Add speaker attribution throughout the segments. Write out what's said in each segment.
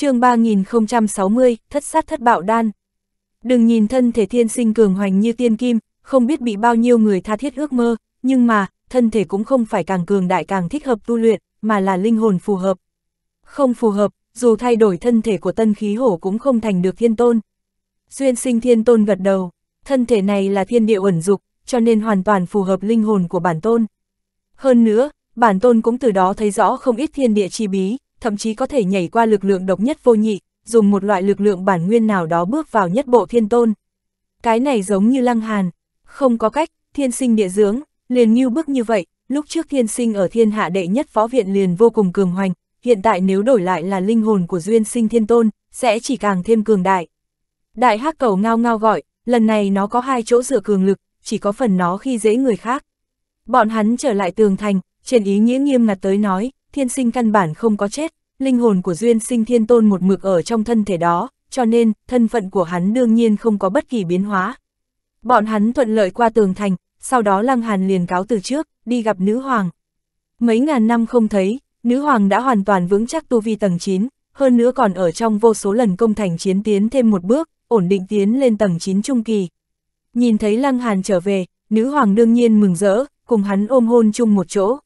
Speaker 1: chương 3060, thất sát thất bạo đan. Đừng nhìn thân thể thiên sinh cường hoành như tiên kim, không biết bị bao nhiêu người tha thiết ước mơ, nhưng mà, thân thể cũng không phải càng cường đại càng thích hợp tu luyện, mà là linh hồn phù hợp. Không phù hợp, dù thay đổi thân thể của tân khí hổ cũng không thành được thiên tôn. Duyên sinh thiên tôn gật đầu, thân thể này là thiên địa ẩn dục, cho nên hoàn toàn phù hợp linh hồn của bản tôn. Hơn nữa, bản tôn cũng từ đó thấy rõ không ít thiên địa chi bí, thậm chí có thể nhảy qua lực lượng độc nhất vô nhị, dùng một loại lực lượng bản nguyên nào đó bước vào nhất bộ thiên tôn. Cái này giống như lăng hàn, không có cách, thiên sinh địa dưỡng, liền như bước như vậy, lúc trước thiên sinh ở thiên hạ đệ nhất phó viện liền vô cùng cường hoành, hiện tại nếu đổi lại là linh hồn của duyên sinh thiên tôn, sẽ chỉ càng thêm cường đại. Đại hắc cầu ngao ngao gọi, lần này nó có hai chỗ dựa cường lực, chỉ có phần nó khi dễ người khác. Bọn hắn trở lại tường thành, trên ý nghĩa nghiêm ngặt tới nói, thiên sinh căn bản không có chết, linh hồn của Duyên sinh thiên tôn một mực ở trong thân thể đó, cho nên, thân phận của hắn đương nhiên không có bất kỳ biến hóa. Bọn hắn thuận lợi qua tường thành, sau đó Lăng Hàn liền cáo từ trước, đi gặp nữ hoàng. Mấy ngàn năm không thấy, nữ hoàng đã hoàn toàn vững chắc tu vi tầng 9, hơn nữa còn ở trong vô số lần công thành chiến tiến thêm một bước, ổn định tiến lên tầng 9 trung kỳ. Nhìn thấy Lăng Hàn trở về, nữ hoàng đương nhiên mừng rỡ, cùng hắn ôm hôn chung một chỗ.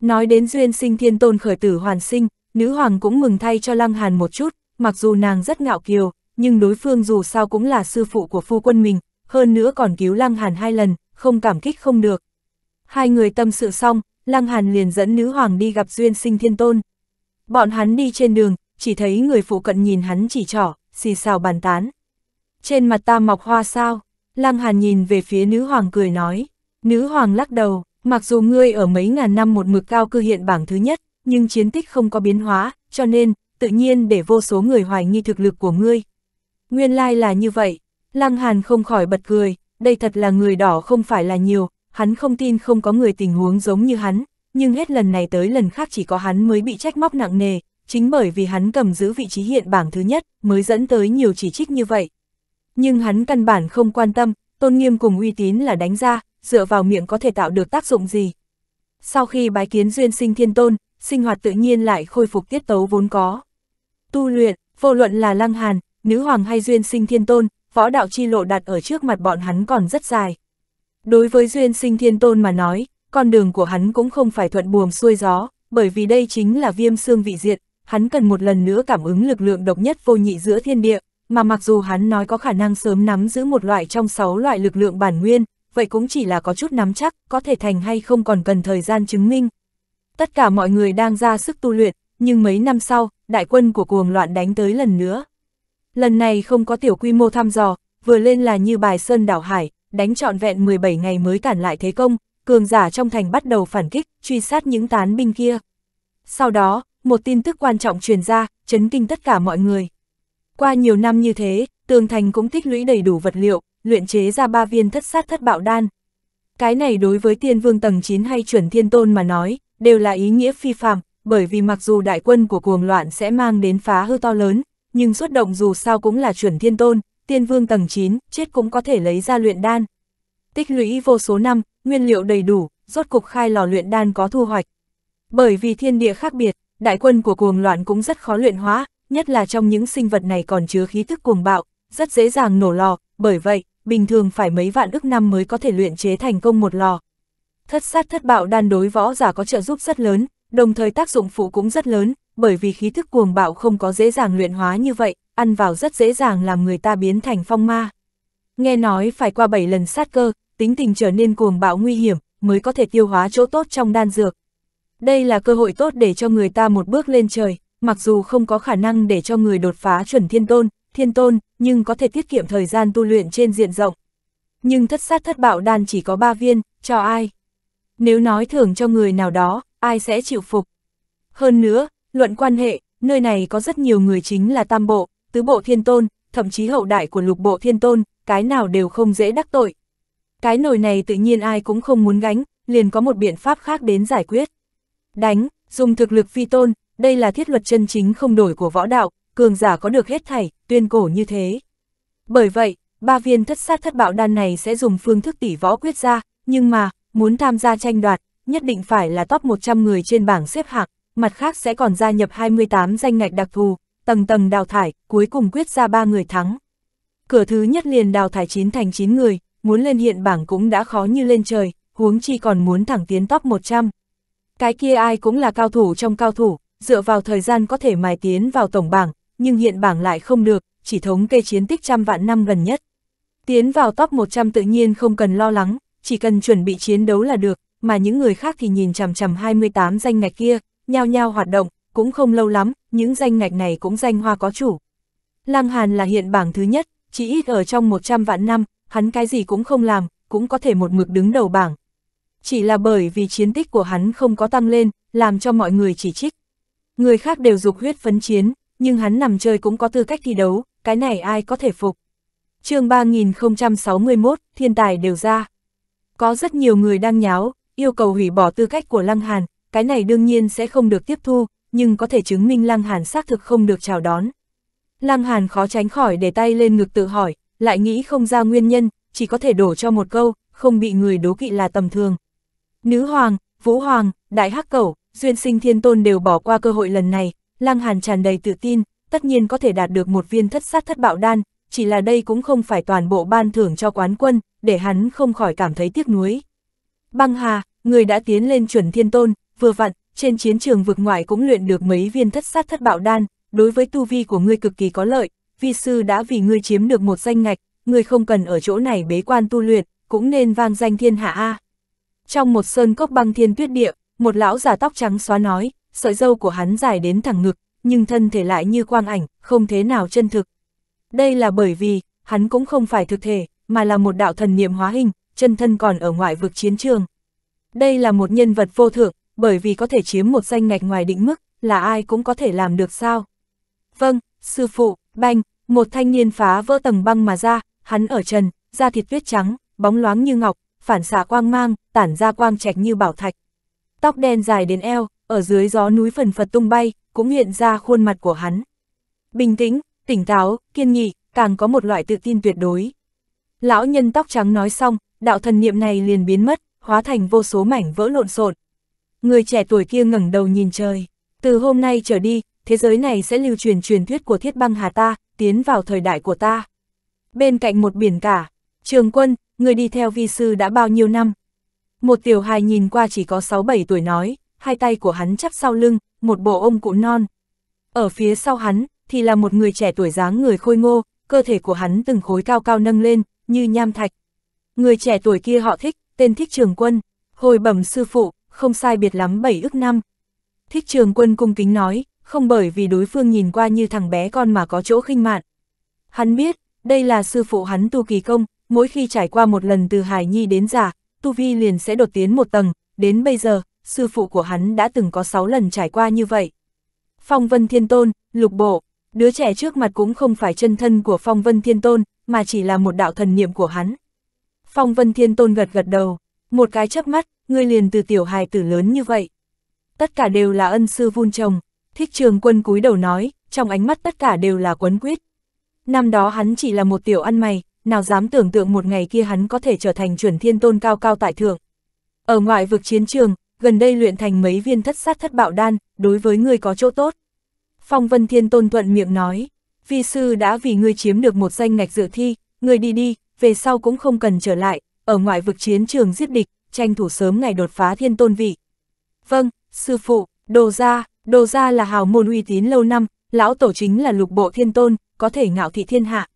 Speaker 1: Nói đến duyên sinh thiên tôn khởi tử hoàn sinh, Nữ hoàng cũng mừng thay cho Lăng Hàn một chút, mặc dù nàng rất ngạo kiều, nhưng đối phương dù sao cũng là sư phụ của phu quân mình, hơn nữa còn cứu Lăng Hàn hai lần, không cảm kích không được. Hai người tâm sự xong, Lăng Hàn liền dẫn nữ hoàng đi gặp Duyên Sinh Thiên Tôn. Bọn hắn đi trên đường, chỉ thấy người phụ cận nhìn hắn chỉ trỏ, xì xào bàn tán. Trên mặt ta mọc hoa sao? Lăng Hàn nhìn về phía nữ hoàng cười nói. Nữ hoàng lắc đầu, mặc dù ngươi ở mấy ngàn năm một mực cao cư hiện bảng thứ nhất, nhưng chiến tích không có biến hóa, cho nên, tự nhiên để vô số người hoài nghi thực lực của ngươi. Nguyên lai là như vậy, Lăng Hàn không khỏi bật cười, đây thật là người đỏ không phải là nhiều, hắn không tin không có người tình huống giống như hắn, nhưng hết lần này tới lần khác chỉ có hắn mới bị trách móc nặng nề, chính bởi vì hắn cầm giữ vị trí hiện bảng thứ nhất mới dẫn tới nhiều chỉ trích như vậy. Nhưng hắn căn bản không quan tâm, tôn nghiêm cùng uy tín là đánh ra, dựa vào miệng có thể tạo được tác dụng gì. Sau khi bái kiến duyên sinh thiên tôn, sinh hoạt tự nhiên lại khôi phục tiết tấu vốn có. Tu luyện, vô luận là lăng hàn, nữ hoàng hay duyên sinh thiên tôn, võ đạo chi lộ đặt ở trước mặt bọn hắn còn rất dài. Đối với duyên sinh thiên tôn mà nói, con đường của hắn cũng không phải thuận buồm xuôi gió, bởi vì đây chính là viêm xương vị diệt, hắn cần một lần nữa cảm ứng lực lượng độc nhất vô nhị giữa thiên địa, mà mặc dù hắn nói có khả năng sớm nắm giữ một loại trong sáu loại lực lượng bản nguyên, vậy cũng chỉ là có chút nắm chắc, có thể thành hay không còn cần thời gian chứng minh, Tất cả mọi người đang ra sức tu luyện, nhưng mấy năm sau, đại quân của cuồng loạn đánh tới lần nữa. Lần này không có tiểu quy mô thăm dò, vừa lên là như bài sơn đảo hải, đánh trọn vẹn 17 ngày mới cản lại thế công, cường giả trong thành bắt đầu phản kích, truy sát những tán binh kia. Sau đó, một tin tức quan trọng truyền ra, chấn kinh tất cả mọi người. Qua nhiều năm như thế, tường thành cũng tích lũy đầy đủ vật liệu, luyện chế ra ba viên thất sát thất bạo đan. Cái này đối với tiên vương tầng 9 hay chuẩn thiên tôn mà nói, đều là ý nghĩa phi phạm, bởi vì mặc dù đại quân của cuồng loạn sẽ mang đến phá hư to lớn, nhưng xuất động dù sao cũng là chuẩn thiên tôn, tiên vương tầng 9, chết cũng có thể lấy ra luyện đan. Tích lũy vô số năm, nguyên liệu đầy đủ, rốt cục khai lò luyện đan có thu hoạch. Bởi vì thiên địa khác biệt, đại quân của cuồng loạn cũng rất khó luyện hóa, nhất là trong những sinh vật này còn chứa khí thức cuồng bạo, rất dễ dàng nổ lò, bởi vậy, bình thường phải mấy vạn ức năm mới có thể luyện chế thành công một lò, Thất sát thất bạo đan đối võ giả có trợ giúp rất lớn, đồng thời tác dụng phụ cũng rất lớn, bởi vì khí thức cuồng bạo không có dễ dàng luyện hóa như vậy, ăn vào rất dễ dàng làm người ta biến thành phong ma. Nghe nói phải qua 7 lần sát cơ, tính tình trở nên cuồng bạo nguy hiểm, mới có thể tiêu hóa chỗ tốt trong đan dược. Đây là cơ hội tốt để cho người ta một bước lên trời, mặc dù không có khả năng để cho người đột phá chuẩn thiên tôn, thiên tôn, nhưng có thể tiết kiệm thời gian tu luyện trên diện rộng. Nhưng thất sát thất bạo đan chỉ có 3 viên, cho ai? nếu nói thưởng cho người nào đó, ai sẽ chịu phục. Hơn nữa, luận quan hệ, nơi này có rất nhiều người chính là tam bộ, tứ bộ thiên tôn, thậm chí hậu đại của lục bộ thiên tôn, cái nào đều không dễ đắc tội. Cái nồi này tự nhiên ai cũng không muốn gánh, liền có một biện pháp khác đến giải quyết. Đánh, dùng thực lực phi tôn, đây là thiết luật chân chính không đổi của võ đạo, cường giả có được hết thảy, tuyên cổ như thế. Bởi vậy, ba viên thất sát thất bạo đan này sẽ dùng phương thức tỷ võ quyết ra, nhưng mà, Muốn tham gia tranh đoạt, nhất định phải là top 100 người trên bảng xếp hạng, mặt khác sẽ còn gia nhập 28 danh ngạch đặc thù, tầng tầng đào thải, cuối cùng quyết ra 3 người thắng. Cửa thứ nhất liền đào thải 9 thành 9 người, muốn lên hiện bảng cũng đã khó như lên trời, huống chi còn muốn thẳng tiến top 100. Cái kia ai cũng là cao thủ trong cao thủ, dựa vào thời gian có thể mài tiến vào tổng bảng, nhưng hiện bảng lại không được, chỉ thống kê chiến tích trăm vạn năm gần nhất. Tiến vào top 100 tự nhiên không cần lo lắng, chỉ cần chuẩn bị chiến đấu là được, mà những người khác thì nhìn chằm chằm 28 danh ngạch kia, nhao nhao hoạt động, cũng không lâu lắm, những danh ngạch này cũng danh hoa có chủ. Lăng Hàn là hiện bảng thứ nhất, chỉ ít ở trong 100 vạn năm, hắn cái gì cũng không làm, cũng có thể một mực đứng đầu bảng. Chỉ là bởi vì chiến tích của hắn không có tăng lên, làm cho mọi người chỉ trích. Người khác đều dục huyết phấn chiến, nhưng hắn nằm chơi cũng có tư cách thi đấu, cái này ai có thể phục. chương 3061, thiên tài đều ra. Có rất nhiều người đang nháo, yêu cầu hủy bỏ tư cách của Lăng Hàn, cái này đương nhiên sẽ không được tiếp thu, nhưng có thể chứng minh Lăng Hàn xác thực không được chào đón. Lăng Hàn khó tránh khỏi để tay lên ngực tự hỏi, lại nghĩ không ra nguyên nhân, chỉ có thể đổ cho một câu, không bị người đố kỵ là tầm thường. Nữ hoàng, Vũ hoàng, Đại Hắc Cẩu, Duyên Sinh Thiên Tôn đều bỏ qua cơ hội lần này, Lăng Hàn tràn đầy tự tin, tất nhiên có thể đạt được một viên thất sát thất bạo đan, chỉ là đây cũng không phải toàn bộ ban thưởng cho quán quân, để hắn không khỏi cảm thấy tiếc nuối. Băng Hà, người đã tiến lên chuẩn thiên tôn, vừa vặn, trên chiến trường vực ngoại cũng luyện được mấy viên thất sát thất bạo đan, đối với tu vi của ngươi cực kỳ có lợi, vi sư đã vì ngươi chiếm được một danh ngạch, ngươi không cần ở chỗ này bế quan tu luyện, cũng nên vang danh thiên hạ A. Trong một sơn cốc băng thiên tuyết địa, một lão giả tóc trắng xóa nói, sợi dâu của hắn dài đến thẳng ngực, nhưng thân thể lại như quang ảnh, không thế nào chân thực. Đây là bởi vì, hắn cũng không phải thực thể, mà là một đạo thần niệm hóa hình, chân thân còn ở ngoại vực chiến trường. Đây là một nhân vật vô thượng, bởi vì có thể chiếm một danh ngạch ngoài định mức, là ai cũng có thể làm được sao? Vâng, sư phụ, banh, một thanh niên phá vỡ tầng băng mà ra, hắn ở trần, da thịt tuyết trắng, bóng loáng như ngọc, phản xạ quang mang, tản ra quang trạch như bảo thạch. Tóc đen dài đến eo, ở dưới gió núi phần phật tung bay, cũng hiện ra khuôn mặt của hắn. Bình tĩnh, tỉnh táo, kiên nghị, càng có một loại tự tin tuyệt đối. Lão nhân tóc trắng nói xong, đạo thần niệm này liền biến mất, hóa thành vô số mảnh vỡ lộn xộn. Người trẻ tuổi kia ngẩng đầu nhìn trời, từ hôm nay trở đi, thế giới này sẽ lưu truyền truyền thuyết của thiết băng hà ta, tiến vào thời đại của ta. Bên cạnh một biển cả, trường quân, người đi theo vi sư đã bao nhiêu năm? Một tiểu hài nhìn qua chỉ có 6-7 tuổi nói, hai tay của hắn chắp sau lưng, một bộ ông cụ non. Ở phía sau hắn, thì là một người trẻ tuổi dáng người khôi ngô, cơ thể của hắn từng khối cao cao nâng lên, như nham thạch. Người trẻ tuổi kia họ thích, tên thích trường quân, hồi bẩm sư phụ, không sai biệt lắm bảy ức năm. Thích trường quân cung kính nói, không bởi vì đối phương nhìn qua như thằng bé con mà có chỗ khinh mạn. Hắn biết, đây là sư phụ hắn tu kỳ công, mỗi khi trải qua một lần từ hải nhi đến già, tu vi liền sẽ đột tiến một tầng, đến bây giờ, sư phụ của hắn đã từng có sáu lần trải qua như vậy. Phong Vân Thiên Tôn, Lục Bộ đứa trẻ trước mặt cũng không phải chân thân của Phong Vân Thiên Tôn, mà chỉ là một đạo thần niệm của hắn. Phong Vân Thiên Tôn gật gật đầu, một cái chớp mắt, ngươi liền từ tiểu hài tử lớn như vậy. Tất cả đều là ân sư vun trồng, thích trường quân cúi đầu nói, trong ánh mắt tất cả đều là quấn quyết. Năm đó hắn chỉ là một tiểu ăn mày, nào dám tưởng tượng một ngày kia hắn có thể trở thành chuẩn thiên tôn cao cao tại thượng. Ở ngoại vực chiến trường, gần đây luyện thành mấy viên thất sát thất bạo đan, đối với người có chỗ tốt. Phong Vân Thiên Tôn thuận miệng nói, vi sư đã vì ngươi chiếm được một danh ngạch dự thi, ngươi đi đi, về sau cũng không cần trở lại, ở ngoại vực chiến trường giết địch, tranh thủ sớm ngày đột phá thiên tôn vị. Vâng, sư phụ, đồ gia, đồ gia là hào môn uy tín lâu năm, lão tổ chính là lục bộ thiên tôn, có thể ngạo thị thiên hạ.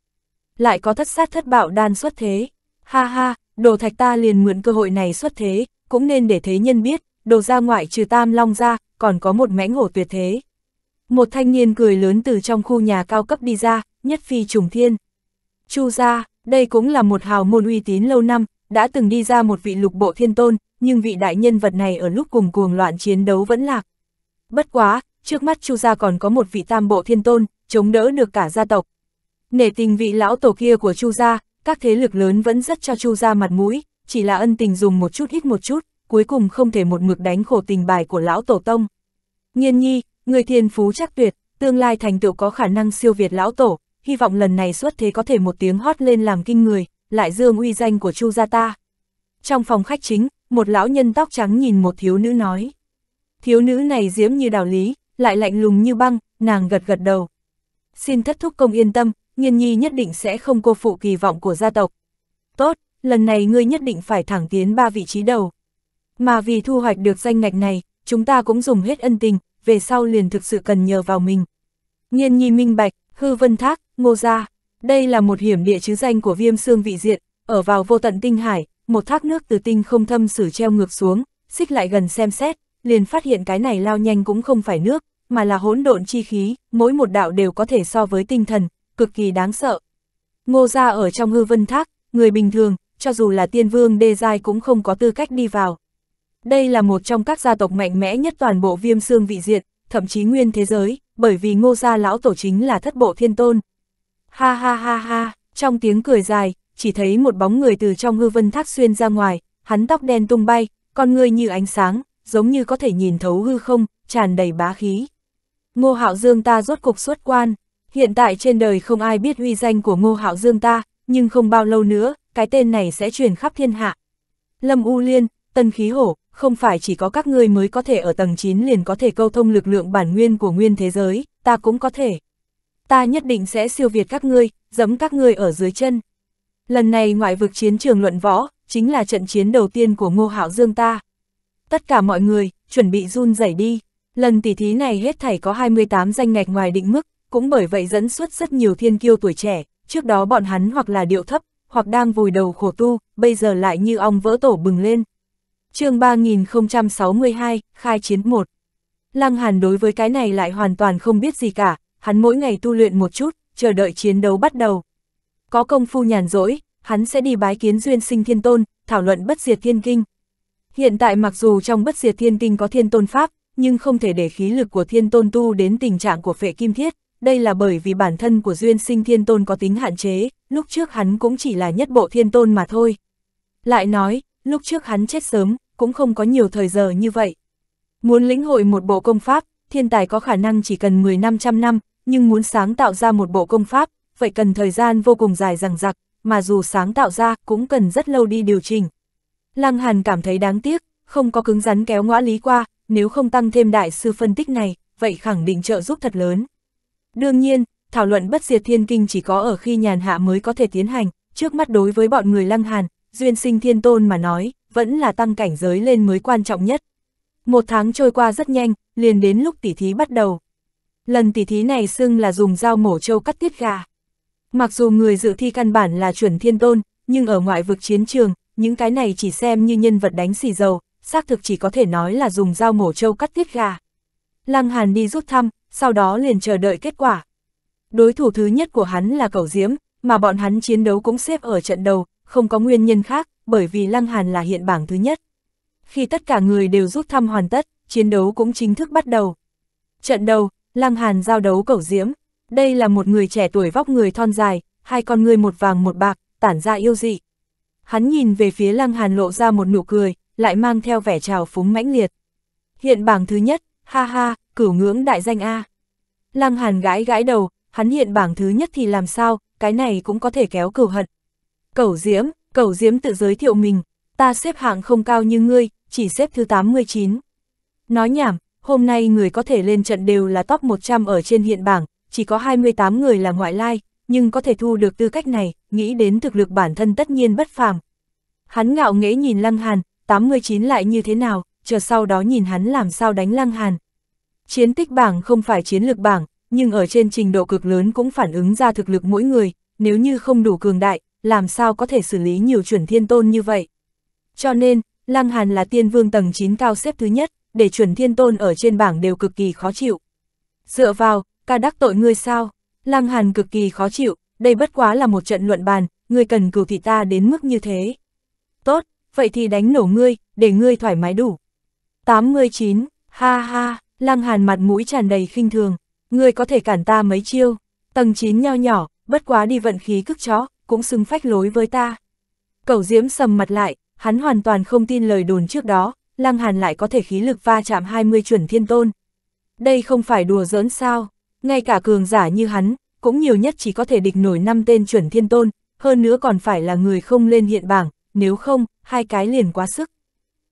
Speaker 1: Lại có thất sát thất bạo đan xuất thế. Ha ha, đồ thạch ta liền mượn cơ hội này xuất thế, cũng nên để thế nhân biết, đồ gia ngoại trừ tam long ra, còn có một mãnh hổ tuyệt thế. Một thanh niên cười lớn từ trong khu nhà cao cấp đi ra, nhất phi trùng thiên. Chu gia, đây cũng là một hào môn uy tín lâu năm, đã từng đi ra một vị lục bộ thiên tôn, nhưng vị đại nhân vật này ở lúc cùng cuồng loạn chiến đấu vẫn lạc. Bất quá, trước mắt Chu gia còn có một vị tam bộ thiên tôn, chống đỡ được cả gia tộc. Nể tình vị lão tổ kia của Chu gia, các thế lực lớn vẫn rất cho Chu gia mặt mũi, chỉ là ân tình dùng một chút ít một chút, cuối cùng không thể một mực đánh khổ tình bài của lão tổ tông. Nhiên nhi, Người thiên phú chắc tuyệt, tương lai thành tựu có khả năng siêu việt lão tổ, hy vọng lần này xuất thế có thể một tiếng hót lên làm kinh người, lại dương uy danh của Chu gia ta. Trong phòng khách chính, một lão nhân tóc trắng nhìn một thiếu nữ nói. Thiếu nữ này diễm như đào lý, lại lạnh lùng như băng, nàng gật gật đầu. Xin thất thúc công yên tâm, nghiên nhi nhất định sẽ không cô phụ kỳ vọng của gia tộc. Tốt, lần này ngươi nhất định phải thẳng tiến ba vị trí đầu. Mà vì thu hoạch được danh ngạch này, chúng ta cũng dùng hết ân tình, về sau liền thực sự cần nhờ vào mình. Nhiên nhi minh bạch, hư vân thác, ngô gia, đây là một hiểm địa chứ danh của viêm xương vị diện, ở vào vô tận tinh hải, một thác nước từ tinh không thâm sử treo ngược xuống, xích lại gần xem xét, liền phát hiện cái này lao nhanh cũng không phải nước, mà là hỗn độn chi khí, mỗi một đạo đều có thể so với tinh thần, cực kỳ đáng sợ. Ngô gia ở trong hư vân thác, người bình thường, cho dù là tiên vương đê giai cũng không có tư cách đi vào. Đây là một trong các gia tộc mạnh mẽ nhất toàn bộ viêm xương vị diện thậm chí nguyên thế giới, bởi vì ngô gia lão tổ chính là thất bộ thiên tôn. Ha ha ha ha, trong tiếng cười dài, chỉ thấy một bóng người từ trong hư vân thác xuyên ra ngoài, hắn tóc đen tung bay, con người như ánh sáng, giống như có thể nhìn thấu hư không, tràn đầy bá khí. Ngô Hạo Dương ta rốt cục xuất quan, hiện tại trên đời không ai biết uy danh của Ngô Hạo Dương ta, nhưng không bao lâu nữa, cái tên này sẽ truyền khắp thiên hạ. Lâm U Liên, Tân khí hổ, không phải chỉ có các ngươi mới có thể ở tầng 9 liền có thể câu thông lực lượng bản nguyên của nguyên thế giới, ta cũng có thể. Ta nhất định sẽ siêu việt các ngươi, giẫm các ngươi ở dưới chân. Lần này ngoại vực chiến trường luận võ, chính là trận chiến đầu tiên của Ngô Hạo Dương ta. Tất cả mọi người, chuẩn bị run rẩy đi. Lần tỷ thí này hết thảy có 28 danh ngạch ngoài định mức, cũng bởi vậy dẫn xuất rất nhiều thiên kiêu tuổi trẻ, trước đó bọn hắn hoặc là điệu thấp, hoặc đang vùi đầu khổ tu, bây giờ lại như ong vỡ tổ bừng lên, chương 3062, khai chiến 1. Lăng Hàn đối với cái này lại hoàn toàn không biết gì cả, hắn mỗi ngày tu luyện một chút, chờ đợi chiến đấu bắt đầu. Có công phu nhàn rỗi, hắn sẽ đi bái kiến duyên sinh thiên tôn, thảo luận bất diệt thiên kinh. Hiện tại mặc dù trong bất diệt thiên kinh có thiên tôn pháp, nhưng không thể để khí lực của thiên tôn tu đến tình trạng của phệ kim thiết, đây là bởi vì bản thân của duyên sinh thiên tôn có tính hạn chế, lúc trước hắn cũng chỉ là nhất bộ thiên tôn mà thôi. Lại nói, lúc trước hắn chết sớm, cũng không có nhiều thời giờ như vậy. Muốn lĩnh hội một bộ công pháp, thiên tài có khả năng chỉ cần 10 năm trăm năm, nhưng muốn sáng tạo ra một bộ công pháp, vậy cần thời gian vô cùng dài dằng dặc mà dù sáng tạo ra cũng cần rất lâu đi điều chỉnh. Lăng Hàn cảm thấy đáng tiếc, không có cứng rắn kéo ngõa lý qua, nếu không tăng thêm đại sư phân tích này, vậy khẳng định trợ giúp thật lớn. Đương nhiên, thảo luận bất diệt thiên kinh chỉ có ở khi nhàn hạ mới có thể tiến hành, trước mắt đối với bọn người Lăng Hàn, duyên sinh thiên tôn mà nói, vẫn là tăng cảnh giới lên mới quan trọng nhất. Một tháng trôi qua rất nhanh, liền đến lúc tỉ thí bắt đầu. Lần tỉ thí này xưng là dùng dao mổ trâu cắt tiết gà. Mặc dù người dự thi căn bản là chuẩn thiên tôn, nhưng ở ngoại vực chiến trường, những cái này chỉ xem như nhân vật đánh xì dầu, xác thực chỉ có thể nói là dùng dao mổ trâu cắt tiết gà. Lăng Hàn đi rút thăm, sau đó liền chờ đợi kết quả. Đối thủ thứ nhất của hắn là Cẩu Diễm, mà bọn hắn chiến đấu cũng xếp ở trận đầu, không có nguyên nhân khác, bởi vì Lăng Hàn là hiện bảng thứ nhất. Khi tất cả người đều rút thăm hoàn tất, chiến đấu cũng chính thức bắt đầu. Trận đầu, Lăng Hàn giao đấu cẩu diễm. Đây là một người trẻ tuổi vóc người thon dài, hai con người một vàng một bạc, tản ra yêu dị. Hắn nhìn về phía Lăng Hàn lộ ra một nụ cười, lại mang theo vẻ trào phúng mãnh liệt. Hiện bảng thứ nhất, ha ha, cửu ngưỡng đại danh A. Lăng Hàn gãi gãi đầu, hắn hiện bảng thứ nhất thì làm sao, cái này cũng có thể kéo cửu hận. Cẩu Diễm, Cẩu Diễm tự giới thiệu mình, ta xếp hạng không cao như ngươi, chỉ xếp thứ 89. Nói nhảm, hôm nay người có thể lên trận đều là top 100 ở trên hiện bảng, chỉ có 28 người là ngoại lai, nhưng có thể thu được tư cách này, nghĩ đến thực lực bản thân tất nhiên bất phàm. Hắn ngạo nghễ nhìn Lăng Hàn, 89 lại như thế nào, chờ sau đó nhìn hắn làm sao đánh Lăng Hàn. Chiến tích bảng không phải chiến lược bảng, nhưng ở trên trình độ cực lớn cũng phản ứng ra thực lực mỗi người, nếu như không đủ cường đại, làm sao có thể xử lý nhiều chuẩn thiên tôn như vậy. Cho nên, Lăng Hàn là tiên vương tầng 9 cao xếp thứ nhất, để chuẩn thiên tôn ở trên bảng đều cực kỳ khó chịu. Dựa vào, ca đắc tội ngươi sao? Lăng Hàn cực kỳ khó chịu, đây bất quá là một trận luận bàn, ngươi cần cửu thị ta đến mức như thế. Tốt, vậy thì đánh nổ ngươi, để ngươi thoải mái đủ. 89, ha ha, Lăng Hàn mặt mũi tràn đầy khinh thường, ngươi có thể cản ta mấy chiêu, tầng 9 nho nhỏ, bất quá đi vận khí cức chó, cũng xứng phách lối với ta. Cẩu diễm sầm mặt lại, hắn hoàn toàn không tin lời đồn trước đó, Lăng Hàn lại có thể khí lực va chạm 20 chuẩn thiên tôn. Đây không phải đùa giỡn sao, ngay cả cường giả như hắn, cũng nhiều nhất chỉ có thể địch nổi 5 tên chuẩn thiên tôn, hơn nữa còn phải là người không lên hiện bảng, nếu không, hai cái liền quá sức.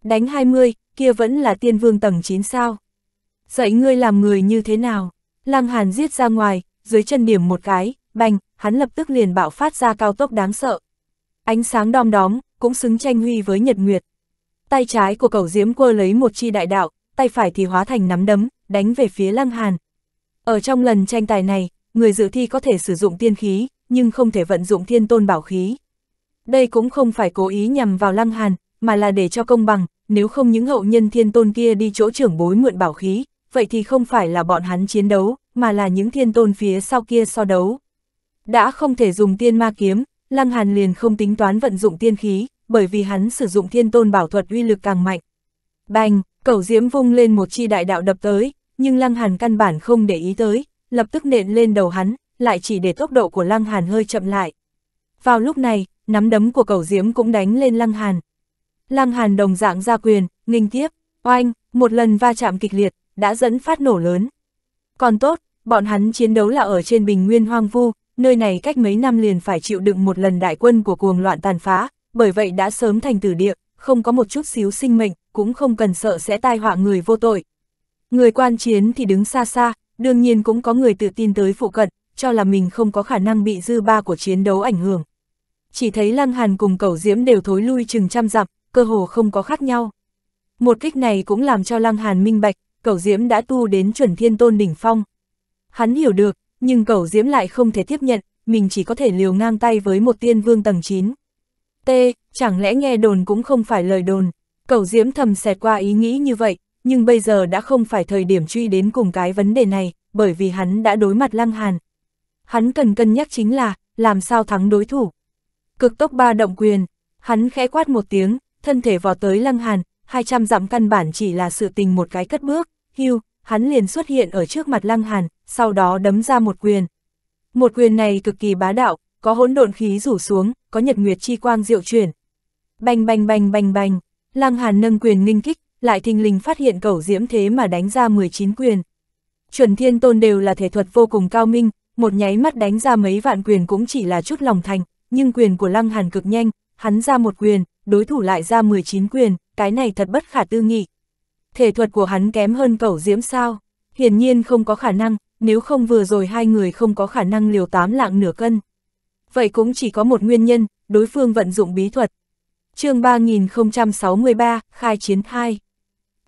Speaker 1: Đánh 20, kia vẫn là tiên vương tầng 9 sao. Dạy ngươi làm người như thế nào? Lăng Hàn giết ra ngoài, dưới chân điểm một cái, bành, hắn lập tức liền bạo phát ra cao tốc đáng sợ. Ánh sáng đom đóm, cũng xứng tranh huy với nhật nguyệt. Tay trái của cầu diễm quơ lấy một chi đại đạo, tay phải thì hóa thành nắm đấm, đánh về phía lăng hàn. Ở trong lần tranh tài này, người dự thi có thể sử dụng tiên khí, nhưng không thể vận dụng thiên tôn bảo khí. Đây cũng không phải cố ý nhằm vào lăng hàn, mà là để cho công bằng, nếu không những hậu nhân thiên tôn kia đi chỗ trưởng bối mượn bảo khí, vậy thì không phải là bọn hắn chiến đấu, mà là những thiên tôn phía sau kia so đấu. Đã không thể dùng tiên ma kiếm, Lăng Hàn liền không tính toán vận dụng tiên khí, bởi vì hắn sử dụng thiên tôn bảo thuật uy lực càng mạnh. Bành, cẩu diễm vung lên một chi đại đạo đập tới, nhưng Lăng Hàn căn bản không để ý tới, lập tức nện lên đầu hắn, lại chỉ để tốc độ của Lăng Hàn hơi chậm lại. Vào lúc này, nắm đấm của cẩu diễm cũng đánh lên Lăng Hàn. Lăng Hàn đồng dạng ra quyền, nghinh tiếp, oanh, một lần va chạm kịch liệt, đã dẫn phát nổ lớn. Còn tốt, bọn hắn chiến đấu là ở trên bình nguyên hoang vu, nơi này cách mấy năm liền phải chịu đựng một lần đại quân của cuồng loạn tàn phá, bởi vậy đã sớm thành tử địa, không có một chút xíu sinh mệnh, cũng không cần sợ sẽ tai họa người vô tội. Người quan chiến thì đứng xa xa, đương nhiên cũng có người tự tin tới phụ cận, cho là mình không có khả năng bị dư ba của chiến đấu ảnh hưởng. Chỉ thấy Lăng Hàn cùng Cẩu Diễm đều thối lui chừng trăm dặm, cơ hồ không có khác nhau. Một kích này cũng làm cho Lăng Hàn minh bạch, Cẩu Diễm đã tu đến chuẩn thiên tôn đỉnh phong. Hắn hiểu được, nhưng cẩu diễm lại không thể tiếp nhận, mình chỉ có thể liều ngang tay với một tiên vương tầng 9. T, chẳng lẽ nghe đồn cũng không phải lời đồn, cẩu diễm thầm xẹt qua ý nghĩ như vậy, nhưng bây giờ đã không phải thời điểm truy đến cùng cái vấn đề này, bởi vì hắn đã đối mặt lăng hàn. Hắn cần cân nhắc chính là, làm sao thắng đối thủ. Cực tốc ba động quyền, hắn khẽ quát một tiếng, thân thể vò tới lăng hàn, 200 dặm căn bản chỉ là sự tình một cái cất bước, hưu, hắn liền xuất hiện ở trước mặt lăng hàn, sau đó đấm ra một quyền. Một quyền này cực kỳ bá đạo, có hỗn độn khí rủ xuống, có nhật nguyệt chi quang diệu chuyển. Bành bành bành bành bành, Lăng Hàn nâng quyền nghinh kích, lại thình lình phát hiện cẩu diễm thế mà đánh ra 19 quyền. Chuẩn thiên tôn đều là thể thuật vô cùng cao minh, một nháy mắt đánh ra mấy vạn quyền cũng chỉ là chút lòng thành, nhưng quyền của Lăng Hàn cực nhanh, hắn ra một quyền, đối thủ lại ra 19 quyền, cái này thật bất khả tư nghị. Thể thuật của hắn kém hơn cẩu diễm sao? Hiển nhiên không có khả năng, nếu không vừa rồi hai người không có khả năng liều tám lạng nửa cân. Vậy cũng chỉ có một nguyên nhân, đối phương vận dụng bí thuật. chương 3063, Khai Chiến 2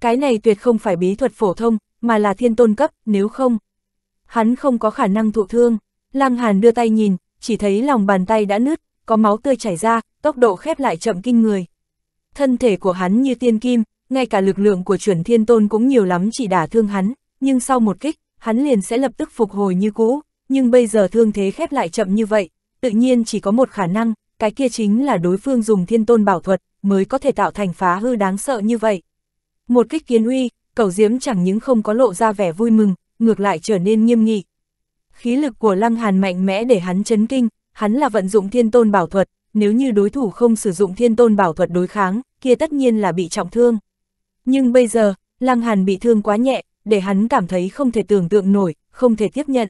Speaker 1: Cái này tuyệt không phải bí thuật phổ thông, mà là thiên tôn cấp, nếu không. Hắn không có khả năng thụ thương, Lăng Hàn đưa tay nhìn, chỉ thấy lòng bàn tay đã nứt, có máu tươi chảy ra, tốc độ khép lại chậm kinh người. Thân thể của hắn như tiên kim, ngay cả lực lượng của chuẩn thiên tôn cũng nhiều lắm chỉ đả thương hắn, nhưng sau một kích, hắn liền sẽ lập tức phục hồi như cũ, nhưng bây giờ thương thế khép lại chậm như vậy, tự nhiên chỉ có một khả năng, cái kia chính là đối phương dùng thiên tôn bảo thuật mới có thể tạo thành phá hư đáng sợ như vậy. Một kích kiến uy, cầu diễm chẳng những không có lộ ra vẻ vui mừng, ngược lại trở nên nghiêm nghị. Khí lực của lăng hàn mạnh mẽ để hắn chấn kinh, hắn là vận dụng thiên tôn bảo thuật, nếu như đối thủ không sử dụng thiên tôn bảo thuật đối kháng, kia tất nhiên là bị trọng thương. Nhưng bây giờ, lăng hàn bị thương quá nhẹ, để hắn cảm thấy không thể tưởng tượng nổi, không thể tiếp nhận.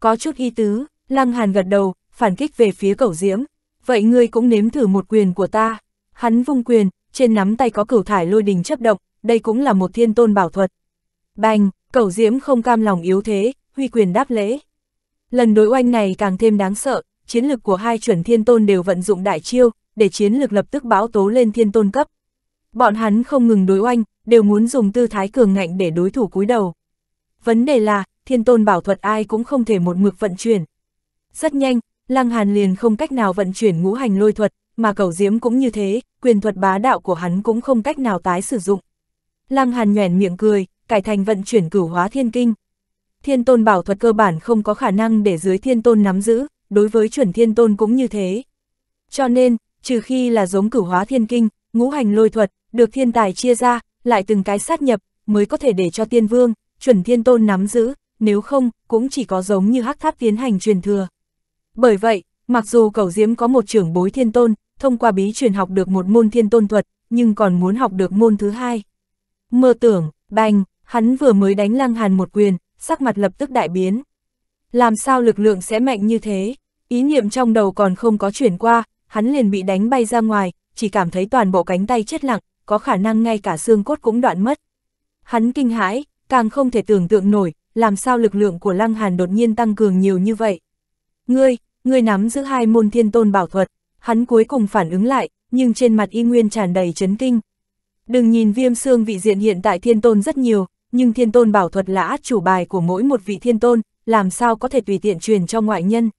Speaker 1: Có chút y tứ, Lăng Hàn gật đầu, phản kích về phía cẩu diễm. Vậy ngươi cũng nếm thử một quyền của ta. Hắn vung quyền, trên nắm tay có cửu thải lôi đình chấp động, đây cũng là một thiên tôn bảo thuật. Bành, cẩu diễm không cam lòng yếu thế, huy quyền đáp lễ. Lần đối oanh này càng thêm đáng sợ, chiến lực của hai chuẩn thiên tôn đều vận dụng đại chiêu, để chiến lực lập tức báo tố lên thiên tôn cấp. Bọn hắn không ngừng đối oanh, đều muốn dùng tư thái cường ngạnh để đối thủ cúi đầu. Vấn đề là, thiên tôn bảo thuật ai cũng không thể một mực vận chuyển. Rất nhanh, Lăng Hàn liền không cách nào vận chuyển ngũ hành lôi thuật, mà cầu diễm cũng như thế, quyền thuật bá đạo của hắn cũng không cách nào tái sử dụng. Lăng Hàn nhoẻn miệng cười, cải thành vận chuyển cửu hóa thiên kinh. Thiên tôn bảo thuật cơ bản không có khả năng để dưới thiên tôn nắm giữ, đối với chuẩn thiên tôn cũng như thế. Cho nên, trừ khi là giống cửu hóa thiên kinh, ngũ hành lôi thuật, được thiên tài chia ra, lại từng cái sát nhập, mới có thể để cho tiên vương, chuẩn thiên tôn nắm giữ, nếu không, cũng chỉ có giống như hắc tháp tiến hành truyền thừa. Bởi vậy, mặc dù cầu diễm có một trưởng bối thiên tôn, thông qua bí truyền học được một môn thiên tôn thuật, nhưng còn muốn học được môn thứ hai. Mơ tưởng, bành, hắn vừa mới đánh lăng hàn một quyền, sắc mặt lập tức đại biến. Làm sao lực lượng sẽ mạnh như thế? Ý niệm trong đầu còn không có chuyển qua, hắn liền bị đánh bay ra ngoài, chỉ cảm thấy toàn bộ cánh tay chết lặng, có khả năng ngay cả xương cốt cũng đoạn mất. Hắn kinh hãi, càng không thể tưởng tượng nổi, làm sao lực lượng của Lăng Hàn đột nhiên tăng cường nhiều như vậy. Ngươi, ngươi nắm giữ hai môn thiên tôn bảo thuật, hắn cuối cùng phản ứng lại, nhưng trên mặt y nguyên tràn đầy chấn kinh. Đừng nhìn viêm xương vị diện hiện tại thiên tôn rất nhiều, nhưng thiên tôn bảo thuật là át chủ bài của mỗi một vị thiên tôn, làm sao có thể tùy tiện truyền cho ngoại nhân.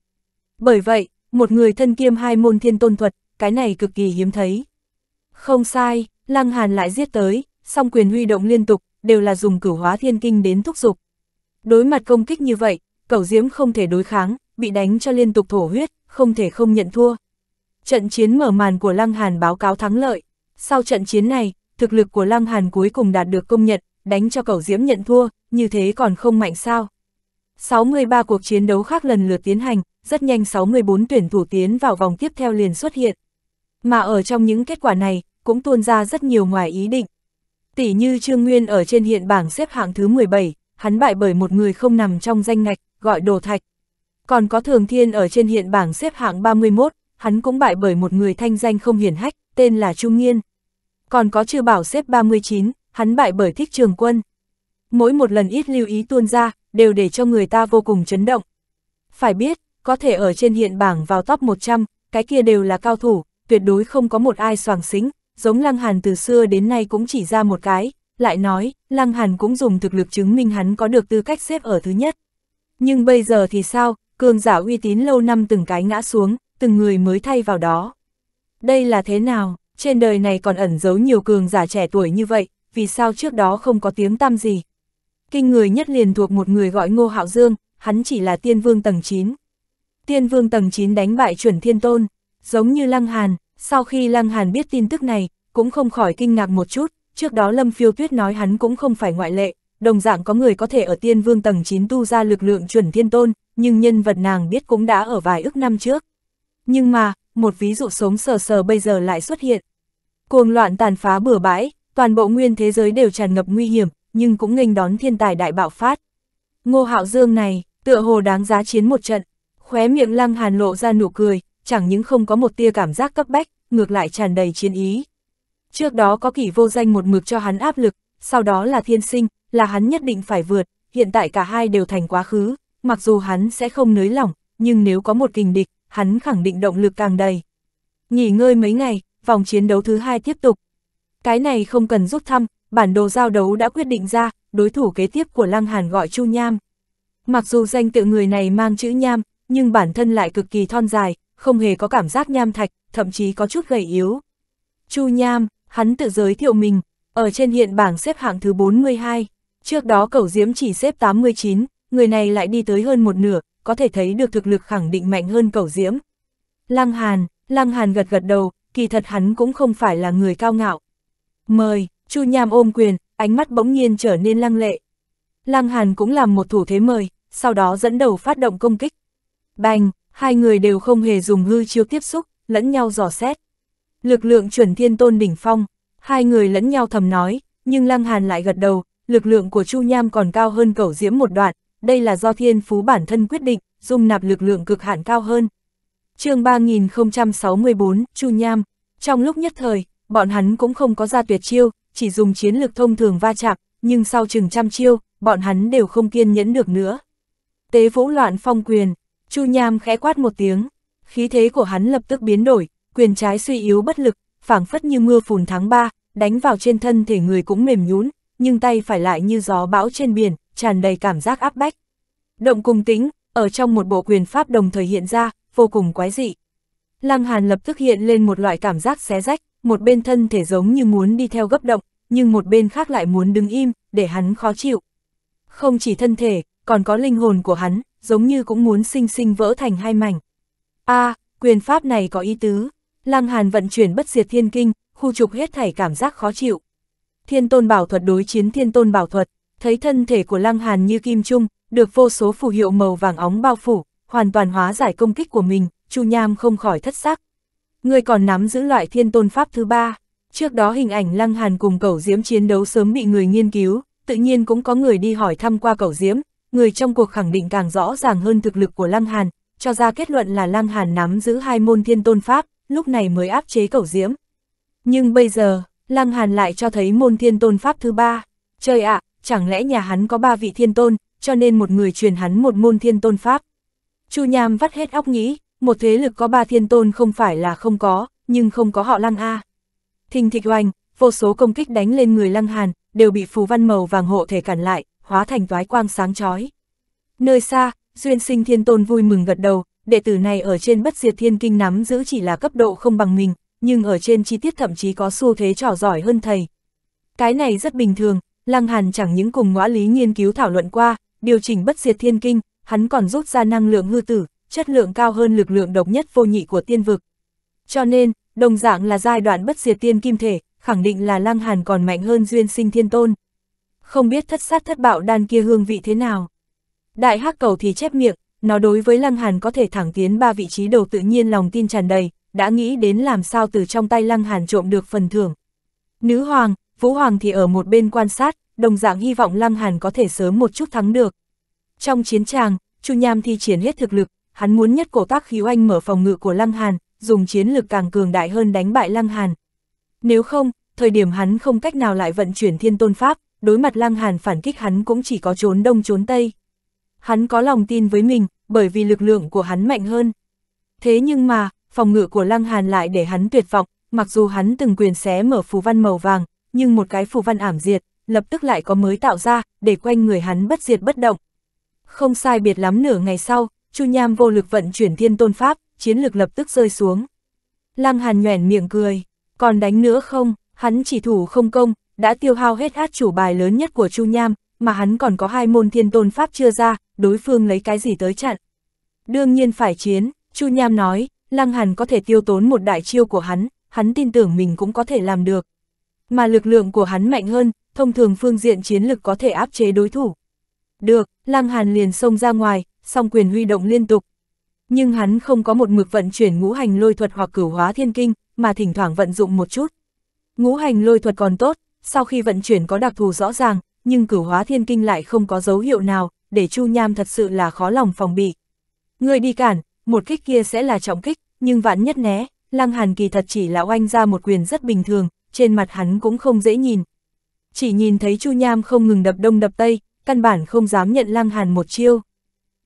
Speaker 1: Bởi vậy, một người thân kiêm hai môn thiên tôn thuật, cái này cực kỳ hiếm thấy. Không sai, Lăng Hàn lại giết tới, song quyền huy động liên tục, đều là dùng cửu hóa thiên kinh đến thúc giục. Đối mặt công kích như vậy, cẩu diễm không thể đối kháng, bị đánh cho liên tục thổ huyết, không thể không nhận thua. Trận chiến mở màn của Lăng Hàn báo cáo thắng lợi. Sau trận chiến này, thực lực của Lăng Hàn cuối cùng đạt được công nhận, đánh cho cẩu diễm nhận thua, như thế còn không mạnh sao. 63 cuộc chiến đấu khác lần lượt tiến hành, rất nhanh 64 tuyển thủ tiến vào vòng tiếp theo liền xuất hiện. Mà ở trong những kết quả này, cũng tuôn ra rất nhiều ngoài ý định. Tỷ như Trương Nguyên ở trên hiện bảng xếp hạng thứ 17, hắn bại bởi một người không nằm trong danh ngạch, gọi đồ thạch. Còn có Thường Thiên ở trên hiện bảng xếp hạng 31, hắn cũng bại bởi một người thanh danh không hiển hách, tên là Trung Nghiên. Còn có Trư Bảo xếp 39, hắn bại bởi thích trường quân. Mỗi một lần ít lưu ý tuôn ra, đều để cho người ta vô cùng chấn động. Phải biết, có thể ở trên hiện bảng vào top 100, cái kia đều là cao thủ, tuyệt đối không có một ai soàng xính, giống Lăng Hàn từ xưa đến nay cũng chỉ ra một cái, lại nói, Lăng Hàn cũng dùng thực lực chứng minh hắn có được tư cách xếp ở thứ nhất. Nhưng bây giờ thì sao, cường giả uy tín lâu năm từng cái ngã xuống, từng người mới thay vào đó. Đây là thế nào, trên đời này còn ẩn giấu nhiều cường giả trẻ tuổi như vậy, vì sao trước đó không có tiếng tăm gì. Kinh người nhất liền thuộc một người gọi Ngô Hạo Dương, hắn chỉ là tiên vương tầng 9. Tiên vương tầng 9 đánh bại chuẩn thiên tôn, giống như Lăng Hàn, sau khi Lăng Hàn biết tin tức này, cũng không khỏi kinh ngạc một chút, trước đó Lâm Phiêu Tuyết nói hắn cũng không phải ngoại lệ, đồng dạng có người có thể ở tiên vương tầng 9 tu ra lực lượng chuẩn thiên tôn, nhưng nhân vật nàng biết cũng đã ở vài ức năm trước. Nhưng mà, một ví dụ sống sờ sờ bây giờ lại xuất hiện. Cuồng loạn tàn phá bừa bãi, toàn bộ nguyên thế giới đều tràn ngập nguy hiểm, nhưng cũng nghênh đón thiên tài đại bạo phát. Ngô Hạo Dương này, tựa hồ đáng giá chiến một trận, khóe miệng Lăng Hàn lộ ra nụ cười, chẳng những không có một tia cảm giác cấp bách, ngược lại tràn đầy chiến ý. Trước đó có kỷ vô danh một mực cho hắn áp lực, sau đó là thiên sinh, là hắn nhất định phải vượt, hiện tại cả hai đều thành quá khứ, mặc dù hắn sẽ không nới lỏng, nhưng nếu có một kình địch, hắn khẳng định động lực càng đầy. Nghỉ ngơi mấy ngày, vòng chiến đấu thứ hai tiếp tục. Cái này không cần rút thăm, bản đồ giao đấu đã quyết định ra, đối thủ kế tiếp của Lăng Hàn gọi Chu Nham. Mặc dù danh tự người này mang chữ Nham, nhưng bản thân lại cực kỳ thon dài, không hề có cảm giác nham thạch, thậm chí có chút gầy yếu. Chu Nham, hắn tự giới thiệu mình, ở trên hiện bảng xếp hạng thứ 42, trước đó cẩu diễm chỉ xếp 89, người này lại đi tới hơn một nửa, có thể thấy được thực lực khẳng định mạnh hơn cẩu diễm. Lăng Hàn, Lăng Hàn gật gật đầu, kỳ thật hắn cũng không phải là người cao ngạo. Mời, Chu Nham ôm quyền, ánh mắt bỗng nhiên trở nên lăng lệ. Lăng Hàn cũng làm một thủ thế mời, sau đó dẫn đầu phát động công kích. Bành, Hai người đều không hề dùng hư chiêu tiếp xúc, lẫn nhau dò xét. Lực lượng chuẩn thiên tôn đỉnh phong, hai người lẫn nhau thầm nói, nhưng Lăng Hàn lại gật đầu, lực lượng của Chu Nham còn cao hơn cẩu diễm một đoạn, đây là do thiên phú bản thân quyết định, dung nạp lực lượng cực hạn cao hơn. chương 3064, Chu Nham, trong lúc nhất thời, bọn hắn cũng không có ra tuyệt chiêu, chỉ dùng chiến lược thông thường va chạm, nhưng sau chừng trăm chiêu, bọn hắn đều không kiên nhẫn được nữa. Tế vũ loạn phong quyền, Chu Nham khẽ quát một tiếng, khí thế của hắn lập tức biến đổi, quyền trái suy yếu bất lực, phảng phất như mưa phùn tháng ba, đánh vào trên thân thể người cũng mềm nhũn, nhưng tay phải lại như gió bão trên biển, tràn đầy cảm giác áp bách. Động cùng tính, ở trong một bộ quyền pháp đồng thời hiện ra, vô cùng quái dị. Lăng Hàn lập tức hiện lên một loại cảm giác xé rách, một bên thân thể giống như muốn đi theo gấp động, nhưng một bên khác lại muốn đứng im, để hắn khó chịu. Không chỉ thân thể, còn có linh hồn của hắn, giống như cũng muốn sinh sinh vỡ thành hai mảnh. a à, quyền pháp này có ý tứ, Lăng Hàn vận chuyển bất diệt thiên kinh, khu trục hết thảy cảm giác khó chịu. Thiên tôn bảo thuật đối chiến thiên tôn bảo thuật, thấy thân thể của Lăng Hàn như kim trung, được vô số phù hiệu màu vàng óng bao phủ, hoàn toàn hóa giải công kích của mình, Chu Nham không khỏi thất sắc. Người còn nắm giữ loại thiên tôn pháp thứ ba, trước đó hình ảnh Lăng Hàn cùng cẩu diễm chiến đấu sớm bị người nghiên cứu, tự nhiên cũng có người đi hỏi thăm qua cẩu diễm, người trong cuộc khẳng định càng rõ ràng hơn thực lực của Lăng Hàn, cho ra kết luận là Lăng Hàn nắm giữ hai môn thiên tôn pháp, lúc này mới áp chế cẩu diễm. Nhưng bây giờ, Lăng Hàn lại cho thấy môn thiên tôn pháp thứ ba. Trời ạ, chẳng lẽ nhà hắn có ba vị thiên tôn, cho nên một người truyền hắn một môn thiên tôn pháp. Chu Nham vắt hết óc nghĩ, một thế lực có ba thiên tôn không phải là không có, nhưng không có họ Lăng A. Thình thịch oanh, vô số công kích đánh lên người Lăng Hàn, đều bị phù văn màu vàng hộ thể cản lại, hóa thành toái quang sáng chói. Nơi xa, Duyên Sinh Thiên Tôn vui mừng gật đầu, đệ tử này ở trên bất diệt thiên kinh nắm giữ chỉ là cấp độ không bằng mình, nhưng ở trên chi tiết thậm chí có xu thế trò giỏi hơn thầy. Cái này rất bình thường, Lăng Hàn chẳng những cùng ngõ lý nghiên cứu thảo luận qua, điều chỉnh bất diệt thiên kinh, hắn còn rút ra năng lượng hư tử, chất lượng cao hơn lực lượng độc nhất vô nhị của tiên vực. Cho nên, đồng dạng là giai đoạn bất diệt tiên kim thể, khẳng định là Lăng Hàn còn mạnh hơn duyên sinh thiên tôn không biết thất sát thất bạo đan kia hương vị thế nào. Đại hắc cầu thì chép miệng, nó đối với Lăng Hàn có thể thẳng tiến ba vị trí đầu tự nhiên lòng tin tràn đầy, đã nghĩ đến làm sao từ trong tay Lăng Hàn trộm được phần thưởng. Nữ hoàng, Vũ hoàng thì ở một bên quan sát, đồng dạng hy vọng Lăng Hàn có thể sớm một chút thắng được. Trong chiến tràng, Chu Nham thi triển hết thực lực, hắn muốn nhất cổ tác khí oanh mở phòng ngự của Lăng Hàn, dùng chiến lực càng cường đại hơn đánh bại Lăng Hàn. Nếu không, thời điểm hắn không cách nào lại vận chuyển thiên tôn pháp, đối mặt Lăng Hàn phản kích hắn cũng chỉ có trốn đông trốn tây. Hắn có lòng tin với mình, bởi vì lực lượng của hắn mạnh hơn. Thế nhưng mà, phòng ngự của Lăng Hàn lại để hắn tuyệt vọng, mặc dù hắn từng quyền xé mở phù văn màu vàng, nhưng một cái phù văn ảm diệt, lập tức lại có mới tạo ra, để quanh người hắn bất diệt bất động. Không sai biệt lắm nửa ngày sau, Chu Nham vô lực vận chuyển thiên tôn pháp, chiến lực lập tức rơi xuống. Lăng Hàn nhoẻn miệng cười, còn đánh nữa không, hắn chỉ thủ không công, đã tiêu hao hết hát chủ bài lớn nhất của Chu Nham, mà hắn còn có hai môn thiên tôn pháp chưa ra, đối phương lấy cái gì tới chặn. Đương nhiên phải chiến, Chu Nham nói, Lăng Hàn có thể tiêu tốn một đại chiêu của hắn, hắn tin tưởng mình cũng có thể làm được. Mà lực lượng của hắn mạnh hơn, thông thường phương diện chiến lực có thể áp chế đối thủ. Được, Lăng Hàn liền xông ra ngoài, song quyền huy động liên tục. Nhưng hắn không có một mực vận chuyển ngũ hành lôi thuật hoặc cửu hóa thiên kinh, mà thỉnh thoảng vận dụng một chút. Ngũ hành lôi thuật còn tốt, sau khi vận chuyển có đặc thù rõ ràng, nhưng cửu hóa thiên kinh lại không có dấu hiệu nào, để Chu Nham thật sự là khó lòng phòng bị. Người đi cản, một kích kia sẽ là trọng kích, nhưng vạn nhất né, Lăng Hàn kỳ thật chỉ là oanh ra một quyền rất bình thường, trên mặt hắn cũng không dễ nhìn. Chỉ nhìn thấy Chu Nham không ngừng đập đông đập tây, căn bản không dám nhận Lăng Hàn một chiêu.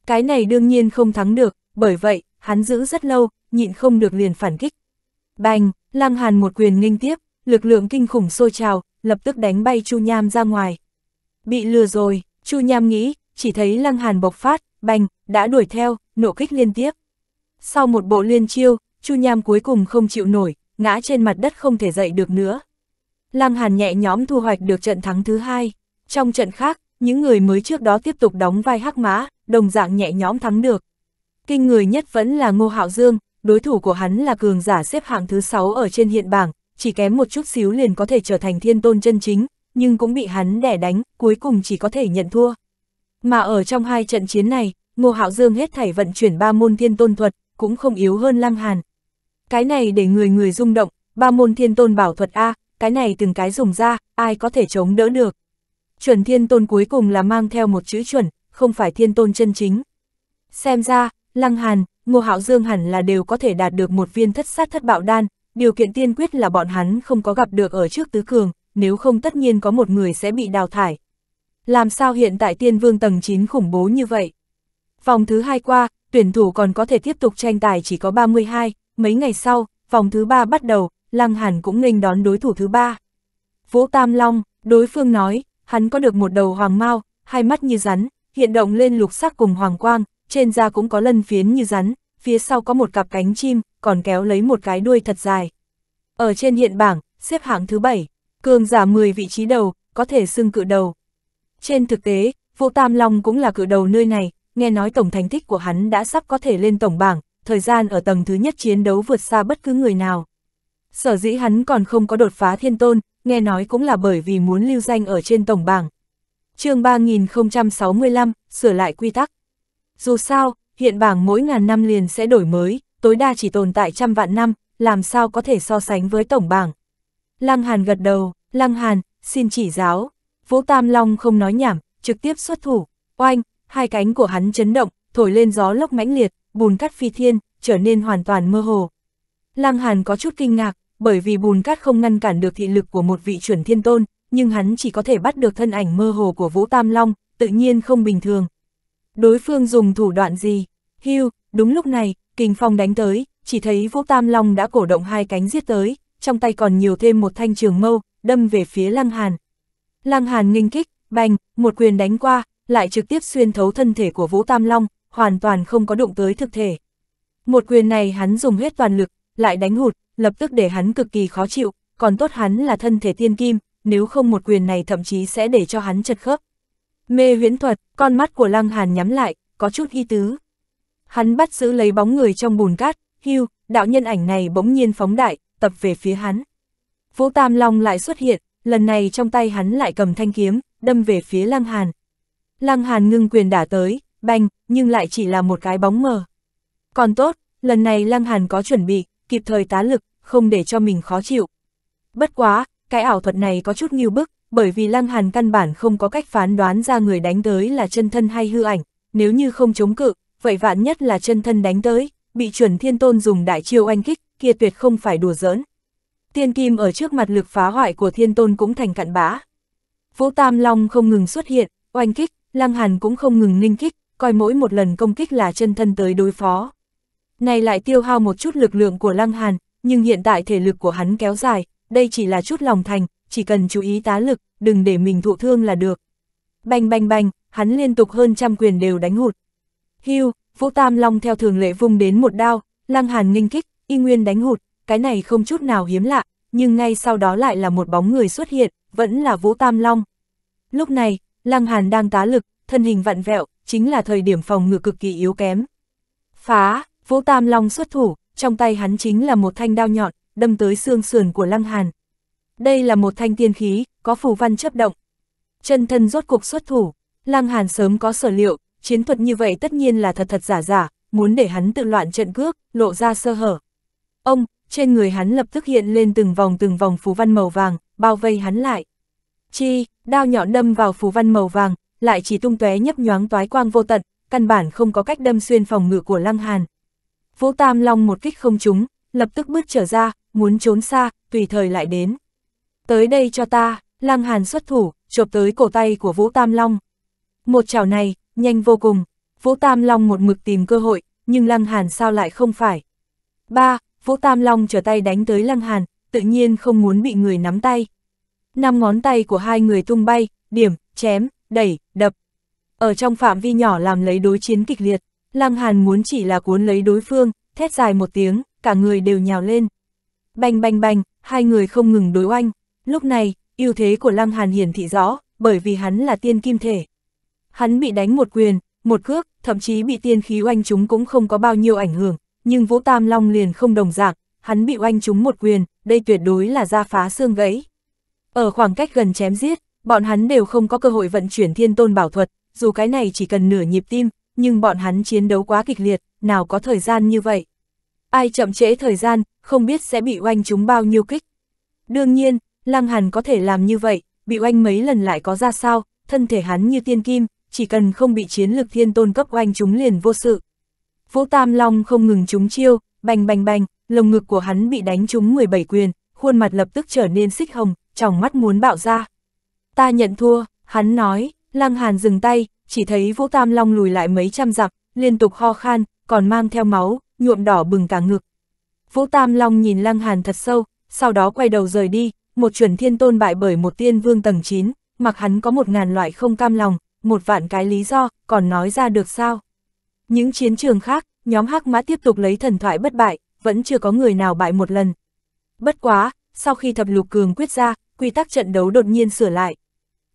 Speaker 1: Cái này đương nhiên không thắng được, bởi vậy, hắn giữ rất lâu, nhịn không được liền phản kích. Bành, Lăng Hàn một quyền nghênh tiếp, lực lượng kinh khủng sôi trào, lập tức đánh bay Chu Nham ra ngoài. Bị lừa rồi, Chu Nham nghĩ, chỉ thấy Lăng Hàn bộc phát, bành, đã đuổi theo, nổ kích liên tiếp. Sau một bộ liên chiêu, Chu Nham cuối cùng không chịu nổi, ngã trên mặt đất không thể dậy được nữa. Lăng Hàn nhẹ nhóm thu hoạch được trận thắng thứ hai. Trong trận khác, những người mới trước đó tiếp tục đóng vai hắc mã, đồng dạng nhẹ nhóm thắng được. Kinh người nhất vẫn là Ngô Hạo Dương, đối thủ của hắn là cường giả xếp hạng thứ 6 ở trên hiện bảng, chỉ kém một chút xíu liền có thể trở thành thiên tôn chân chính, nhưng cũng bị hắn đẻ đánh, cuối cùng chỉ có thể nhận thua. Mà ở trong hai trận chiến này, Ngô Hạo Dương hết thảy vận chuyển ba môn thiên tôn thuật, cũng không yếu hơn Lăng Hàn. Cái này để người người rung động, ba môn thiên tôn bảo thuật A, cái này từng cái dùng ra, ai có thể chống đỡ được. Chuẩn thiên tôn cuối cùng là mang theo một chữ chuẩn, không phải thiên tôn chân chính. Xem ra, Lăng Hàn, Ngô Hạo Dương hẳn là đều có thể đạt được một viên thất sát thất bạo đan, điều kiện tiên quyết là bọn hắn không có gặp được ở trước tứ cường, nếu không tất nhiên có một người sẽ bị đào thải. Làm sao hiện tại tiên vương tầng 9 khủng bố như vậy? Vòng thứ hai qua, tuyển thủ còn có thể tiếp tục tranh tài chỉ có 32, mấy ngày sau, vòng thứ ba bắt đầu, Lăng Hàn cũng nghênh đón đối thủ thứ ba. Vũ Tam Long, đối phương nói, hắn có được một đầu hoàng mau, hai mắt như rắn, hiện động lên lục sắc cùng hoàng quang, trên da cũng có lân phiến như rắn, phía sau có một cặp cánh chim, còn kéo lấy một cái đuôi thật dài. Ở trên hiện bảng, xếp hạng thứ 7, cường giả 10 vị trí đầu, có thể xưng cự đầu. Trên thực tế, vũ Tam Long cũng là cự đầu nơi này, nghe nói tổng thành tích của hắn đã sắp có thể lên tổng bảng, thời gian ở tầng thứ nhất chiến đấu vượt xa bất cứ người nào. Sở dĩ hắn còn không có đột phá thiên tôn, nghe nói cũng là bởi vì muốn lưu danh ở trên tổng bảng. chương 3065, sửa lại quy tắc. Dù sao, hiện bảng mỗi ngàn năm liền sẽ đổi mới, tối đa chỉ tồn tại trăm vạn năm, làm sao có thể so sánh với tổng bảng. Lăng Hàn gật đầu, Lăng Hàn, xin chỉ giáo. Vũ Tam Long không nói nhảm, trực tiếp xuất thủ, oanh, hai cánh của hắn chấn động, thổi lên gió lốc mãnh liệt, bùn cát phi thiên, trở nên hoàn toàn mơ hồ. Lăng Hàn có chút kinh ngạc, bởi vì bùn cát không ngăn cản được thị lực của một vị chuẩn thiên tôn, nhưng hắn chỉ có thể bắt được thân ảnh mơ hồ của Vũ Tam Long, tự nhiên không bình thường, Đối phương dùng thủ đoạn gì? Hưu, đúng lúc này, kình phong đánh tới, chỉ thấy Vũ Tam Long đã cổ động hai cánh giết tới, trong tay còn nhiều thêm một thanh trường mâu, đâm về phía Lăng Hàn. Lăng Hàn nghinh kích, bành, một quyền đánh qua, lại trực tiếp xuyên thấu thân thể của Vũ Tam Long, hoàn toàn không có đụng tới thực thể. Một quyền này hắn dùng hết toàn lực, lại đánh hụt, lập tức để hắn cực kỳ khó chịu, còn tốt hắn là thân thể tiên kim, nếu không một quyền này thậm chí sẽ để cho hắn chật khớp. Mê huyễn thuật, con mắt của Lăng Hàn nhắm lại, có chút y tứ. Hắn bắt giữ lấy bóng người trong bùn cát, hưu, đạo nhân ảnh này bỗng nhiên phóng đại, tập về phía hắn. Vũ Tam Long lại xuất hiện, lần này trong tay hắn lại cầm thanh kiếm, đâm về phía Lăng Hàn. Lăng Hàn ngưng quyền đả tới, banh, nhưng lại chỉ là một cái bóng mờ. Còn tốt, lần này Lăng Hàn có chuẩn bị, kịp thời tá lực, không để cho mình khó chịu. Bất quá, cái ảo thuật này có chút nghiêu bức, bởi vì Lăng Hàn căn bản không có cách phán đoán ra người đánh tới là chân thân hay hư ảnh, nếu như không chống cự, vậy vạn nhất là chân thân đánh tới, bị chuẩn thiên tôn dùng đại chiêu oanh kích, kia tuyệt không phải đùa giỡn. Tiên kim ở trước mặt lực phá hoại của thiên tôn cũng thành cặn bã. Vũ Tam Long không ngừng xuất hiện, oanh kích, Lăng Hàn cũng không ngừng ninh kích, coi mỗi một lần công kích là chân thân tới đối phó. Này lại tiêu hao một chút lực lượng của Lăng Hàn, nhưng hiện tại thể lực của hắn kéo dài, đây chỉ là chút lòng thành, chỉ cần chú ý tá lực, đừng để mình thụ thương là được. Bành bành bành, hắn liên tục hơn trăm quyền đều đánh hụt. Hưu, Vũ Tam Long theo thường lệ vung đến một đao, Lăng Hàn nghênh kích, y nguyên đánh hụt, cái này không chút nào hiếm lạ, nhưng ngay sau đó lại là một bóng người xuất hiện, vẫn là Vũ Tam Long. Lúc này, Lăng Hàn đang tá lực, thân hình vặn vẹo, chính là thời điểm phòng ngự cực kỳ yếu kém. Phá, Vũ Tam Long xuất thủ, trong tay hắn chính là một thanh đao nhọn, đâm tới xương sườn của Lăng Hàn, đây là một thanh tiên khí, có phù văn chấp động. Chân thân rốt cuộc xuất thủ, Lăng Hàn sớm có sở liệu, chiến thuật như vậy tất nhiên là thật thật giả giả, muốn để hắn tự loạn trận cước, lộ ra sơ hở. Ông, trên người hắn lập tức hiện lên từng vòng từng vòng phù văn màu vàng, bao vây hắn lại. Chi, đao nhỏ đâm vào phù văn màu vàng, lại chỉ tung tóe nhấp nhoáng toái quang vô tận, căn bản không có cách đâm xuyên phòng ngự của Lăng Hàn. Vũ Tam Long một kích không trúng, lập tức bước trở ra, muốn trốn xa, tùy thời lại đến. Tới đây cho ta, Lăng Hàn xuất thủ, chộp tới cổ tay của Vũ Tam Long. Một chảo này, nhanh vô cùng, Vũ Tam Long một mực tìm cơ hội, nhưng Lăng Hàn sao lại không phải. Ba, Vũ Tam Long trở tay đánh tới Lăng Hàn, tự nhiên không muốn bị người nắm tay. Năm ngón tay của hai người tung bay, điểm, chém, đẩy, đập. Ở trong phạm vi nhỏ làm lấy đối chiến kịch liệt, Lăng Hàn muốn chỉ là cuốn lấy đối phương, thét dài một tiếng, cả người đều nhào lên. Bành bành bành, hai người không ngừng đối oanh, Lúc này, ưu thế của Lăng Hàn hiển thị rõ, bởi vì hắn là tiên kim thể. Hắn bị đánh một quyền, một cước, thậm chí bị tiên khí oanh chúng cũng không có bao nhiêu ảnh hưởng, nhưng Vũ Tam Long liền không đồng dạng, hắn bị oanh chúng một quyền, đây tuyệt đối là ra phá xương gãy. Ở khoảng cách gần chém giết, bọn hắn đều không có cơ hội vận chuyển thiên tôn bảo thuật, dù cái này chỉ cần nửa nhịp tim, nhưng bọn hắn chiến đấu quá kịch liệt, nào có thời gian như vậy. Ai chậm trễ thời gian, không biết sẽ bị oanh chúng bao nhiêu kích. Đương nhiên, Lăng Hàn có thể làm như vậy, bị oanh mấy lần lại có ra sao, thân thể hắn như tiên kim, chỉ cần không bị chiến lực thiên tôn cấp oanh chúng liền vô sự. Vũ Tam Long không ngừng trúng chiêu, bành bành bành, lồng ngực của hắn bị đánh trúng 17 quyền, khuôn mặt lập tức trở nên xích hồng, trong mắt muốn bạo ra. Ta nhận thua, hắn nói, Lăng Hàn dừng tay, chỉ thấy Vũ Tam Long lùi lại mấy trăm dặm, liên tục ho khan, còn mang theo máu, nhuộm đỏ bừng cả ngực. Vũ Tam Long nhìn Lăng Hàn thật sâu, sau đó quay đầu rời đi, một chuẩn thiên tôn bại bởi một tiên vương tầng 9, mặc hắn có một ngàn loại không cam lòng, một vạn cái lý do, còn nói ra được sao. Những chiến trường khác, nhóm hắc mã tiếp tục lấy thần thoại bất bại, vẫn chưa có người nào bại một lần. Bất quá, sau khi thập lục cường quyết ra, quy tắc trận đấu đột nhiên sửa lại.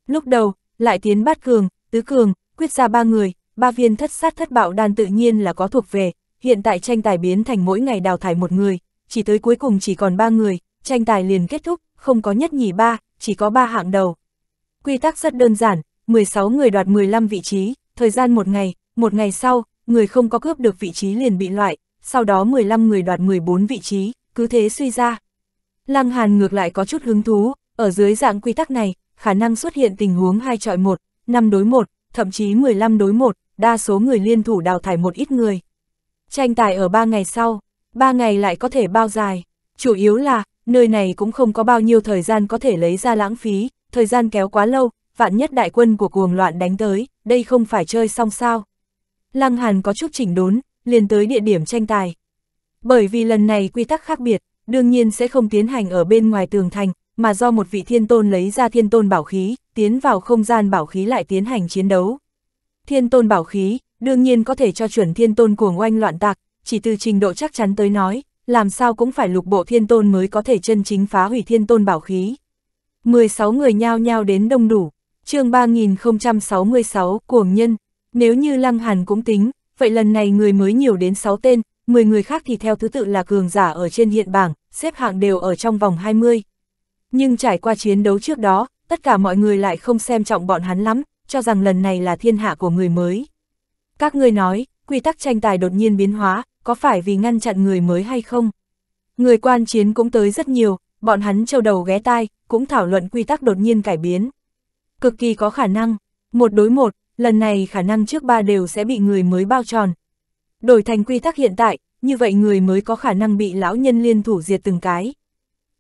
Speaker 1: Lúc đầu, lại tiến bát cường, tứ cường, quyết ra ba người, ba viên thất sát thất bạo đan tự nhiên là có thuộc về, hiện tại tranh tài biến thành mỗi ngày đào thải một người, chỉ tới cuối cùng chỉ còn ba người, tranh tài liền kết thúc, không có nhất nhì ba, chỉ có ba hạng đầu. Quy tắc rất đơn giản, 16 người đoạt 15 vị trí, thời gian một ngày, một ngày sau, người không có cướp được vị trí liền bị loại, sau đó 15 người đoạt 14 vị trí, cứ thế suy ra. Lăng Hàn ngược lại có chút hứng thú, ở dưới dạng quy tắc này, khả năng xuất hiện tình huống hai chọi một 5 đối 1, thậm chí 15 đối 1, đa số người liên thủ đào thải một ít người. Tranh tài ở 3 ngày sau, 3 ngày lại có thể bao dài, chủ yếu là nơi này cũng không có bao nhiêu thời gian có thể lấy ra lãng phí, thời gian kéo quá lâu, vạn nhất đại quân của cuồng loạn đánh tới, đây không phải chơi xong sao. Lăng Hàn có chút chỉnh đốn, liền tới địa điểm tranh tài. Bởi vì lần này quy tắc khác biệt, đương nhiên sẽ không tiến hành ở bên ngoài tường thành, mà do một vị thiên tôn lấy ra thiên tôn bảo khí, tiến vào không gian bảo khí lại tiến hành chiến đấu. Thiên tôn bảo khí, đương nhiên có thể cho chuẩn thiên tôn cuồng oanh loạn tạc, chỉ từ trình độ chắc chắn tới nói, làm sao cũng phải lục bộ thiên tôn mới có thể chân chính phá hủy thiên tôn bảo khí. 16 người nhao nhao đến đông đủ, chương 3066 cuồng nhân, nếu như Lăng Hàn cũng tính, vậy lần này người mới nhiều đến 6 tên, 10 người khác thì theo thứ tự là cường giả ở trên hiện bảng, xếp hạng đều ở trong vòng 20. Nhưng trải qua chiến đấu trước đó, tất cả mọi người lại không xem trọng bọn hắn lắm, cho rằng lần này là thiên hạ của người mới. Các ngươi nói, quy tắc tranh tài đột nhiên biến hóa, có phải vì ngăn chặn người mới hay không? Người quan chiến cũng tới rất nhiều, bọn hắn châu đầu ghé tai, cũng thảo luận quy tắc đột nhiên cải biến. Cực kỳ có khả năng, một đối một, lần này khả năng trước ba đều sẽ bị người mới bao tròn. Đổi thành quy tắc hiện tại, như vậy người mới có khả năng bị lão nhân liên thủ diệt từng cái.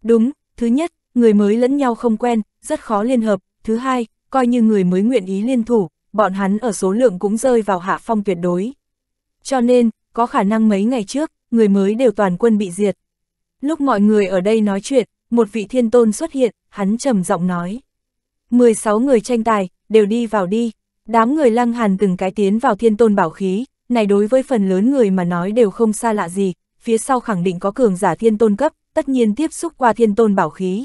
Speaker 1: Đúng, thứ nhất, người mới lẫn nhau không quen, rất khó liên hợp, thứ hai, coi như người mới nguyện ý liên thủ, bọn hắn ở số lượng cũng rơi vào hạ phong tuyệt đối. Cho nên, có khả năng mấy ngày trước, người mới đều toàn quân bị diệt. Lúc mọi người ở đây nói chuyện, một vị thiên tôn xuất hiện, hắn trầm giọng nói. 16 người tranh tài, đều đi vào đi. Đám người lăng hàn từng cái tiến vào thiên tôn bảo khí, này đối với phần lớn người mà nói đều không xa lạ gì, phía sau khẳng định có cường giả thiên tôn cấp, tất nhiên tiếp xúc qua thiên tôn bảo khí.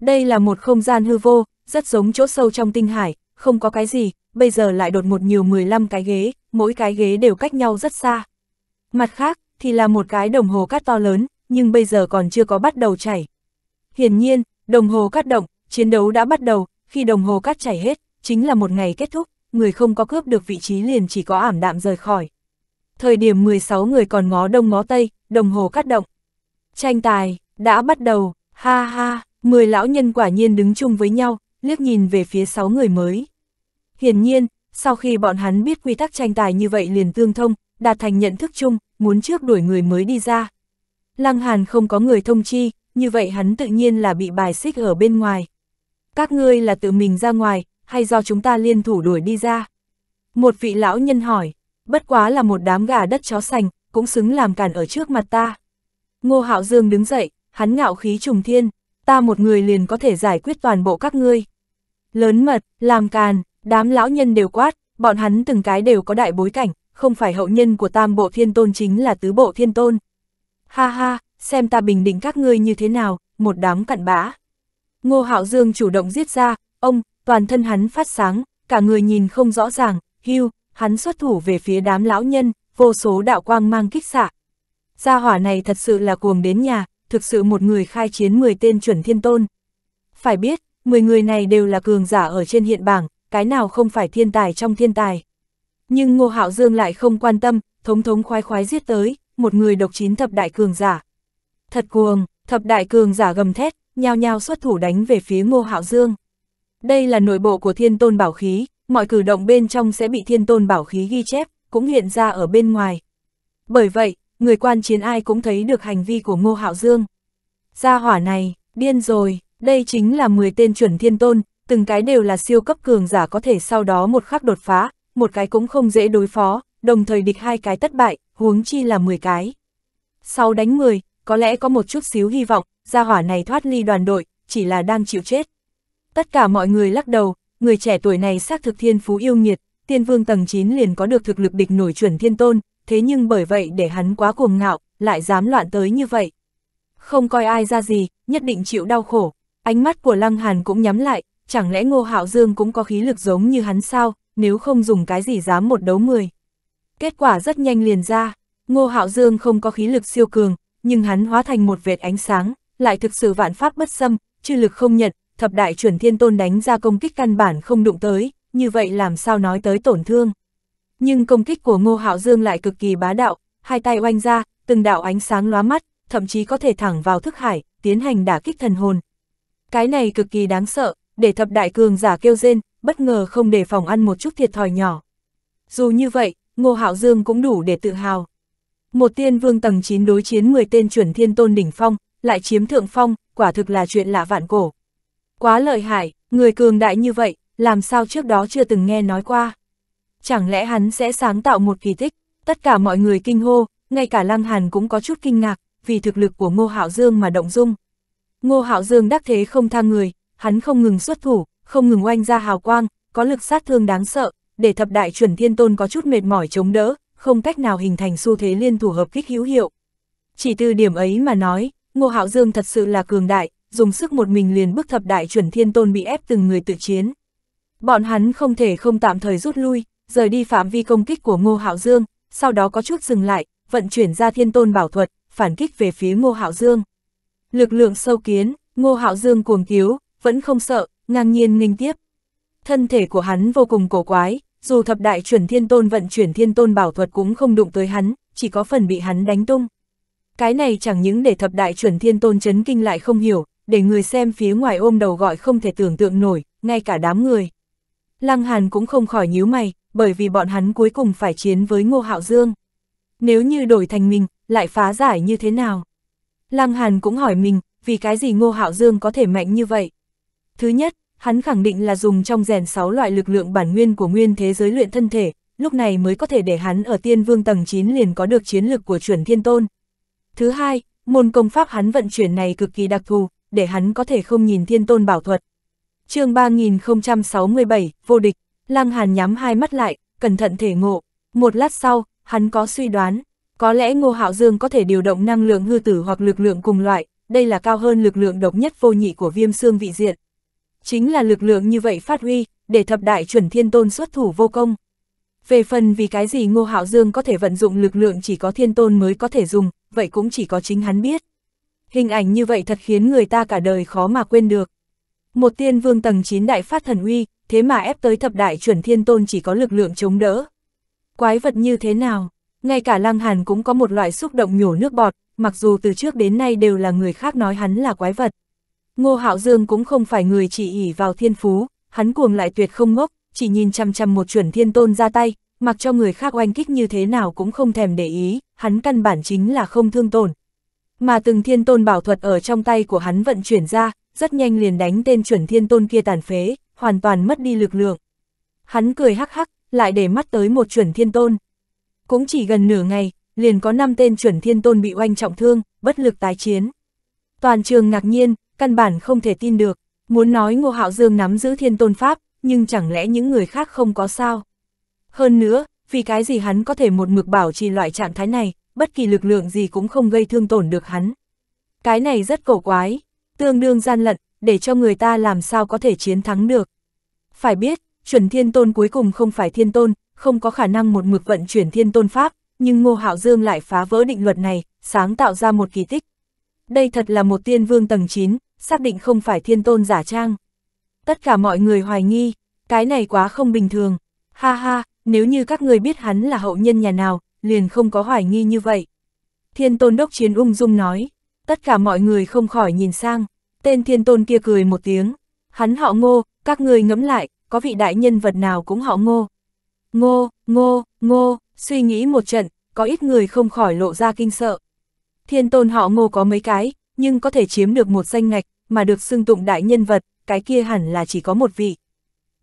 Speaker 1: Đây là một không gian hư vô, rất giống chỗ sâu trong tinh hải, không có cái gì, bây giờ lại đột một nhiều 15 cái ghế, mỗi cái ghế đều cách nhau rất xa. Mặt khác, thì là một cái đồng hồ cát to lớn, nhưng bây giờ còn chưa có bắt đầu chảy. Hiển nhiên, đồng hồ cát động, chiến đấu đã bắt đầu, khi đồng hồ cát chảy hết, chính là một ngày kết thúc, người không có cướp được vị trí liền chỉ có ảm đạm rời khỏi. Thời điểm 16 người còn ngó đông ngó tây, đồng hồ cát động. Tranh tài, đã bắt đầu, ha ha, 10 lão nhân quả nhiên đứng chung với nhau, liếc nhìn về phía 6 người mới. Hiển nhiên, sau khi bọn hắn biết quy tắc tranh tài như vậy liền tương thông, đạt thành nhận thức chung, muốn trước đuổi người mới đi ra. Lăng Hàn không có người thông chi, như vậy hắn tự nhiên là bị bài xích ở bên ngoài. Các ngươi là tự mình ra ngoài, hay do chúng ta liên thủ đuổi đi ra? Một vị lão nhân hỏi, bất quá là một đám gà đất chó sành, cũng xứng làm cản ở trước mặt ta. Ngô Hạo Dương đứng dậy, hắn ngạo khí trùng thiên, ta một người liền có thể giải quyết toàn bộ các ngươi. Lớn mật, làm càn, đám lão nhân đều quát, bọn hắn từng cái đều có đại bối cảnh, không phải hậu nhân của tam bộ thiên tôn chính là tứ bộ thiên tôn. Ha ha, xem ta bình định các ngươi như thế nào, một đám cặn bã. Ngô Hạo Dương chủ động giết ra, ông, toàn thân hắn phát sáng, cả người nhìn không rõ ràng, hưu, hắn xuất thủ về phía đám lão nhân, vô số đạo quang mang kích xạ. Gia hỏa này thật sự là cuồng đến nhà, thực sự một người khai chiến 10 tên chuẩn thiên tôn. Phải biết, 10 người này đều là cường giả ở trên hiện bảng, cái nào không phải thiên tài trong thiên tài. Nhưng Ngô Hạo Dương lại không quan tâm, thống thống khoái khoái giết tới, một người độc chín thập đại cường giả. Thật cuồng, thập đại cường giả gầm thét, nhao nhao xuất thủ đánh về phía Ngô Hạo Dương. Đây là nội bộ của thiên tôn bảo khí, mọi cử động bên trong sẽ bị thiên tôn bảo khí ghi chép, cũng hiện ra ở bên ngoài. Bởi vậy, người quan chiến ai cũng thấy được hành vi của Ngô Hạo Dương. Gia hỏa này, điên rồi, đây chính là 10 tên chuẩn thiên tôn, từng cái đều là siêu cấp cường giả có thể sau đó một khắc đột phá, một cái cũng không dễ đối phó, đồng thời địch hai cái thất bại, huống chi là 10 cái. sau đánh 10, có lẽ có một chút xíu hy vọng, gia hỏa này thoát ly đoàn đội, chỉ là đang chịu chết. Tất cả mọi người lắc đầu, người trẻ tuổi này xác thực thiên phú yêu nghiệt, tiên vương tầng 9 liền có được thực lực địch nổi chuẩn thiên tôn, thế nhưng bởi vậy để hắn quá cuồng ngạo, lại dám loạn tới như vậy. Không coi ai ra gì, nhất định chịu đau khổ. Ánh mắt của Lăng Hàn cũng nhắm lại, chẳng lẽ Ngô Hạo Dương cũng có khí lực giống như hắn sao, nếu không dùng cái gì dám một đấu 10. Kết quả rất nhanh liền ra, Ngô Hạo Dương không có khí lực siêu cường, nhưng hắn hóa thành một vệt ánh sáng, lại thực sự vạn pháp bất xâm, chư lực không nhận, thập đại chuẩn thiên tôn đánh ra công kích căn bản không đụng tới, như vậy làm sao nói tới tổn thương. Nhưng công kích của Ngô Hạo Dương lại cực kỳ bá đạo, hai tay oanh ra, từng đạo ánh sáng lóa mắt, thậm chí có thể thẳng vào thức hải, tiến hành đả kích thần hồn. Cái này cực kỳ đáng sợ, để thập đại cường giả kêu rên, bất ngờ không đề phòng ăn một chút thiệt thòi nhỏ. Dù như vậy, Ngô Hạo Dương cũng đủ để tự hào. Một tiên vương tầng 9 đối chiến 10 tên chuẩn thiên tôn đỉnh phong, lại chiếm thượng phong, quả thực là chuyện lạ vạn cổ. Quá lợi hại, người cường đại như vậy, làm sao trước đó chưa từng nghe nói qua. Chẳng lẽ hắn sẽ sáng tạo một kỳ tích, tất cả mọi người kinh hô, ngay cả Lăng Hàn cũng có chút kinh ngạc, vì thực lực của Ngô Hạo Dương mà động dung. Ngô Hạo Dương đắc thế không tha người, hắn không ngừng xuất thủ, không ngừng oanh ra hào quang, có lực sát thương đáng sợ, để thập đại chuẩn thiên tôn có chút mệt mỏi chống đỡ, không cách nào hình thành xu thế liên thủ hợp kích hữu hiệu. Chỉ từ điểm ấy mà nói, Ngô Hạo Dương thật sự là cường đại, dùng sức một mình liền bức thập đại chuẩn thiên tôn bị ép từng người tự chiến. Bọn hắn không thể không tạm thời rút lui, rời đi phạm vi công kích của Ngô Hạo Dương, sau đó có chút dừng lại, vận chuyển ra thiên tôn bảo thuật, phản kích về phía Ngô Hạo Dương. Lực lượng sâu kiến, Ngô Hạo Dương cuồng cứu, vẫn không sợ, ngang nhiên nghênh tiếp. Thân thể của hắn vô cùng cổ quái, dù thập đại chuẩn thiên tôn vận chuyển thiên tôn bảo thuật cũng không đụng tới hắn, chỉ có phần bị hắn đánh tung. Cái này chẳng những để thập đại chuẩn thiên tôn chấn kinh lại không hiểu, để người xem phía ngoài ôm đầu gọi không thể tưởng tượng nổi, ngay cả đám người. Lăng Hàn cũng không khỏi nhíu mày, bởi vì bọn hắn cuối cùng phải chiến với Ngô Hạo Dương. Nếu như đổi thành mình, lại phá giải như thế nào? Lăng Hàn cũng hỏi mình, vì cái gì Ngô Hạo Dương có thể mạnh như vậy? Thứ nhất, hắn khẳng định là dùng trong rèn 6 loại lực lượng bản nguyên của nguyên thế giới luyện thân thể, lúc này mới có thể để hắn ở tiên vương tầng 9 liền có được chiến lực của chuẩn thiên tôn. Thứ hai, môn công pháp hắn vận chuyển này cực kỳ đặc thù, để hắn có thể không nhìn thiên tôn bảo thuật. chương 3067, vô địch, lang Hàn nhắm hai mắt lại, cẩn thận thể ngộ. Một lát sau, hắn có suy đoán, có lẽ Ngô Hạo Dương có thể điều động năng lượng hư tử hoặc lực lượng cùng loại, đây là cao hơn lực lượng độc nhất vô nhị của viêm xương vị diện chính là lực lượng như vậy phát huy, để thập đại chuẩn thiên tôn xuất thủ vô công. Về phần vì cái gì Ngô Hạo Dương có thể vận dụng lực lượng chỉ có thiên tôn mới có thể dùng, vậy cũng chỉ có chính hắn biết. Hình ảnh như vậy thật khiến người ta cả đời khó mà quên được. Một tiên vương tầng 9 đại phát thần uy, thế mà ép tới thập đại chuẩn thiên tôn chỉ có lực lượng chống đỡ. Quái vật như thế nào? Ngay cả Lăng Hàn cũng có một loại xúc động nhổ nước bọt, mặc dù từ trước đến nay đều là người khác nói hắn là quái vật. Ngô Hạo Dương cũng không phải người chỉ ỉ vào thiên phú, hắn cuồng lại tuyệt không ngốc, chỉ nhìn chăm chăm một chuẩn thiên tôn ra tay, mặc cho người khác oanh kích như thế nào cũng không thèm để ý, hắn căn bản chính là không thương tổn. Mà từng thiên tôn bảo thuật ở trong tay của hắn vận chuyển ra, rất nhanh liền đánh tên chuẩn thiên tôn kia tàn phế, hoàn toàn mất đi lực lượng. Hắn cười hắc hắc, lại để mắt tới một chuẩn thiên tôn. Cũng chỉ gần nửa ngày, liền có năm tên chuẩn thiên tôn bị oanh trọng thương, bất lực tái chiến. Toàn trường ngạc nhiên, căn bản không thể tin được, muốn nói Ngô Hạo Dương nắm giữ thiên tôn pháp, nhưng chẳng lẽ những người khác không có sao? Hơn nữa, vì cái gì hắn có thể một mực bảo trì loại trạng thái này, bất kỳ lực lượng gì cũng không gây thương tổn được hắn. Cái này rất cổ quái, tương đương gian lận, để cho người ta làm sao có thể chiến thắng được. Phải biết, chuẩn thiên tôn cuối cùng không phải thiên tôn, không có khả năng một mực vận chuyển thiên tôn pháp, nhưng Ngô Hạo Dương lại phá vỡ định luật này, sáng tạo ra một kỳ tích. Đây thật là một tiên vương tầng 9, xác định không phải thiên tôn giả trang. Tất cả mọi người hoài nghi, cái này quá không bình thường. Ha ha, nếu như các người biết hắn là hậu nhân nhà nào, liền không có hoài nghi như vậy. Thiên tôn đốc chiến ung dung nói, tất cả mọi người không khỏi nhìn sang, tên thiên tôn kia cười một tiếng. Hắn họ ngô, các người ngẫm lại, có vị đại nhân vật nào cũng họ ngô. Ngô, ngô, ngô, suy nghĩ một trận, có ít người không khỏi lộ ra kinh sợ. Thiên tôn họ ngô có mấy cái, nhưng có thể chiếm được một danh ngạch, mà được xưng tụng đại nhân vật, cái kia hẳn là chỉ có một vị.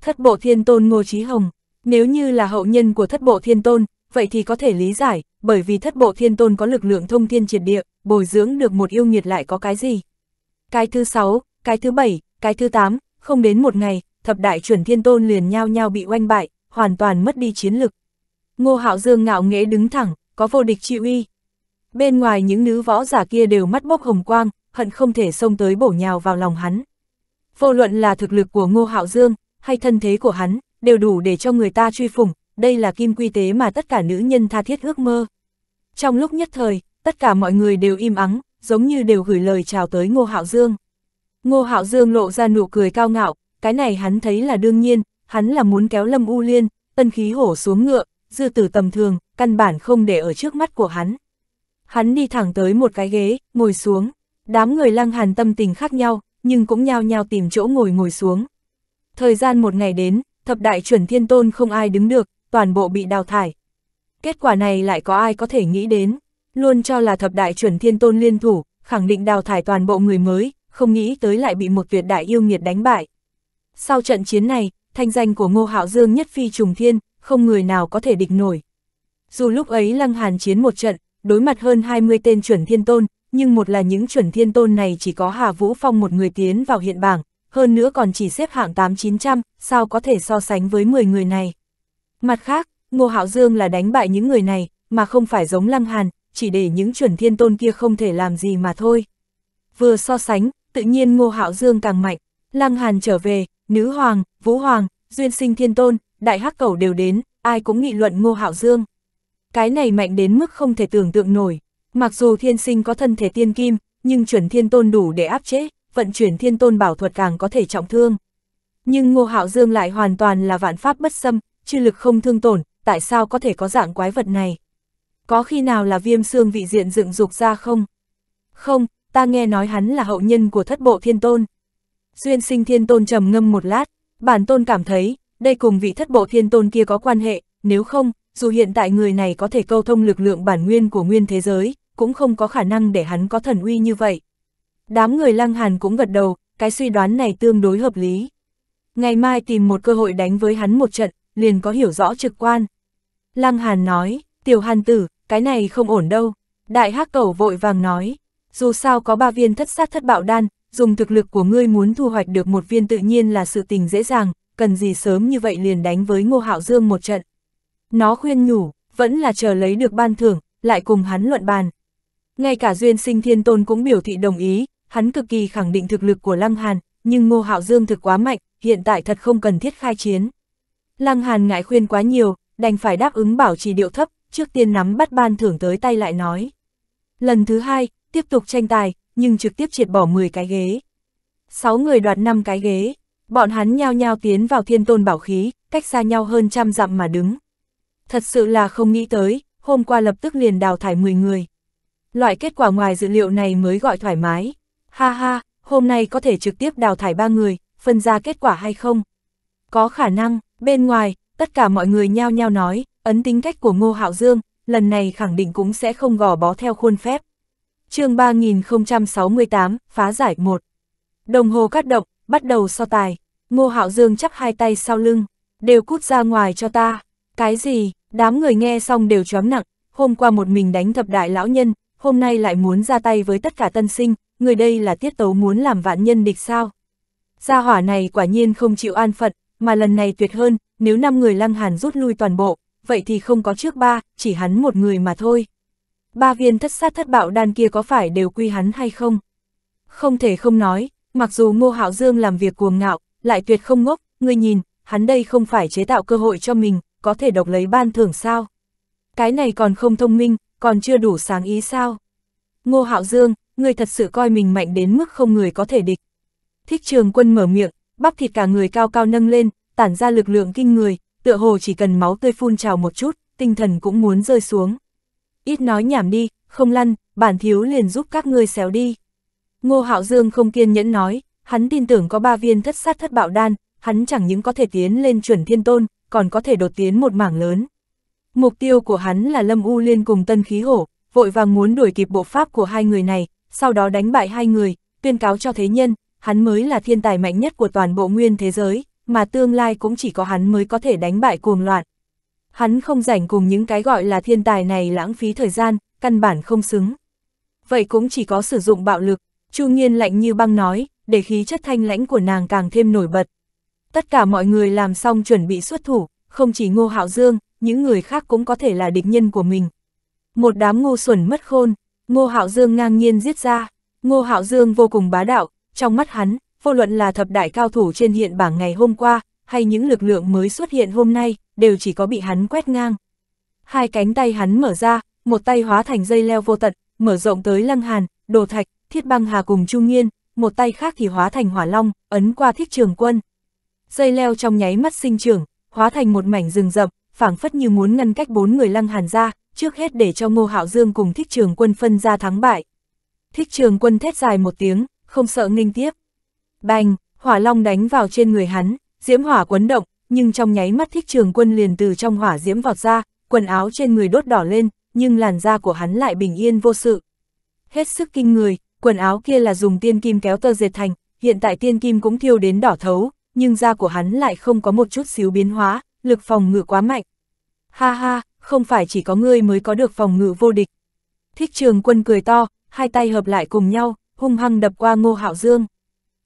Speaker 1: Thất bộ thiên tôn Ngô Trí Hồng, nếu như là hậu nhân của thất bộ thiên tôn, vậy thì có thể lý giải, bởi vì thất bộ thiên tôn có lực lượng thông thiên triệt địa, bồi dưỡng được một yêu nghiệt lại có cái gì. Cái thứ sáu, cái thứ bảy, cái thứ tám, không đến một ngày, thập đại chuẩn thiên tôn liền nhau nhau bị oanh bại, hoàn toàn mất đi chiến lực. Ngô Hạo Dương ngạo nghễ đứng thẳng, có vô địch chi uy, bên ngoài những nữ võ giả kia đều mắt bốc hồng quang, hận không thể xông tới bổ nhào vào lòng hắn. Vô luận là thực lực của Ngô Hạo Dương, hay thân thế của hắn, đều đủ để cho người ta truy phủng, đây là kim quy tế mà tất cả nữ nhân tha thiết ước mơ. Trong lúc nhất thời, tất cả mọi người đều im ắng, giống như đều gửi lời chào tới Ngô Hạo Dương. Ngô Hạo Dương lộ ra nụ cười cao ngạo, cái này hắn thấy là đương nhiên, hắn là muốn kéo Lâm U Liên, tân khí hổ xuống ngựa, dư tử tầm thường, căn bản không để ở trước mắt của hắn hắn đi thẳng tới một cái ghế, ngồi xuống. Đám người lăng hàn tâm tình khác nhau, nhưng cũng nhao nhao tìm chỗ ngồi ngồi xuống. Thời gian một ngày đến, thập đại chuẩn thiên tôn không ai đứng được, toàn bộ bị đào thải. Kết quả này lại có ai có thể nghĩ đến, luôn cho là thập đại chuẩn thiên tôn liên thủ, khẳng định đào thải toàn bộ người mới, không nghĩ tới lại bị một tuyệt đại yêu nghiệt đánh bại. Sau trận chiến này, thanh danh của Ngô Hạo Dương nhất phi trùng thiên, không người nào có thể địch nổi. Dù lúc ấy Lăng Hàn chiến một trận, đối mặt hơn 20 tên chuẩn thiên tôn, nhưng một là những chuẩn thiên tôn này chỉ có Hà Vũ Phong một người tiến vào hiện bảng, hơn nữa còn chỉ xếp hạng 8-900, sao có thể so sánh với 10 người này. Mặt khác, Ngô Hạo Dương là đánh bại những người này, mà không phải giống Lăng Hàn, chỉ để những chuẩn thiên tôn kia không thể làm gì mà thôi. Vừa so sánh, tự nhiên Ngô Hạo Dương càng mạnh, Lăng Hàn trở về, Nữ Hoàng, Vũ Hoàng, Duyên Sinh Thiên Tôn, Đại Hắc Cẩu đều đến, ai cũng nghị luận Ngô Hạo Dương cái này mạnh đến mức không thể tưởng tượng nổi. Mặc dù thiên sinh có thân thể tiên kim, nhưng chuẩn thiên tôn đủ để áp chế, vận chuyển thiên tôn bảo thuật càng có thể trọng thương. Nhưng Ngô Hạo Dương lại hoàn toàn là vạn pháp bất xâm, chư lực không thương tổn, tại sao có thể có dạng quái vật này? Có khi nào là viêm xương vị diện dựng dục ra không? Không, ta nghe nói hắn là hậu nhân của thất bộ thiên tôn. Duyên sinh thiên tôn trầm ngâm một lát, bản tôn cảm thấy, đây cùng vị thất bộ thiên tôn kia có quan hệ, nếu không, dù hiện tại người này có thể câu thông lực lượng bản nguyên của nguyên thế giới, cũng không có khả năng để hắn có thần uy như vậy. Đám người lăng hàn cũng gật đầu, cái suy đoán này tương đối hợp lý. Ngày mai tìm một cơ hội đánh với hắn một trận, liền có hiểu rõ trực quan. Lăng hàn nói, tiểu hàn tử, cái này không ổn đâu. Đại hắc cẩu vội vàng nói, dù sao có ba viên thất sát thất bạo đan, dùng thực lực của ngươi muốn thu hoạch được một viên tự nhiên là sự tình dễ dàng, cần gì sớm như vậy liền đánh với Ngô Hạo Dương một trận. Nó khuyên nhủ, vẫn là chờ lấy được ban thưởng, lại cùng hắn luận bàn. Ngay cả Duyên Sinh Thiên Tôn cũng biểu thị đồng ý, hắn cực kỳ khẳng định thực lực của Lăng Hàn, nhưng Ngô Hạo Dương thực quá mạnh, hiện tại thật không cần thiết khai chiến. Lăng Hàn ngại khuyên quá nhiều, đành phải đáp ứng bảo trì điệu thấp, trước tiên nắm bắt ban thưởng tới tay lại nói. Lần thứ hai, tiếp tục tranh tài, nhưng trực tiếp triệt bỏ 10 cái ghế. 6 người đoạt 5 cái ghế, bọn hắn nhao nhao tiến vào thiên tôn bảo khí, cách xa nhau hơn trăm dặm mà đứng, thật sự là không nghĩ tới, hôm qua lập tức liền đào thải 10 người. Loại kết quả ngoài dữ liệu này mới gọi thoải mái. Ha ha, hôm nay có thể trực tiếp đào thải 3 người, phân ra kết quả hay không? Có khả năng, bên ngoài, tất cả mọi người nhao nhao nói, ấn tính cách của Ngô Hạo Dương, lần này khẳng định cũng sẽ không gò bó theo khuôn phép. chương 3068, phá giải 1. Đồng hồ cắt động, bắt đầu so tài. Ngô Hạo Dương chắp hai tay sau lưng, đều cút ra ngoài cho ta. Cái gì, đám người nghe xong đều choáng nặng, hôm qua một mình đánh thập đại lão nhân, hôm nay lại muốn ra tay với tất cả tân sinh, người đây là tiết tấu muốn làm vạn nhân địch sao. Gia hỏa này quả nhiên không chịu an phận, mà lần này tuyệt hơn, nếu năm người lăng hàn rút lui toàn bộ, vậy thì không có trước ba, chỉ hắn một người mà thôi. Ba viên thất sát thất bạo đan kia có phải đều quy hắn hay không? Không thể không nói, mặc dù Ngô Hạo Dương làm việc cuồng ngạo, lại tuyệt không ngốc, ngươi nhìn, hắn đây không phải chế tạo cơ hội cho mình, có thể độc lấy ban thưởng sao? Cái này còn không thông minh, còn chưa đủ sáng ý sao? Ngô Hạo Dương, người thật sự coi mình mạnh đến mức không người có thể địch. Thích trường quân mở miệng, bắp thịt cả người cao cao nâng lên, tản ra lực lượng kinh người, tựa hồ chỉ cần máu tươi phun trào một chút, tinh thần cũng muốn rơi xuống. Ít nói nhảm đi, không lăn, bản thiếu liền giúp các ngươi xéo đi. Ngô Hạo Dương không kiên nhẫn nói, hắn tin tưởng có ba viên thất sát thất bạo đan, hắn chẳng những có thể tiến lên chuẩn thiên tôn, còn có thể đột tiến một mảng lớn. Mục tiêu của hắn là Lâm U Liên cùng Tân Khí Hổ, vội vàng muốn đuổi kịp bộ pháp của hai người này, sau đó đánh bại hai người, tuyên cáo cho thế nhân, hắn mới là thiên tài mạnh nhất của toàn bộ nguyên thế giới, mà tương lai cũng chỉ có hắn mới có thể đánh bại cuồng loạn. Hắn không rảnh cùng những cái gọi là thiên tài này lãng phí thời gian, căn bản không xứng. Vậy cũng chỉ có sử dụng bạo lực, Chu Nghiên lạnh như băng nói, để khí chất thanh lãnh của nàng càng thêm nổi bật, tất cả mọi người làm xong chuẩn bị xuất thủ, không chỉ Ngô Hạo Dương, những người khác cũng có thể là địch nhân của mình. Một đám Ngô xuẩn mất khôn, Ngô Hạo Dương ngang nhiên giết ra, Ngô Hạo Dương vô cùng bá đạo, trong mắt hắn, vô luận là thập đại cao thủ trên hiện bảng ngày hôm qua, hay những lực lượng mới xuất hiện hôm nay, đều chỉ có bị hắn quét ngang. Hai cánh tay hắn mở ra, một tay hóa thành dây leo vô tận, mở rộng tới lăng hàn, đồ thạch, thiết băng hà cùng trung nghiên, một tay khác thì hóa thành hỏa long, ấn qua thiết trường quân, dây leo trong nháy mắt sinh trưởng, hóa thành một mảnh rừng rậm, phảng phất như muốn ngăn cách bốn người lăng hàn ra, trước hết để cho Ngô Hạo Dương cùng thích trường quân phân ra thắng bại. Thích trường quân thét dài một tiếng, không sợ nghinh tiếp. Bành, hỏa long đánh vào trên người hắn, diễm hỏa quấn động, nhưng trong nháy mắt thích trường quân liền từ trong hỏa diễm vọt ra, quần áo trên người đốt đỏ lên, nhưng làn da của hắn lại bình yên vô sự. Hết sức kinh người, quần áo kia là dùng tiên kim kéo tơ dệt thành, hiện tại tiên kim cũng thiêu đến đỏ thấu, nhưng da của hắn lại không có một chút xíu biến hóa, lực phòng ngự quá mạnh. Ha ha, không phải chỉ có ngươi mới có được phòng ngự vô địch. Thích trường quân cười to, hai tay hợp lại cùng nhau, hung hăng đập qua Ngô Hạo Dương.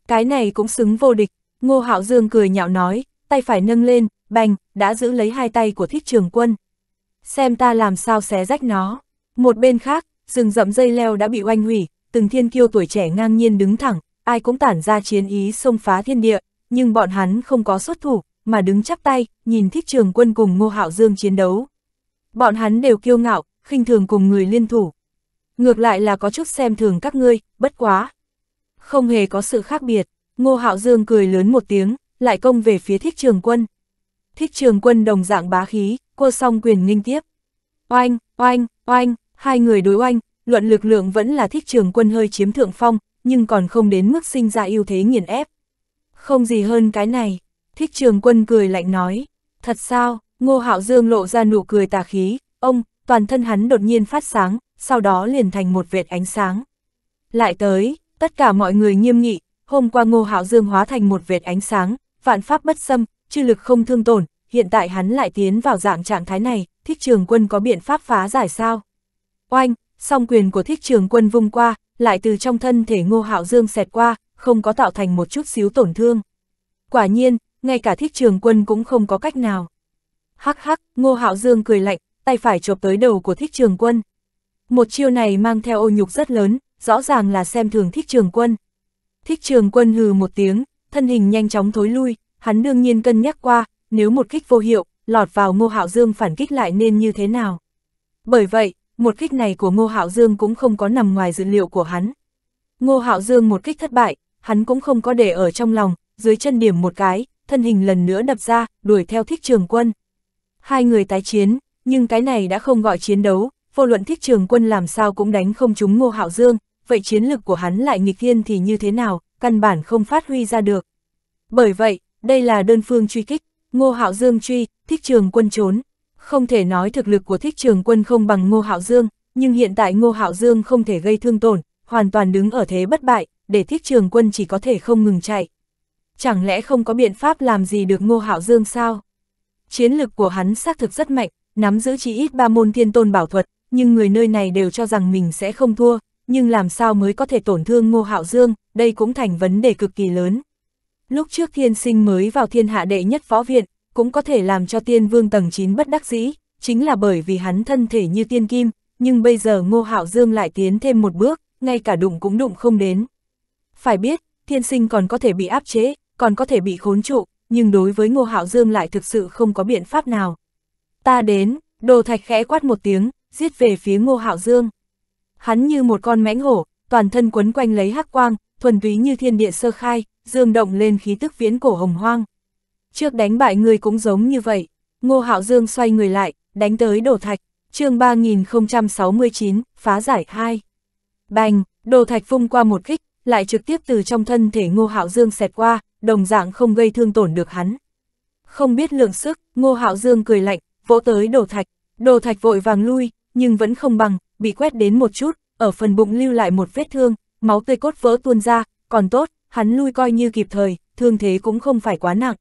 Speaker 1: Cái này cũng xứng vô địch, Ngô Hạo Dương cười nhạo nói, tay phải nâng lên, bành, đã giữ lấy hai tay của thích trường quân. Xem ta làm sao xé rách nó. Một bên khác, rừng rậm dây leo đã bị oanh hủy, từng thiên kiêu tuổi trẻ ngang nhiên đứng thẳng, ai cũng tản ra chiến ý xông phá thiên địa, nhưng bọn hắn không có xuất thủ, mà đứng chắp tay, nhìn thích trường quân cùng Ngô Hạo Dương chiến đấu. Bọn hắn đều kiêu ngạo, khinh thường cùng người liên thủ. Ngược lại là có chút xem thường các ngươi, bất quá. Không hề có sự khác biệt, Ngô Hạo Dương cười lớn một tiếng, lại công về phía thích trường quân. Thích trường quân đồng dạng bá khí, cô song quyền nghinh tiếp. Oanh, oanh, oanh, hai người đối oanh, luận lực lượng vẫn là thích trường quân hơi chiếm thượng phong, nhưng còn không đến mức sinh ra ưu thế nghiền ép. Không gì hơn cái này, thích trường quân cười lạnh nói. Thật sao, ngô hạo dương lộ ra nụ cười tà khí, ông, toàn thân hắn đột nhiên phát sáng, sau đó liền thành một vệt ánh sáng. Lại tới, tất cả mọi người nghiêm nghị, hôm qua ngô hạo dương hóa thành một vệt ánh sáng, vạn pháp bất xâm, chư lực không thương tổn, hiện tại hắn lại tiến vào dạng trạng thái này, thích trường quân có biện pháp phá giải sao? Oanh, song quyền của thích trường quân vung qua, lại từ trong thân thể ngô hạo dương xẹt qua, không có tạo thành một chút xíu tổn thương. Quả nhiên, ngay cả thích trường quân cũng không có cách nào. Hắc hắc, ngô hạo dương cười lạnh, tay phải chộp tới đầu của thích trường quân. Một chiêu này mang theo ô nhục rất lớn, rõ ràng là xem thường thích trường quân. Thích trường quân hừ một tiếng, thân hình nhanh chóng thối lui, hắn đương nhiên cân nhắc qua, nếu một kích vô hiệu, lọt vào ngô hạo dương phản kích lại nên như thế nào. Bởi vậy, một kích này của ngô hạo dương cũng không có nằm ngoài dữ liệu của hắn. Ngô hạo dương một kích thất bại, hắn cũng không có để ở trong lòng, dưới chân điểm một cái, thân hình lần nữa đập ra, đuổi theo thích trường quân. Hai người tái chiến, nhưng cái này đã không gọi chiến đấu, vô luận thích trường quân làm sao cũng đánh không trúng ngô hạo dương, vậy chiến lực của hắn lại nghịch thiên thì như thế nào, căn bản không phát huy ra được. Bởi vậy, đây là đơn phương truy kích, ngô hạo dương truy, thích trường quân trốn. Không thể nói thực lực của thích trường quân không bằng ngô hạo dương, nhưng hiện tại ngô hạo dương không thể gây thương tổn, hoàn toàn đứng ở thế bất bại, để thiết trường quân chỉ có thể không ngừng chạy. Chẳng lẽ không có biện pháp làm gì được Ngô Hạo Dương sao? Chiến lực của hắn xác thực rất mạnh, nắm giữ chỉ ít ba môn thiên tôn bảo thuật, nhưng người nơi này đều cho rằng mình sẽ không thua, nhưng làm sao mới có thể tổn thương Ngô Hạo Dương, đây cũng thành vấn đề cực kỳ lớn. Lúc trước thiên sinh mới vào thiên hạ đệ nhất phó viện, cũng có thể làm cho tiên vương tầng 9 bất đắc dĩ, chính là bởi vì hắn thân thể như tiên kim, nhưng bây giờ Ngô Hạo Dương lại tiến thêm một bước, ngay cả đụng cũng đụng không đến. Phải biết, thiên sinh còn có thể bị áp chế, còn có thể bị khốn trụ, nhưng đối với Ngô Hạo Dương lại thực sự không có biện pháp nào. Ta đến, đồ thạch khẽ quát một tiếng, giết về phía Ngô Hạo Dương. Hắn như một con mãnh hổ, toàn thân quấn quanh lấy hắc quang, thuần túy như thiên địa sơ khai, dương động lên khí tức viễn cổ hồng hoang. Trước đánh bại người cũng giống như vậy, Ngô Hạo Dương xoay người lại, đánh tới đồ thạch, chương 3069, phá giải 2. Bành, đồ thạch phung qua một kích, lại trực tiếp từ trong thân thể Ngô Hạo Dương xẹt qua, đồng dạng không gây thương tổn được hắn. Không biết lượng sức, Ngô Hạo Dương cười lạnh, vỗ tới đồ thạch, đồ thạch vội vàng lui, nhưng vẫn không bằng, bị quét đến một chút, ở phần bụng lưu lại một vết thương, máu tươi cốt vỡ tuôn ra, còn tốt, hắn lui coi như kịp thời, thương thế cũng không phải quá nặng.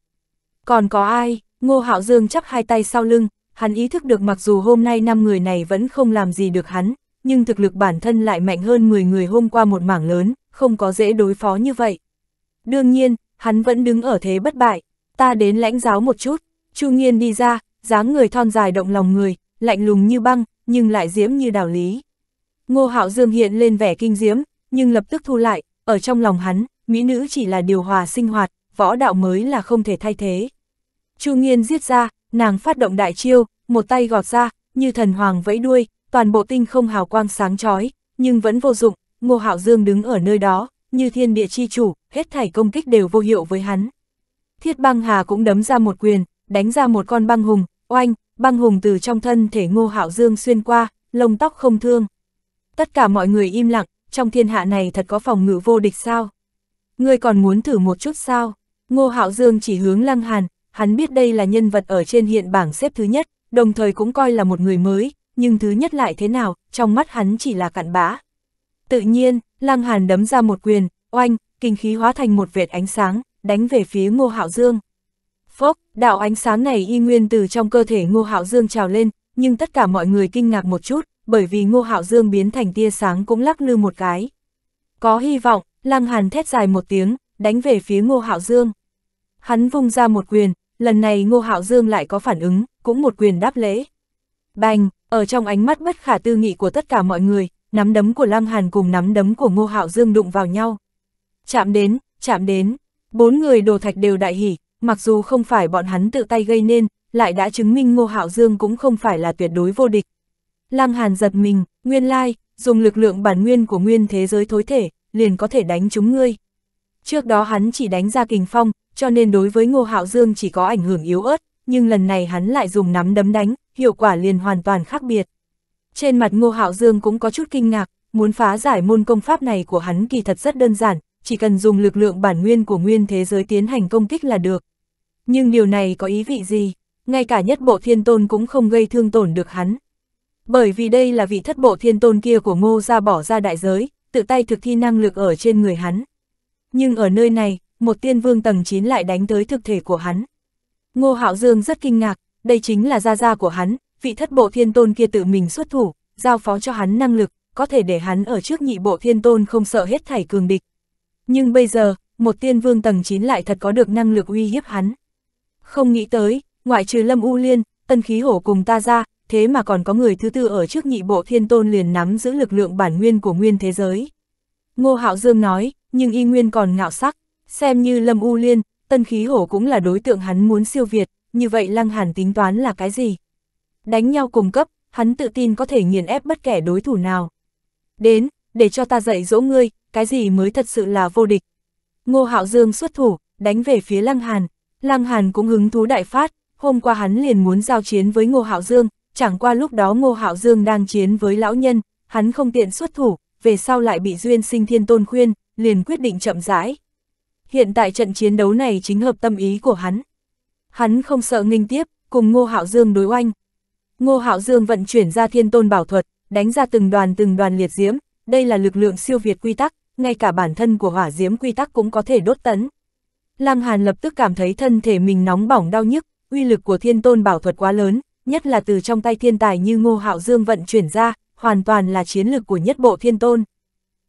Speaker 1: Còn có ai, Ngô Hạo Dương chắp hai tay sau lưng, hắn ý thức được mặc dù hôm nay năm người này vẫn không làm gì được hắn, nhưng thực lực bản thân lại mạnh hơn 10 người hôm qua một mảng lớn, không có dễ đối phó như vậy. Đương nhiên, hắn vẫn đứng ở thế bất bại, ta đến lãnh giáo một chút, Chu Nghiên đi ra, dáng người thon dài động lòng người, lạnh lùng như băng, nhưng lại diễm như đảo lý. Ngô Hạo Dương hiện lên vẻ kinh diễm, nhưng lập tức thu lại, ở trong lòng hắn, mỹ nữ chỉ là điều hòa sinh hoạt, võ đạo mới là không thể thay thế. Chu Nghiên giết ra, nàng phát động đại chiêu, một tay gọt ra, như thần hoàng vẫy đuôi, toàn bộ tinh không hào quang sáng chói, nhưng vẫn vô dụng, Ngô Hạo Dương đứng ở nơi đó, như thiên địa chi chủ, hết thảy công kích đều vô hiệu với hắn. Thiết băng hà cũng đấm ra một quyền, đánh ra một con băng hùng, oanh, băng hùng từ trong thân thể Ngô Hạo Dương xuyên qua, lông tóc không thương. Tất cả mọi người im lặng, trong thiên hạ này thật có phòng ngự vô địch sao? Ngươi còn muốn thử một chút sao? Ngô Hạo Dương chỉ hướng Lăng Hàn, hắn biết đây là nhân vật ở trên hiện bảng xếp thứ nhất, đồng thời cũng coi là một người mới, nhưng thứ nhất lại thế nào, trong mắt hắn chỉ là cặn bã. Tự nhiên, Lăng Hàn đấm ra một quyền, oanh, kinh khí hóa thành một vệt ánh sáng, đánh về phía Ngô Hạo Dương. Phốc, đạo ánh sáng này y nguyên từ trong cơ thể Ngô Hạo Dương trào lên, nhưng tất cả mọi người kinh ngạc một chút, bởi vì Ngô Hạo Dương biến thành tia sáng cũng lắc lư một cái. Có hy vọng, Lăng Hàn thét dài một tiếng, đánh về phía Ngô Hạo Dương. Hắn vung ra một quyền, lần này Ngô Hạo Dương lại có phản ứng, cũng một quyền đáp lễ. Bành, ở trong ánh mắt bất khả tư nghị của tất cả mọi người, nắm đấm của Lăng Hàn cùng nắm đấm của Ngô Hạo Dương đụng vào nhau. Chạm đến, chạm đến, bốn người đồ thạch đều đại hỉ, mặc dù không phải bọn hắn tự tay gây nên, lại đã chứng minh Ngô Hạo Dương cũng không phải là tuyệt đối vô địch. Lăng Hàn giật mình, nguyên lai, dùng lực lượng bản nguyên của nguyên thế giới thối thể, liền có thể đánh chúng ngươi. Trước đó hắn chỉ đánh ra kình phong, cho nên đối với Ngô Hạo Dương chỉ có ảnh hưởng yếu ớt, nhưng lần này hắn lại dùng nắm đấm đánh, hiệu quả liền hoàn toàn khác biệt. Trên mặt Ngô Hạo Dương cũng có chút kinh ngạc, muốn phá giải môn công pháp này của hắn kỳ thật rất đơn giản, chỉ cần dùng lực lượng bản nguyên của nguyên thế giới tiến hành công kích là được. Nhưng điều này có ý vị gì? Ngay cả nhất bộ thiên tôn cũng không gây thương tổn được hắn. Bởi vì đây là vị thất bộ thiên tôn kia của ngô ra bỏ ra đại giới, tự tay thực thi năng lực ở trên người hắn. Nhưng ở nơi này, một tiên vương tầng 9 lại đánh tới thực thể của hắn. Ngô Hạo Dương rất kinh ngạc, đây chính là gia gia của hắn, vị thất bộ thiên tôn kia tự mình xuất thủ, giao phó cho hắn năng lực, có thể để hắn ở trước nhị bộ thiên tôn không sợ hết thảy cường địch. Nhưng bây giờ, một tiên vương tầng 9 lại thật có được năng lực uy hiếp hắn. Không nghĩ tới, ngoại trừ Lâm U Liên, Tân Khí Hổ cùng ta ra, thế mà còn có người thứ tư ở trước nhị bộ thiên tôn liền nắm giữ lực lượng bản nguyên của nguyên thế giới. Ngô Hạo Dương nói, nhưng y nguyên còn ngạo sắc, xem như Lâm U Liên, Tân Khí Hổ cũng là đối tượng hắn muốn siêu việt, như vậy Lăng Hàn tính toán là cái gì? đánh nhau cùng cấp, hắn tự tin có thể nghiền ép bất kể đối thủ nào. Đến, để cho ta dạy dỗ ngươi, cái gì mới thật sự là vô địch. Ngô Hạo Dương xuất thủ, đánh về phía Lăng Hàn. Lăng Hàn cũng hứng thú đại phát, hôm qua hắn liền muốn giao chiến với Ngô Hạo Dương, chẳng qua lúc đó Ngô Hạo Dương đang chiến với lão nhân, hắn không tiện xuất thủ, về sau lại bị Duyên Sinh Thiên Tôn khuyên, liền quyết định chậm rãi. Hiện tại trận chiến đấu này chính hợp tâm ý của hắn. Hắn không sợ nghênh tiếp, cùng Ngô Hạo Dương đối oanh, Ngô Hạo Dương vận chuyển ra thiên tôn bảo thuật, đánh ra từng đoàn từng đoàn liệt diễm, đây là lực lượng siêu việt quy tắc, ngay cả bản thân của hỏa diễm quy tắc cũng có thể đốt tấn. Lăng Hàn lập tức cảm thấy thân thể mình nóng bỏng đau nhức, uy lực của thiên tôn bảo thuật quá lớn, nhất là từ trong tay thiên tài như Ngô Hạo Dương vận chuyển ra, hoàn toàn là chiến lực của nhất bộ thiên tôn.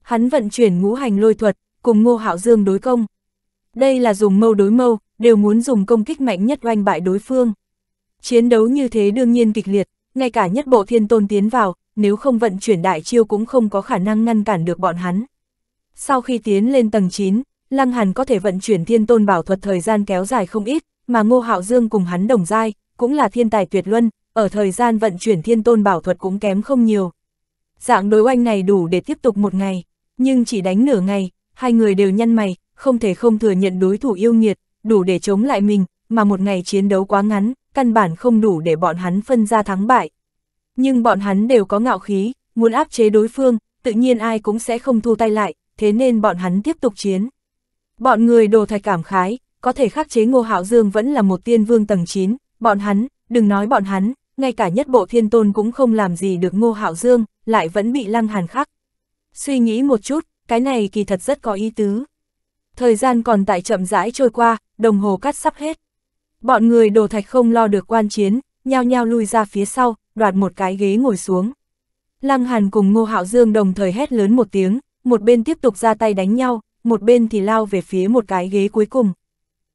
Speaker 1: Hắn vận chuyển ngũ hành lôi thuật, cùng Ngô Hạo Dương đối công. Đây là dùng mâu đối mâu, đều muốn dùng công kích mạnh nhất oanh bại đối phương. Chiến đấu như thế đương nhiên kịch liệt, ngay cả nhất bộ thiên tôn tiến vào, nếu không vận chuyển đại chiêu cũng không có khả năng ngăn cản được bọn hắn. Sau khi tiến lên tầng 9, Lăng Hàn có thể vận chuyển thiên tôn bảo thuật thời gian kéo dài không ít, mà Ngô Hạo Dương cùng hắn đồng giai, cũng là thiên tài tuyệt luân, ở thời gian vận chuyển thiên tôn bảo thuật cũng kém không nhiều. Dạng đối oanh này đủ để tiếp tục một ngày, nhưng chỉ đánh nửa ngày, hai người đều nhăn mày, không thể không thừa nhận đối thủ yêu nghiệt, đủ để chống lại mình, mà một ngày chiến đấu quá ngắn, căn bản không đủ để bọn hắn phân ra thắng bại. Nhưng bọn hắn đều có ngạo khí, muốn áp chế đối phương, tự nhiên ai cũng sẽ không thu tay lại, thế nên bọn hắn tiếp tục chiến. Bọn người đồ thạch cảm khái, có thể khắc chế Ngô Hạo Dương vẫn là một tiên vương tầng 9, bọn hắn, đừng nói bọn hắn, ngay cả nhất bộ thiên tôn cũng không làm gì được Ngô Hạo Dương, lại vẫn bị lăng hàn khắc. Suy nghĩ một chút, cái này kỳ thật rất có ý tứ. Thời gian còn tại chậm rãi trôi qua, đồng hồ cắt sắp hết. Bọn người đồ thạch không lo được quan chiến, nhao nhao lui ra phía sau, đoạt một cái ghế ngồi xuống. Lăng Hàn cùng Ngô Hạo Dương đồng thời hét lớn một tiếng, một bên tiếp tục ra tay đánh nhau, một bên thì lao về phía một cái ghế cuối cùng.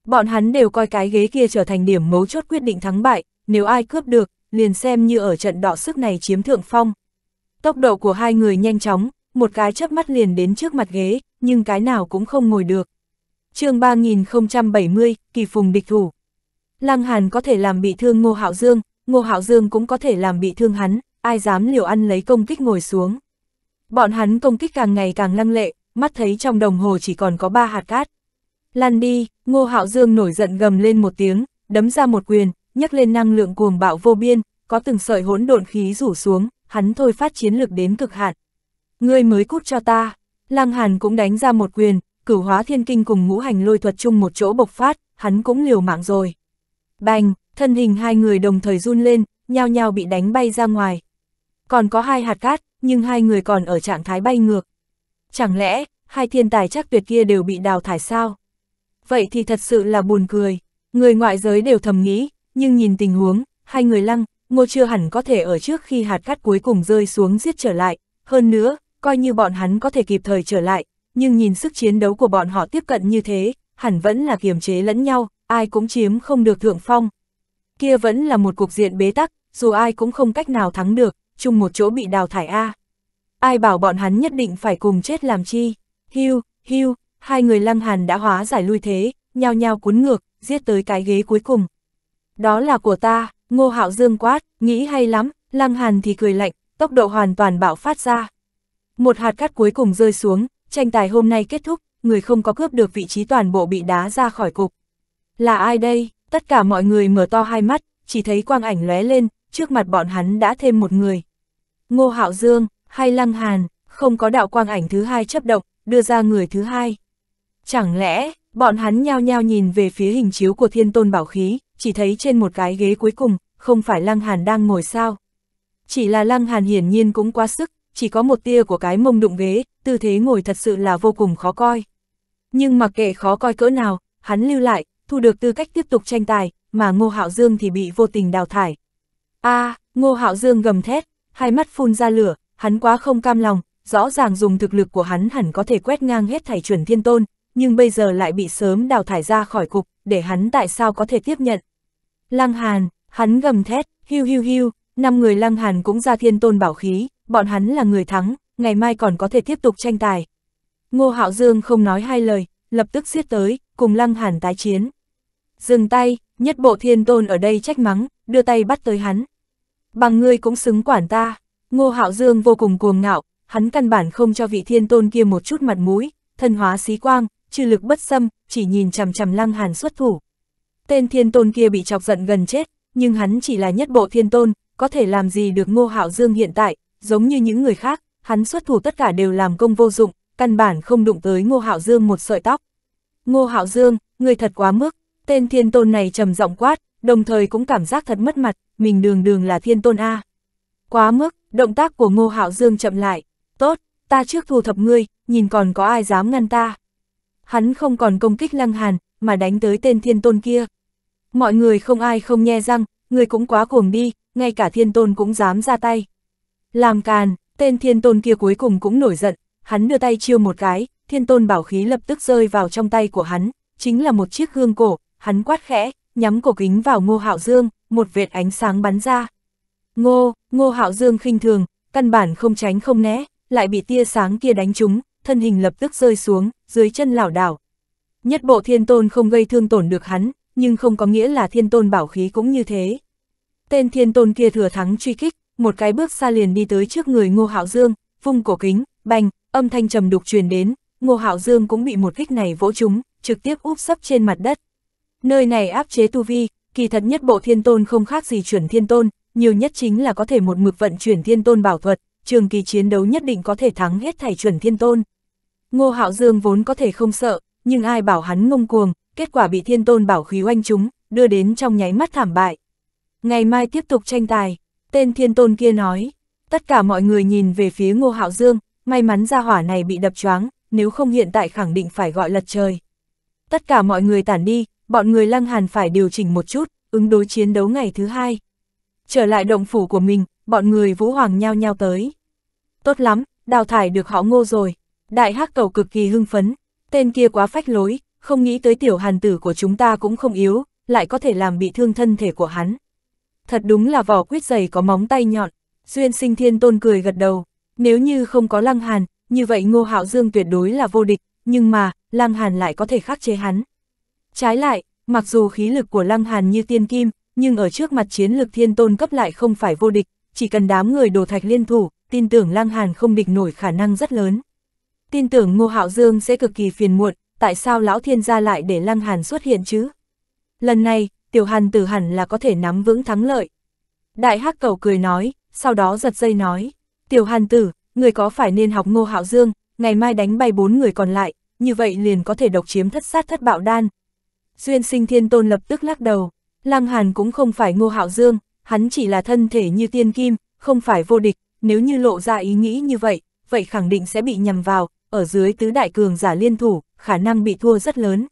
Speaker 1: Bọn hắn đều coi cái ghế kia trở thành điểm mấu chốt quyết định thắng bại, nếu ai cướp được, liền xem như ở trận đọ sức này chiếm thượng phong. Tốc độ của hai người nhanh chóng, một cái chớp mắt liền đến trước mặt ghế, nhưng cái nào cũng không ngồi được. chương 3070, kỳ phùng địch thủ. Lăng Hàn có thể làm bị thương Ngô Hạo Dương, Ngô Hạo Dương cũng có thể làm bị thương hắn, ai dám liều ăn lấy công kích ngồi xuống. Bọn hắn công kích càng ngày càng lăng lệ, mắt thấy trong đồng hồ chỉ còn có ba hạt cát. Lan đi, Ngô Hạo Dương nổi giận gầm lên một tiếng, đấm ra một quyền, nhấc lên năng lượng cuồng bạo vô biên, có từng sợi hỗn độn khí rủ xuống, hắn thôi phát chiến lực đến cực hạn. Ngươi mới cút cho ta, Lăng Hàn cũng đánh ra một quyền, cửu hóa thiên kinh cùng ngũ hành lôi thuật chung một chỗ bộc phát, hắn cũng liều mạng rồi. Bành, thân hình hai người đồng thời run lên, nhao nhao bị đánh bay ra ngoài. Còn có hai hạt cát, nhưng hai người còn ở trạng thái bay ngược. Chẳng lẽ, hai thiên tài chắc tuyệt kia đều bị đào thải sao? Vậy thì thật sự là buồn cười. Người ngoại giới đều thầm nghĩ, nhưng nhìn tình huống, hai người lăng, ngô chưa hẳn có thể ở trước khi hạt cát cuối cùng rơi xuống giết trở lại. Hơn nữa, coi như bọn hắn có thể kịp thời trở lại, nhưng nhìn sức chiến đấu của bọn họ tiếp cận như thế, hẳn vẫn là kiềm chế lẫn nhau, ai cũng chiếm không được thượng phong. Kia vẫn là một cuộc diện bế tắc, dù ai cũng không cách nào thắng được, chung một chỗ bị đào thải A. Ai bảo bọn hắn nhất định phải cùng chết làm chi? Hiu hiu, hai người lăng hàn đã hóa giải lui thế, nhao nhao cuốn ngược, giết tới cái ghế cuối cùng. Đó là của ta, ngô hạo dương quát, nghĩ hay lắm, lăng hàn thì cười lạnh, tốc độ hoàn toàn bạo phát ra. Một hạt cát cuối cùng rơi xuống, tranh tài hôm nay kết thúc, người không có cướp được vị trí toàn bộ bị đá ra khỏi cục. Là ai đây? Tất cả mọi người mở to hai mắt, chỉ thấy quang ảnh lóe lên, trước mặt bọn hắn đã thêm một người. Ngô Hạo Dương, hay Lăng Hàn, không có đạo quang ảnh thứ hai chấp động, đưa ra người thứ hai. Chẳng lẽ, bọn hắn nhao nhao nhìn về phía hình chiếu của thiên tôn bảo khí, chỉ thấy trên một cái ghế cuối cùng, không phải Lăng Hàn đang ngồi sao. Chỉ là Lăng Hàn hiển nhiên cũng quá sức, chỉ có một tia của cái mông đụng ghế, tư thế ngồi thật sự là vô cùng khó coi. Nhưng mặc kệ khó coi cỡ nào, hắn lưu lại, thu được tư cách tiếp tục tranh tài, mà Ngô Hạo Dương thì bị vô tình đào thải. A, à, Ngô Hạo Dương gầm thét, hai mắt phun ra lửa, hắn quá không cam lòng, rõ ràng dùng thực lực của hắn hẳn có thể quét ngang hết thảy chuẩn thiên tôn, nhưng bây giờ lại bị sớm đào thải ra khỏi cục, để hắn tại sao có thể tiếp nhận. Lăng Hàn, hắn gầm thét, hiu hiu hiu, năm người Lăng Hàn cũng ra thiên tôn bảo khí, bọn hắn là người thắng, ngày mai còn có thể tiếp tục tranh tài. Ngô Hạo Dương không nói hai lời, lập tức xiết tới, cùng Lăng Hàn tái chiến. Dừng tay, nhất bộ thiên tôn ở đây trách mắng, đưa tay bắt tới hắn. Bằng ngươi cũng xứng quản ta, ngô hạo dương vô cùng cuồng ngạo, hắn căn bản không cho vị thiên tôn kia một chút mặt mũi, thân hóa xí quang, trừ lực bất xâm, chỉ nhìn chằm chằm lăng hàn xuất thủ. Tên thiên tôn kia bị chọc giận gần chết, nhưng hắn chỉ là nhất bộ thiên tôn, có thể làm gì được ngô hạo dương hiện tại, giống như những người khác, hắn xuất thủ tất cả đều làm công vô dụng, căn bản không đụng tới ngô hạo dương một sợi tóc. Ngô hạo dương, người thật quá mức, Tên thiên tôn này trầm giọng quát, đồng thời cũng cảm giác thật mất mặt, mình đường đường là thiên tôn A. Quá mức, động tác của Ngô Hạo Dương chậm lại. Tốt, ta trước thu thập ngươi, nhìn còn có ai dám ngăn ta. Hắn không còn công kích lăng hàn, mà đánh tới tên thiên tôn kia. Mọi người không ai không nghe răng, ngươi cũng quá cuồng đi, ngay cả thiên tôn cũng dám ra tay. Làm càn, tên thiên tôn kia cuối cùng cũng nổi giận, hắn đưa tay chiêu một cái, thiên tôn bảo khí lập tức rơi vào trong tay của hắn, chính là một chiếc gương cổ, hắn quát khẽ, nhắm cổ kính vào Ngô Hạo Dương, một vệt ánh sáng bắn ra. Ngô, Ngô Hạo Dương khinh thường, căn bản không tránh không né, lại bị tia sáng kia đánh trúng, thân hình lập tức rơi xuống, dưới chân lảo đảo. Nhất bộ thiên tôn không gây thương tổn được hắn, nhưng không có nghĩa là thiên tôn bảo khí cũng như thế. Tên thiên tôn kia thừa thắng truy kích, một cái bước xa liền đi tới trước người Ngô Hạo Dương, vung cổ kính, bành, âm thanh trầm đục truyền đến, Ngô Hạo Dương cũng bị một kích này vỗ trúng, trực tiếp úp sấp trên mặt đất. Nơi này áp chế tu vi, kỳ thật nhất bộ thiên tôn không khác gì chuẩn thiên tôn, nhiều nhất chính là có thể một mực vận chuyển thiên tôn bảo thuật, trường kỳ chiến đấu nhất định có thể thắng hết thảy chuẩn thiên tôn. Ngô Hạo Dương vốn có thể không sợ, nhưng ai bảo hắn ngông cuồng, kết quả bị thiên tôn bảo khí oanh chúng, đưa đến trong nháy mắt thảm bại. Ngày mai tiếp tục tranh tài, tên thiên tôn kia nói, tất cả mọi người nhìn về phía Ngô Hạo Dương, may mắn ra hỏa này bị đập choáng, nếu không hiện tại khẳng định phải gọi lật trời. Tất cả mọi người tản đi, bọn người Lăng Hàn phải điều chỉnh một chút, ứng đối chiến đấu ngày thứ hai. Trở lại động phủ của mình, bọn người Vũ Hoàng nhao nhao tới. Tốt lắm, đào thải được họ ngô rồi. Đại hắc cầu cực kỳ hưng phấn, tên kia quá phách lối, không nghĩ tới tiểu hàn tử của chúng ta cũng không yếu, lại có thể làm bị thương thân thể của hắn. Thật đúng là vỏ quyết giày có móng tay nhọn, duyên sinh thiên tôn cười gật đầu. Nếu như không có lăng hàn, như vậy ngô hạo dương tuyệt đối là vô địch, nhưng mà, lăng hàn lại có thể khắc chế hắn. Trái lại, mặc dù khí lực của Lăng Hàn như tiên kim, nhưng ở trước mặt chiến lực thiên tôn cấp lại không phải vô địch, chỉ cần đám người đồ thạch liên thủ, tin tưởng Lăng Hàn không địch nổi khả năng rất lớn. Tin tưởng Ngô Hạo Dương sẽ cực kỳ phiền muộn, tại sao lão thiên gia lại để Lăng Hàn xuất hiện chứ? Lần này, tiểu Hàn tử hẳn là có thể nắm vững thắng lợi. Đại Hắc Cầu cười nói, sau đó giật dây nói, "Tiểu Hàn tử, người có phải nên học Ngô Hạo Dương, ngày mai đánh bay bốn người còn lại, như vậy liền có thể độc chiếm thất sát thất bạo đan, Duyên sinh thiên tôn lập tức lắc đầu. Lăng Hàn cũng không phải ngô hạo dương, hắn chỉ là thân thể như tiên kim, không phải vô địch, nếu như lộ ra ý nghĩ như vậy, vậy khẳng định sẽ bị nhầm vào, ở dưới tứ đại cường giả liên thủ, khả năng bị thua rất lớn.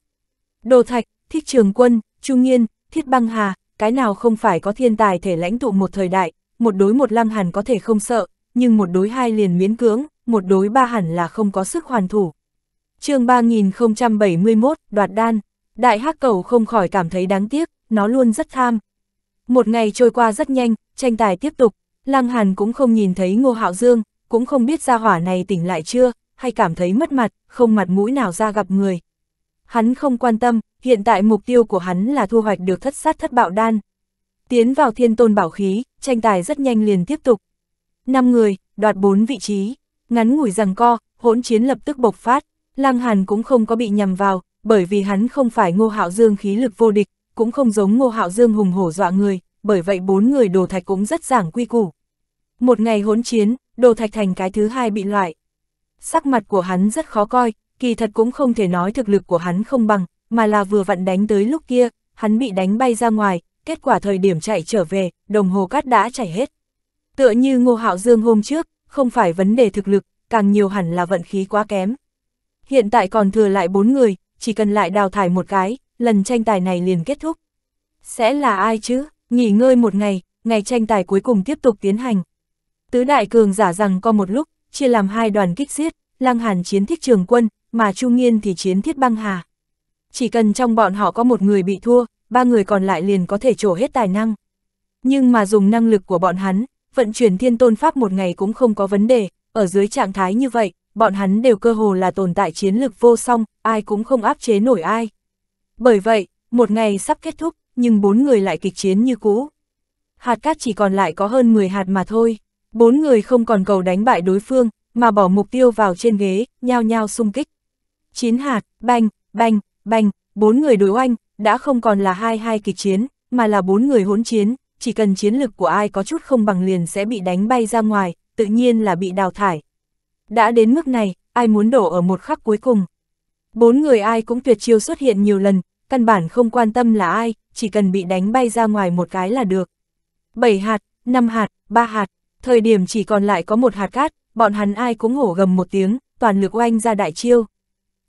Speaker 1: Đồ Thạch, Thích Trường Quân, Trung Nghiên, Thiết Băng Hà, cái nào không phải có thiên tài thể lãnh tụ một thời đại, một đối một lăng hẳn có thể không sợ, nhưng một đối hai liền miễn cưỡng, một đối ba hẳn là không có sức hoàn thủ. chương 3071, đoạt đan. Đại hắc cầu không khỏi cảm thấy đáng tiếc, nó luôn rất tham. Một ngày trôi qua rất nhanh, tranh tài tiếp tục, Lăng Hàn cũng không nhìn thấy Ngô Hạo Dương, cũng không biết ra hỏa này tỉnh lại chưa, hay cảm thấy mất mặt, không mặt mũi nào ra gặp người. Hắn không quan tâm, hiện tại mục tiêu của hắn là thu hoạch được thất sát thất bạo đan. Tiến vào thiên tôn bảo khí, tranh tài rất nhanh liền tiếp tục. Năm người, đoạt bốn vị trí, ngắn ngủi rằng co, hỗn chiến lập tức bộc phát, Lăng Hàn cũng không có bị nhầm vào, bởi vì hắn không phải Ngô Hạo Dương khí lực vô địch, cũng không giống Ngô Hạo Dương hùng hổ dọa người, bởi vậy bốn người đồ thạch cũng rất giảng quy củ. Một ngày hỗn chiến, đồ thạch thành cái thứ hai bị loại. Sắc mặt của hắn rất khó coi, kỳ thật cũng không thể nói thực lực của hắn không bằng, mà là vừa vặn đánh tới lúc kia, hắn bị đánh bay ra ngoài, kết quả thời điểm chạy trở về, đồng hồ cát đã chảy hết. Tựa như Ngô Hạo Dương hôm trước, không phải vấn đề thực lực, càng nhiều hẳn là vận khí quá kém. Hiện tại còn thừa lại bốn người, chỉ cần lại đào thải một cái, lần tranh tài này liền kết thúc. Sẽ là ai chứ? Nghỉ ngơi một ngày, ngày tranh tài cuối cùng tiếp tục tiến hành. Tứ đại cường giả rằng có một lúc, chia làm hai đoàn kích giết, Lăng Hàn chiến thiết trường quân, mà Chu Nghiên thì chiến thiết băng hà. Chỉ cần trong bọn họ có một người bị thua, ba người còn lại liền có thể trổ hết tài năng. Nhưng mà dùng năng lực của bọn hắn, vận chuyển thiên tôn pháp một ngày cũng không có vấn đề, ở dưới trạng thái như vậy, bọn hắn đều cơ hồ là tồn tại chiến lực vô song, ai cũng không áp chế nổi ai. Bởi vậy, một ngày sắp kết thúc, nhưng bốn người lại kịch chiến như cũ. Hạt cát chỉ còn lại có hơn 10 hạt mà thôi, bốn người không còn cầu đánh bại đối phương, mà bỏ mục tiêu vào trên ghế, nhao nhao xung kích. Chín hạt, banh, banh, banh, bốn người đối oanh, đã không còn là hai hai kịch chiến, mà là bốn người hỗn chiến, chỉ cần chiến lực của ai có chút không bằng liền sẽ bị đánh bay ra ngoài, tự nhiên là bị đào thải, đã đến mức này, ai muốn đổ ở một khắc cuối cùng. Bốn người ai cũng tuyệt chiêu xuất hiện nhiều lần, căn bản không quan tâm là ai, chỉ cần bị đánh bay ra ngoài một cái là được. bảy hạt, năm hạt, ba hạt, thời điểm chỉ còn lại có một hạt cát, bọn hắn ai cũng hổ gầm một tiếng, toàn lực oanh ra đại chiêu.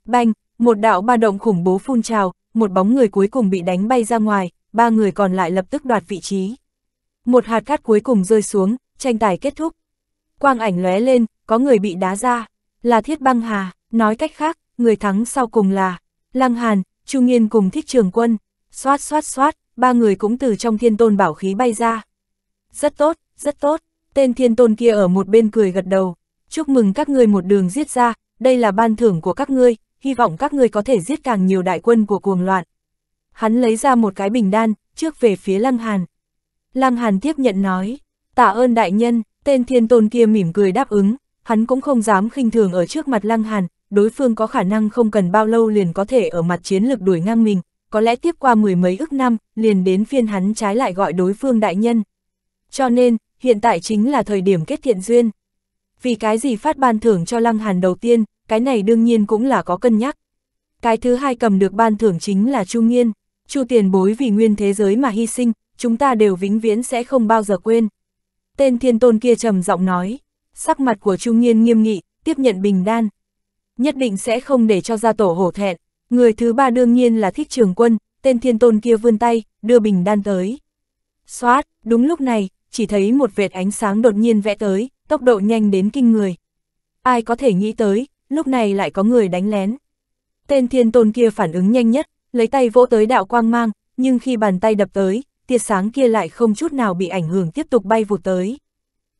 Speaker 1: Banh, một đạo ba động khủng bố phun trào, một bóng người cuối cùng bị đánh bay ra ngoài, ba người còn lại lập tức đoạt vị trí. Một hạt cát cuối cùng rơi xuống, tranh tài kết thúc. Quang ảnh lóe lên, có người bị đá ra, là Thiết Băng Hà, nói cách khác, người thắng sau cùng là Lăng Hàn, Chu Nghiên cùng Thích Trường Quân, xoát xoát xoát, ba người cũng từ trong thiên tôn bảo khí bay ra. Rất tốt, rất tốt, tên thiên tôn kia ở một bên cười gật đầu, chúc mừng các ngươi một đường giết ra, đây là ban thưởng của các ngươi, hy vọng các ngươi có thể giết càng nhiều đại quân của cuồng loạn. Hắn lấy ra một cái bình đan, trước về phía Lăng Hàn. Lăng Hàn tiếp nhận nói, tạ ơn đại nhân, tên thiên tôn kia mỉm cười đáp ứng, hắn cũng không dám khinh thường ở trước mặt Lăng Hàn, đối phương có khả năng không cần bao lâu liền có thể ở mặt chiến lược đuổi ngang mình, có lẽ tiếp qua mười mấy ức năm, liền đến phiên hắn trái lại gọi đối phương đại nhân. Cho nên, hiện tại chính là thời điểm kết thiện duyên. Vì cái gì phát ban thưởng cho Lăng Hàn đầu tiên, cái này đương nhiên cũng là có cân nhắc. Cái thứ hai cầm được ban thưởng chính là Chu Nghiên, Chu tiền bối vì nguyên thế giới mà hy sinh, chúng ta đều vĩnh viễn sẽ không bao giờ quên. Tên thiên tôn kia trầm giọng nói, sắc mặt của Trung niên nghiêm nghị, tiếp nhận bình đan. Nhất định sẽ không để cho gia tổ hổ thẹn, người thứ ba đương nhiên là thích trường quân, tên thiên tôn kia vươn tay, đưa bình đan tới. Xoát, đúng lúc này, chỉ thấy một vệt ánh sáng đột nhiên vẽ tới, tốc độ nhanh đến kinh người. Ai có thể nghĩ tới, lúc này lại có người đánh lén. Tên thiên tôn kia phản ứng nhanh nhất, lấy tay vỗ tới đạo quang mang, nhưng khi bàn tay đập tới, tia sáng kia lại không chút nào bị ảnh hưởng tiếp tục bay vụt tới.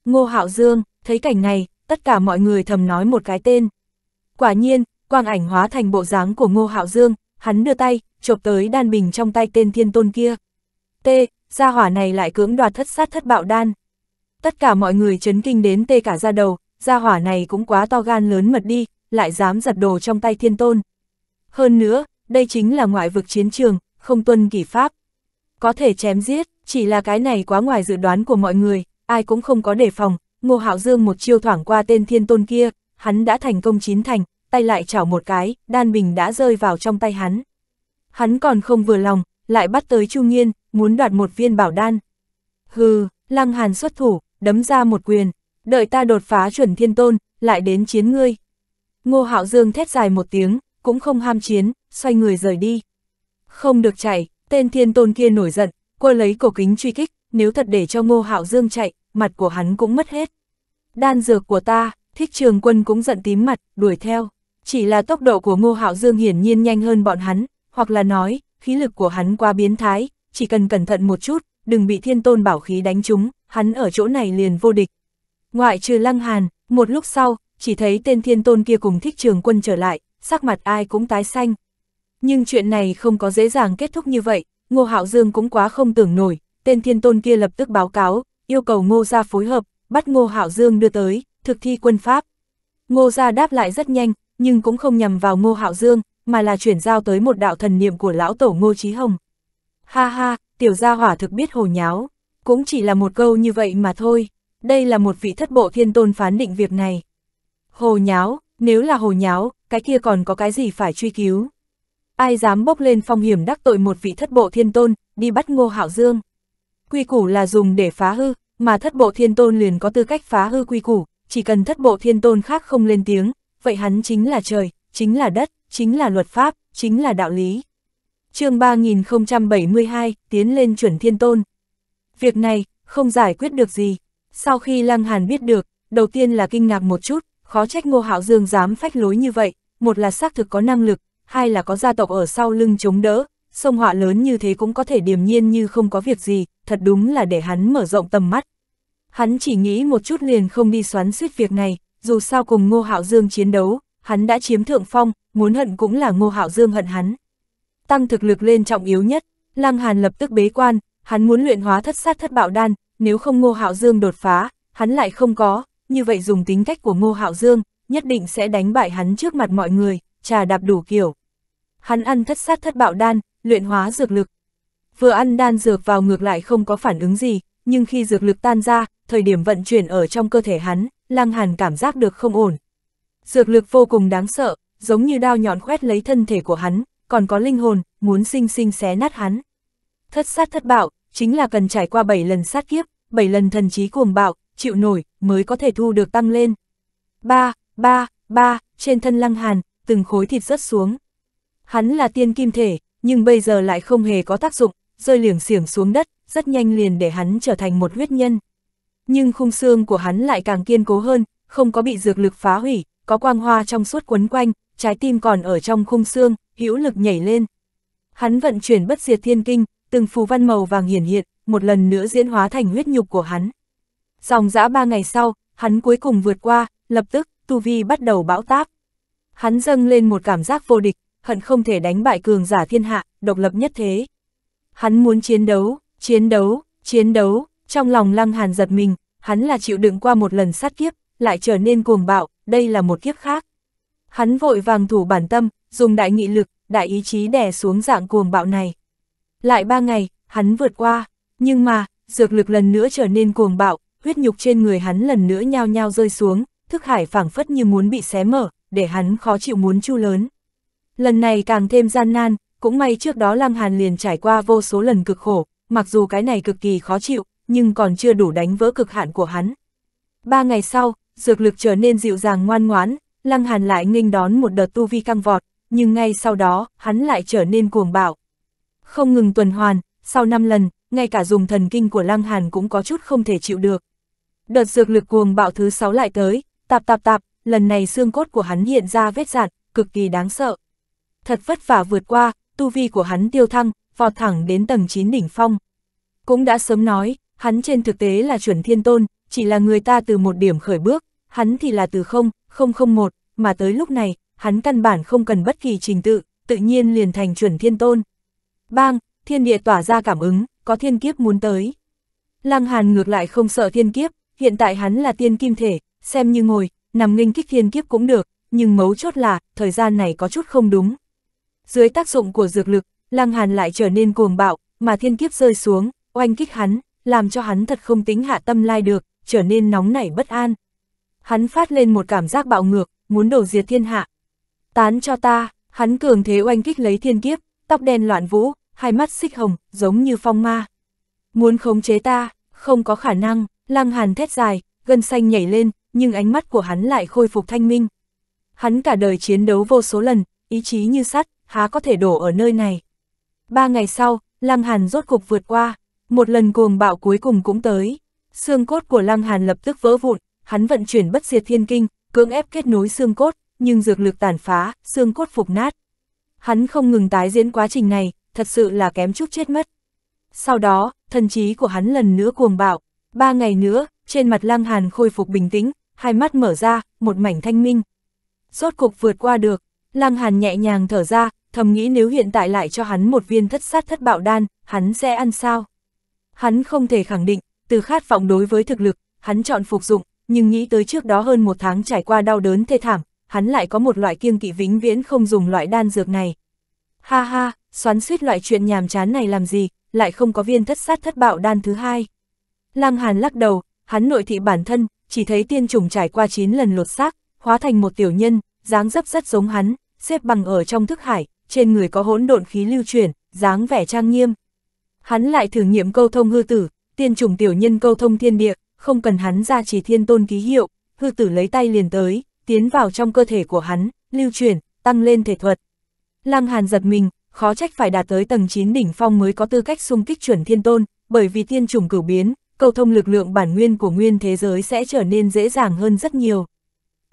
Speaker 1: Ngô Hạo Dương, thấy cảnh này, tất cả mọi người thầm nói một cái tên. Quả nhiên, quang ảnh hóa thành bộ dáng của Ngô Hạo Dương, hắn đưa tay, chộp tới đan bình trong tay tên thiên tôn kia. T, gia hỏa này lại cưỡng đoạt thất sát thất bạo đan. Tất cả mọi người chấn kinh đến tê cả ra đầu, gia hỏa này cũng quá to gan lớn mật đi, lại dám giật đồ trong tay thiên tôn. Hơn nữa, đây chính là ngoại vực chiến trường, không tuân kỷ pháp. Có thể chém giết, chỉ là cái này quá ngoài dự đoán của mọi người, ai cũng không có đề phòng, Ngô Hạo Dương một chiêu thoảng qua tên thiên tôn kia, hắn đã thành công chín thành, tay lại chảo một cái, đan bình đã rơi vào trong tay hắn. Hắn còn không vừa lòng, lại bắt tới Chu Nghiên, muốn đoạt một viên bảo đan. Hừ, Lăng Hàn xuất thủ, đấm ra một quyền, đợi ta đột phá chuẩn thiên tôn, lại đến chiến ngươi. Ngô Hạo Dương thét dài một tiếng, cũng không ham chiến, xoay người rời đi. Không được chạy, tên thiên tôn kia nổi giận, cô lấy cổ kính truy kích, nếu thật để cho Ngô Hạo Dương chạy, mặt của hắn cũng mất hết. Đan dược của ta, thích trường quân cũng giận tím mặt, đuổi theo. Chỉ là tốc độ của Ngô Hạo Dương hiển nhiên nhanh hơn bọn hắn, hoặc là nói, khí lực của hắn qua biến thái, chỉ cần cẩn thận một chút, đừng bị thiên tôn bảo khí đánh trúng, hắn ở chỗ này liền vô địch. Ngoại trừ lăng hàn, một lúc sau, chỉ thấy tên thiên tôn kia cùng thích trường quân trở lại, sắc mặt ai cũng tái xanh. Nhưng chuyện này không có dễ dàng kết thúc như vậy, Ngô Hạo Dương cũng quá không tưởng nổi, tên thiên tôn kia lập tức báo cáo, yêu cầu Ngô Gia phối hợp, bắt Ngô Hạo Dương đưa tới, thực thi quân pháp. Ngô Gia đáp lại rất nhanh, nhưng cũng không nhằm vào Ngô Hạo Dương, mà là chuyển giao tới một đạo thần niệm của lão tổ Ngô Chí Hồng. Ha ha, tiểu gia hỏa thực biết hồ nháo, cũng chỉ là một câu như vậy mà thôi, đây là một vị thất bộ thiên tôn phán định việc này. Hồ nháo, nếu là hồ nháo, cái kia còn có cái gì phải truy cứu. Ai dám bốc lên phong hiểm đắc tội một vị thất bộ thiên tôn, đi bắt Ngô Hạo Dương quy củ là dùng để phá hư, mà thất bộ thiên tôn liền có tư cách phá hư quy củ, chỉ cần thất bộ thiên tôn khác không lên tiếng, vậy hắn chính là trời, chính là đất, chính là luật pháp, chính là đạo lý. chương 3072, tiến lên chuẩn thiên tôn. Việc này, không giải quyết được gì. Sau khi Lăng Hàn biết được, đầu tiên là kinh ngạc một chút, khó trách Ngô Hạo Dương dám phách lối như vậy, một là xác thực có năng lực, hai là có gia tộc ở sau lưng chống đỡ, sông họa lớn như thế cũng có thể điềm nhiên như không có việc gì, thật đúng là để hắn mở rộng tầm mắt. Hắn chỉ nghĩ một chút liền không đi xoắn suýt việc này, dù sao cùng Ngô Hạo Dương chiến đấu, hắn đã chiếm thượng phong, muốn hận cũng là Ngô Hạo Dương hận hắn. Tăng thực lực lên trọng yếu nhất, Lăng Hàn lập tức bế quan, hắn muốn luyện hóa thất sát thất bạo đan, nếu không Ngô Hạo Dương đột phá, hắn lại không có, như vậy dùng tính cách của Ngô Hạo Dương, nhất định sẽ đánh bại hắn trước mặt mọi người, trà đạp đủ kiểu. Hắn ăn thất sát thất bạo đan, luyện hóa dược lực. Vừa ăn đan dược vào ngược lại không có phản ứng gì, nhưng khi dược lực tan ra, thời điểm vận chuyển ở trong cơ thể hắn, Lăng Hàn cảm giác được không ổn. Dược lực vô cùng đáng sợ, giống như đao nhọn khoét lấy thân thể của hắn, còn có linh hồn, muốn sinh sinh xé nát hắn. Thất sát thất bạo, chính là cần trải qua 7 lần sát kiếp, 7 lần thần trí cuồng bạo, chịu nổi, mới có thể thu được tăng lên. Ba, ba, ba, trên thân lăng hàn, từng khối thịt rớt xuống. Hắn là tiên kim thể, nhưng bây giờ lại không hề có tác dụng, rơi liềng xiềng xuống đất, rất nhanh liền để hắn trở thành một huyết nhân. Nhưng khung xương của hắn lại càng kiên cố hơn, không có bị dược lực phá hủy, có quang hoa trong suốt quấn quanh, trái tim còn ở trong khung xương, hữu lực nhảy lên. Hắn vận chuyển bất diệt thiên kinh, từng phù văn màu vàng hiển hiện, một lần nữa diễn hóa thành huyết nhục của hắn. Dòng dã ba ngày sau, hắn cuối cùng vượt qua, lập tức, tu vi bắt đầu bão táp. Hắn dâng lên một cảm giác vô địch, hận không thể đánh bại cường giả thiên hạ, độc lập nhất thế. Hắn muốn chiến đấu, chiến đấu, chiến đấu, trong lòng lăng hàn giật mình, hắn là chịu đựng qua một lần sát kiếp, lại trở nên cuồng bạo, đây là một kiếp khác. Hắn vội vàng thủ bản tâm, dùng đại nghị lực, đại ý chí đè xuống dạng cuồng bạo này. Lại ba ngày, hắn vượt qua, nhưng mà, dược lực lần nữa trở nên cuồng bạo, huyết nhục trên người hắn lần nữa nhao nhao rơi xuống, thức hải phảng phất như muốn bị xé mở, để hắn khó chịu muốn chu lớn. Lần này càng thêm gian nan, cũng may trước đó Lăng Hàn liền trải qua vô số lần cực khổ, mặc dù cái này cực kỳ khó chịu, nhưng còn chưa đủ đánh vỡ cực hạn của hắn. Ba ngày sau, dược lực trở nên dịu dàng ngoan ngoãn, Lăng Hàn lại nghênh đón một đợt tu vi căng vọt, nhưng ngay sau đó, hắn lại trở nên cuồng bạo. Không ngừng tuần hoàn, sau 5 lần, ngay cả dùng thần kinh của Lăng Hàn cũng có chút không thể chịu được. Đợt dược lực cuồng bạo thứ 6 lại tới, tạp tạp tạp, lần này xương cốt của hắn hiện ra vết dạn, cực kỳ đáng sợ thật vất vả vượt qua, tu vi của hắn tiêu thăng, vọt thẳng đến tầng 9 đỉnh phong. Cũng đã sớm nói, hắn trên thực tế là chuẩn thiên tôn, chỉ là người ta từ một điểm khởi bước, hắn thì là từ 0, 001, mà tới lúc này, hắn căn bản không cần bất kỳ trình tự, tự nhiên liền thành chuẩn thiên tôn. Bang, thiên địa tỏa ra cảm ứng, có thiên kiếp muốn tới. Lăng Hàn ngược lại không sợ thiên kiếp, hiện tại hắn là tiên kim thể, xem như ngồi, nằm nghênh kích thiên kiếp cũng được, nhưng mấu chốt là, thời gian này có chút không đúng dưới tác dụng của dược lực, Lăng Hàn lại trở nên cuồng bạo, mà thiên kiếp rơi xuống, oanh kích hắn, làm cho hắn thật không tính hạ tâm lai được, trở nên nóng nảy bất an. Hắn phát lên một cảm giác bạo ngược, muốn đổ diệt thiên hạ. Tán cho ta, hắn cường thế oanh kích lấy thiên kiếp, tóc đen loạn vũ, hai mắt xích hồng, giống như phong ma. Muốn khống chế ta, không có khả năng, lăng hàn thét dài, gân xanh nhảy lên, nhưng ánh mắt của hắn lại khôi phục thanh minh. Hắn cả đời chiến đấu vô số lần, ý chí như sắt, há có thể đổ ở nơi này. Ba ngày sau, Lăng Hàn rốt cục vượt qua, một lần cuồng bạo cuối cùng cũng tới. Xương cốt của Lăng Hàn lập tức vỡ vụn, hắn vận chuyển bất diệt thiên kinh, cưỡng ép kết nối xương cốt, nhưng dược lực tàn phá, xương cốt phục nát. Hắn không ngừng tái diễn quá trình này, thật sự là kém chút chết mất. Sau đó, thần trí của hắn lần nữa cuồng bạo, ba ngày nữa, trên mặt Lăng Hàn khôi phục bình tĩnh, hai mắt mở ra, một mảnh thanh minh. Rốt cục vượt qua được, Lăng Hàn nhẹ nhàng thở ra, thầm nghĩ nếu hiện tại lại cho hắn một viên thất sát thất bạo đan, hắn sẽ ăn sao? Hắn không thể khẳng định, từ khát vọng đối với thực lực, hắn chọn phục dụng, nhưng nghĩ tới trước đó hơn một tháng trải qua đau đớn thê thảm, hắn lại có một loại kiêng kỵ vĩnh viễn không dùng loại đan dược này. Ha ha, xoắn suýt loại chuyện nhàm chán này làm gì, lại không có viên thất sát thất bạo đan thứ hai. Lăng Hàn lắc đầu, hắn nội thị bản thân, chỉ thấy tiên trùng trải qua 9 lần lột xác, hóa thành một tiểu nhân, dáng dấp rất giống hắn, xếp bằng ở trong thức hải, trên người có hỗn độn khí lưu chuyển, dáng vẻ trang nghiêm. Hắn lại thử nghiệm câu thông hư tử, tiên trùng tiểu nhân câu thông thiên địa, không cần hắn ra chỉ thiên tôn ký hiệu, hư tử lấy tay liền tới, tiến vào trong cơ thể của hắn, lưu chuyển, tăng lên thể thuật. Lăng Hàn giật mình, khó trách phải đạt tới tầng 9 đỉnh phong mới có tư cách xung kích chuẩn thiên tôn, bởi vì tiên trùng cửu biến, câu thông lực lượng bản nguyên của nguyên thế giới sẽ trở nên dễ dàng hơn rất nhiều.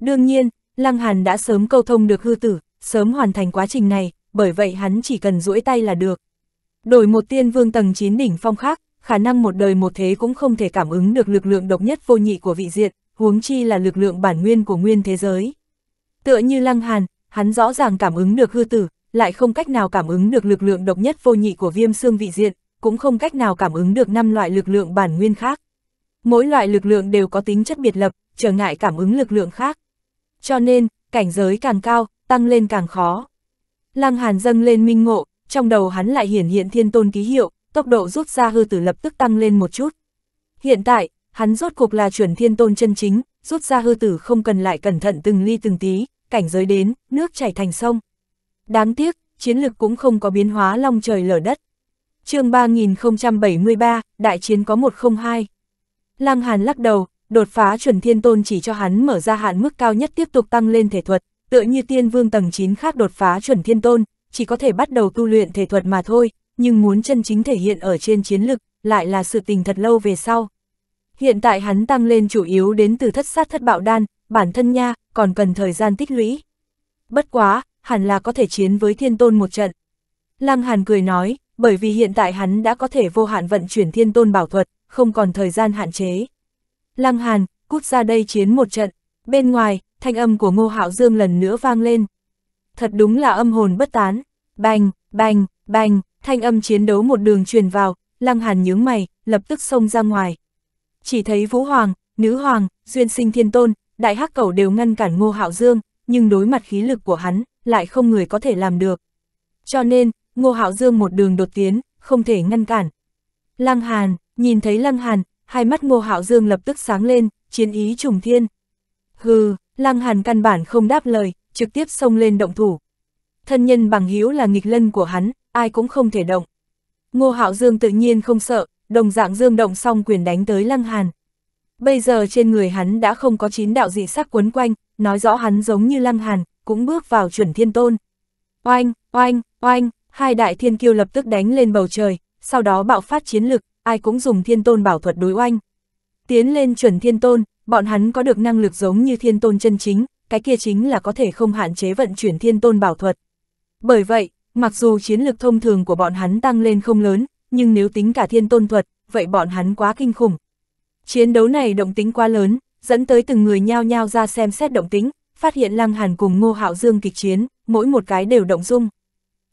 Speaker 1: Đương nhiên, Lăng Hàn đã sớm câu thông được hư tử, sớm hoàn thành quá trình này, bởi vậy hắn chỉ cần duỗi tay là được. Đổi một tiên vương tầng 9 đỉnh phong khác, khả năng một đời một thế cũng không thể cảm ứng được lực lượng độc nhất vô nhị của vị diện, huống chi là lực lượng bản nguyên của nguyên thế giới. Tựa như lăng hàn, hắn rõ ràng cảm ứng được hư tử, lại không cách nào cảm ứng được lực lượng độc nhất vô nhị của viêm xương vị diện, cũng không cách nào cảm ứng được năm loại lực lượng bản nguyên khác. Mỗi loại lực lượng đều có tính chất biệt lập, trở ngại cảm ứng lực lượng khác. Cho nên, cảnh giới càng cao, tăng lên càng khó. Lăng Hàn dâng lên minh ngộ, trong đầu hắn lại hiển hiện thiên tôn ký hiệu, tốc độ rút ra hư tử lập tức tăng lên một chút. Hiện tại, hắn rốt cuộc là chuẩn thiên tôn chân chính, rút ra hư tử không cần lại cẩn thận từng ly từng tí, cảnh giới đến, nước chảy thành sông. Đáng tiếc, chiến lực cũng không có biến hóa long trời lở đất. chương 3073, đại chiến có 102. Lăng Hàn lắc đầu, đột phá chuẩn thiên tôn chỉ cho hắn mở ra hạn mức cao nhất tiếp tục tăng lên thể thuật, tựa như tiên vương tầng 9 khác đột phá chuẩn thiên tôn, chỉ có thể bắt đầu tu luyện thể thuật mà thôi, nhưng muốn chân chính thể hiện ở trên chiến lực, lại là sự tình thật lâu về sau. Hiện tại hắn tăng lên chủ yếu đến từ thất sát thất bạo đan, bản thân nha, còn cần thời gian tích lũy. Bất quá, hẳn là có thể chiến với thiên tôn một trận. Lăng Hàn cười nói, bởi vì hiện tại hắn đã có thể vô hạn vận chuyển thiên tôn bảo thuật, không còn thời gian hạn chế. Lăng Hàn, cút ra đây chiến một trận. Bên ngoài, thanh âm của Ngô Hạo Dương lần nữa vang lên. Thật đúng là âm hồn bất tán, bành, bành, bành, thanh âm chiến đấu một đường truyền vào, Lăng Hàn nhướng mày, lập tức xông ra ngoài. Chỉ thấy Vũ Hoàng, Nữ Hoàng, Duyên Sinh Thiên Tôn, Đại Hắc Cẩu đều ngăn cản Ngô Hạo Dương, nhưng đối mặt khí lực của hắn, lại không người có thể làm được. Cho nên, Ngô Hạo Dương một đường đột tiến, không thể ngăn cản. Lăng Hàn, nhìn thấy Lăng Hàn, hai mắt Ngô Hạo Dương lập tức sáng lên, chiến ý trùng thiên. Hừ, Lăng Hàn căn bản không đáp lời, trực tiếp xông lên động thủ. Thân nhân bằng hữu là nghịch lân của hắn, ai cũng không thể động. Ngô Hạo Dương tự nhiên không sợ, đồng dạng dương động xong quyền đánh tới Lăng Hàn. Bây giờ trên người hắn đã không có chín đạo dị sắc quấn quanh, nói rõ hắn giống như Lăng Hàn, cũng bước vào chuẩn thiên tôn. Oanh, oanh, oanh, hai đại thiên kiêu lập tức đánh lên bầu trời, sau đó bạo phát chiến lực, ai cũng dùng thiên tôn bảo thuật đối oanh. Tiến lên chuẩn thiên tôn, Bọn hắn có được năng lực giống như thiên tôn chân chính, cái kia chính là có thể không hạn chế vận chuyển thiên tôn bảo thuật. Bởi vậy, mặc dù chiến lược thông thường của bọn hắn tăng lên không lớn, nhưng nếu tính cả thiên tôn thuật, vậy bọn hắn quá kinh khủng. Chiến đấu này động tính quá lớn, dẫn tới từng người nhao nhao ra xem xét động tính, phát hiện Lăng Hàn cùng Ngô Hạo Dương kịch chiến, mỗi một cái đều động dung.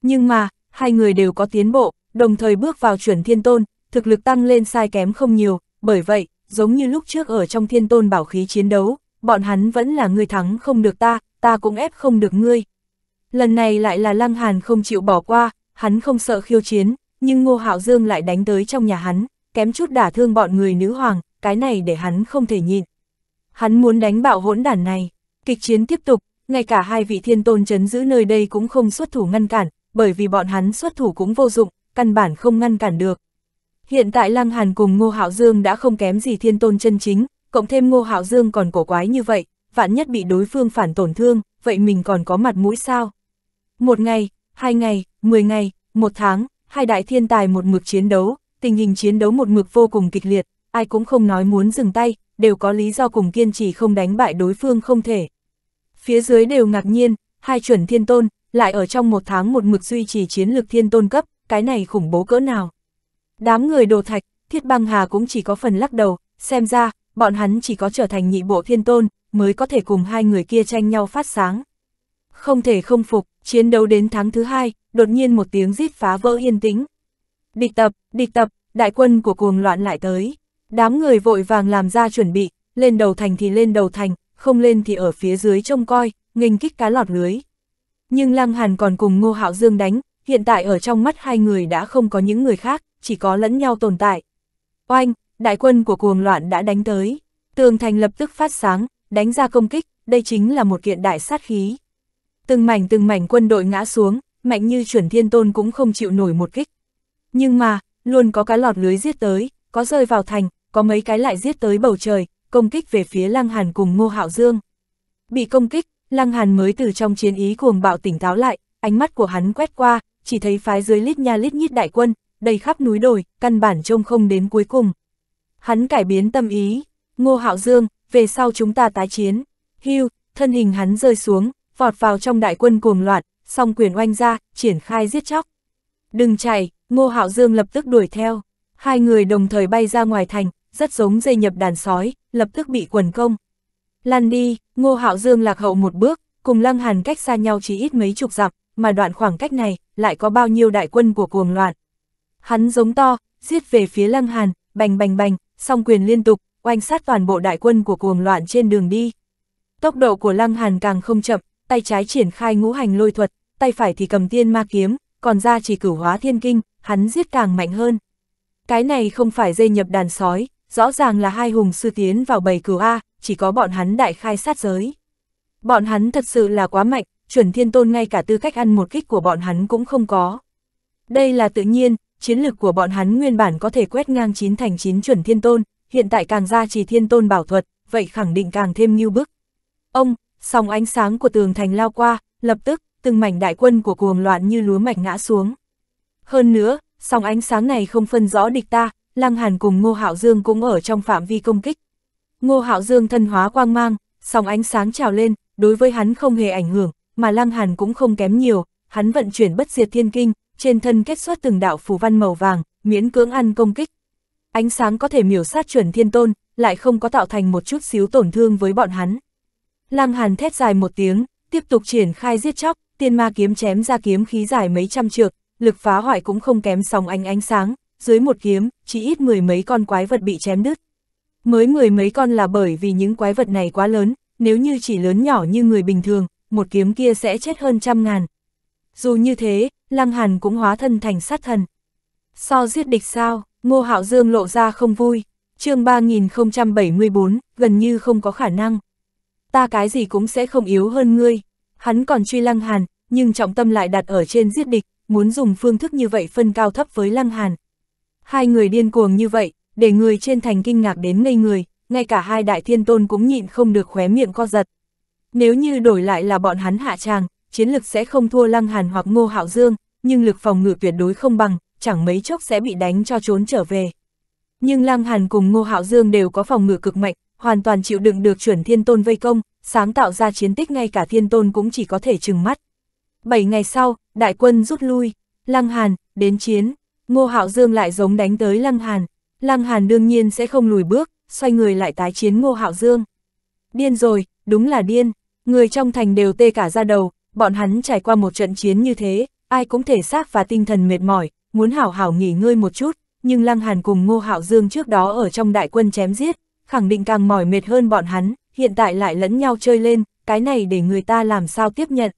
Speaker 1: Nhưng mà, hai người đều có tiến bộ, đồng thời bước vào chuẩn thiên tôn, thực lực tăng lên sai kém không nhiều, bởi vậy, giống như lúc trước ở trong thiên tôn bảo khí chiến đấu, bọn hắn vẫn là người thắng không được ta, ta cũng ép không được ngươi. Lần này lại là Lăng Hàn không chịu bỏ qua, hắn không sợ khiêu chiến, nhưng Ngô Hạo Dương lại đánh tới trong nhà hắn, kém chút đả thương bọn người nữ hoàng, cái này để hắn không thể nhịn. Hắn muốn đánh bạo hỗn đản này, kịch chiến tiếp tục, ngay cả hai vị thiên tôn chấn giữ nơi đây cũng không xuất thủ ngăn cản, bởi vì bọn hắn xuất thủ cũng vô dụng, căn bản không ngăn cản được. Hiện tại Lăng Hàn cùng Ngô Hạo Dương đã không kém gì thiên tôn chân chính, cộng thêm Ngô Hạo Dương còn cổ quái như vậy, vạn nhất bị đối phương phản tổn thương, vậy mình còn có mặt mũi sao? Một ngày, hai ngày, mười ngày, một tháng, hai đại thiên tài một mực chiến đấu, tình hình chiến đấu một mực vô cùng kịch liệt, ai cũng không nói muốn dừng tay, đều có lý do cùng kiên trì không đánh bại đối phương không thể. Phía dưới đều ngạc nhiên, hai chuẩn thiên tôn, lại ở trong một tháng một mực duy trì chiến lược thiên tôn cấp, cái này khủng bố cỡ nào. Đám người đồ thạch, thiết băng hà cũng chỉ có phần lắc đầu, xem ra, bọn hắn chỉ có trở thành nhị bộ thiên tôn, mới có thể cùng hai người kia tranh nhau phát sáng. Không thể không phục, chiến đấu đến tháng thứ hai, đột nhiên một tiếng rít phá vỡ yên tĩnh. Địch tập, địch tập, đại quân của cuồng loạn lại tới. Đám người vội vàng làm ra chuẩn bị, lên đầu thành thì lên đầu thành, không lên thì ở phía dưới trông coi, nghênh kích cá lọt lưới. Nhưng Lăng Hàn còn cùng Ngô Hạo Dương đánh, hiện tại ở trong mắt hai người đã không có những người khác, chỉ có lẫn nhau tồn tại. Oanh, đại quân của cuồng loạn đã đánh tới, tường thành lập tức phát sáng, đánh ra công kích, đây chính là một kiện đại sát khí. Từng mảnh từng mảnh quân đội ngã xuống, mạnh như chuẩn thiên tôn cũng không chịu nổi một kích. Nhưng mà, luôn có cá lọt lưới giết tới, có rơi vào thành, có mấy cái lại giết tới bầu trời, công kích về phía Lăng Hàn cùng Ngô Hạo Dương. Bị công kích, Lăng Hàn mới từ trong chiến ý cuồng bạo tỉnh táo lại, ánh mắt của hắn quét qua, chỉ thấy phái dưới lít nha lít nhít đại quân, đầy khắp núi đồi, căn bản trông không đến cuối cùng. Hắn cải biến tâm ý, Ngô Hạo Dương, về sau chúng ta tái chiến. Hưu, thân hình hắn rơi xuống, vọt vào trong đại quân cuồng loạn, song quyền oanh ra, triển khai giết chóc. Đừng chạy, Ngô Hạo Dương lập tức đuổi theo. Hai người đồng thời bay ra ngoài thành, rất giống dây nhập đàn sói, lập tức bị quần công. Lan đi, Ngô Hạo Dương lạc hậu một bước, cùng Lăng Hàn cách xa nhau chỉ ít mấy chục dặm, mà đoạn khoảng cách này lại có bao nhiêu đại quân của cuồng loạn. Hắn giống to, giết về phía Lăng Hàn, bành bành bành, song quyền liên tục, oanh sát toàn bộ đại quân của cuồng loạn trên đường đi. Tốc độ của Lăng Hàn càng không chậm, tay trái triển khai ngũ hành lôi thuật, tay phải thì cầm tiên ma kiếm, còn ra chỉ cử hóa thiên kinh, hắn giết càng mạnh hơn. Cái này không phải dây nhập đàn sói, rõ ràng là hai hùng sư tiến vào bầy cửu A, chỉ có bọn hắn đại khai sát giới. Bọn hắn thật sự là quá mạnh, chuẩn thiên tôn ngay cả tư cách ăn một kích của bọn hắn cũng không có. Đây là tự nhiên, chiến lực của bọn hắn nguyên bản có thể quét ngang chín thành chín chuẩn thiên tôn, hiện tại càng ra trì thiên tôn bảo thuật, vậy khẳng định càng thêm như bức. Ông, sòng ánh sáng của tường thành lao qua, lập tức, từng mảnh đại quân của cuồng loạn như lúa mạch ngã xuống. Hơn nữa, sòng ánh sáng này không phân rõ địch ta, Lăng Hàn cùng Ngô Hạo Dương cũng ở trong phạm vi công kích. Ngô Hạo Dương thân hóa quang mang, sòng ánh sáng trào lên, đối với hắn không hề ảnh hưởng, mà Lăng Hàn cũng không kém nhiều, hắn vận chuyển bất diệt thiên kinh, trên thân kết xuất từng đạo phù văn màu vàng, miễn cưỡng ăn công kích. Ánh sáng có thể miểu sát chuẩn thiên tôn, lại không có tạo thành một chút xíu tổn thương với bọn hắn. Lăng Hàn thét dài một tiếng, tiếp tục triển khai giết chóc, tiên ma kiếm chém ra kiếm khí dài mấy trăm trượng, lực phá hoại cũng không kém sóng ánh ánh sáng, dưới một kiếm, chỉ ít mười mấy con quái vật bị chém đứt. Mới mười mấy con là bởi vì những quái vật này quá lớn, nếu như chỉ lớn nhỏ như người bình thường, một kiếm kia sẽ chết hơn trăm ngàn. Dù như thế, Lăng Hàn cũng hóa thân thành sát thần. So giết địch sao, Ngô Hạo Dương lộ ra không vui, chương 3074, gần như không có khả năng. Ta cái gì cũng sẽ không yếu hơn ngươi. Hắn còn truy Lăng Hàn, nhưng trọng tâm lại đặt ở trên giết địch, muốn dùng phương thức như vậy phân cao thấp với Lăng Hàn. Hai người điên cuồng như vậy, để người trên thành kinh ngạc đến ngây người, ngay cả hai đại thiên tôn cũng nhịn không được khóe miệng co giật. Nếu như đổi lại là bọn hắn hạ tràng, chiến lực sẽ không thua Lăng Hàn hoặc Ngô Hạo Dương, nhưng lực phòng ngự tuyệt đối không bằng, chẳng mấy chốc sẽ bị đánh cho trốn trở về. Nhưng Lăng Hàn cùng Ngô Hạo Dương đều có phòng ngự cực mạnh, hoàn toàn chịu đựng được chuẩn thiên tôn vây công, sáng tạo ra chiến tích ngay cả thiên tôn cũng chỉ có thể chừng mắt. bảy ngày sau, đại quân rút lui, Lăng Hàn, đến chiến, Ngô Hạo Dương lại giống đánh tới Lăng Hàn, Lăng Hàn đương nhiên sẽ không lùi bước, xoay người lại tái chiến Ngô Hạo Dương. Điên rồi, đúng là điên, người trong thành đều tê cả ra đầu, bọn hắn trải qua một trận chiến như thế, ai cũng thể xác và tinh thần mệt mỏi, muốn hảo hảo nghỉ ngơi một chút, nhưng Lăng Hàn cùng Ngô Hạo Dương trước đó ở trong đại quân chém giết, khẳng định càng mỏi mệt hơn bọn hắn, hiện tại lại lẫn nhau chơi lên, cái này để người ta làm sao tiếp nhận.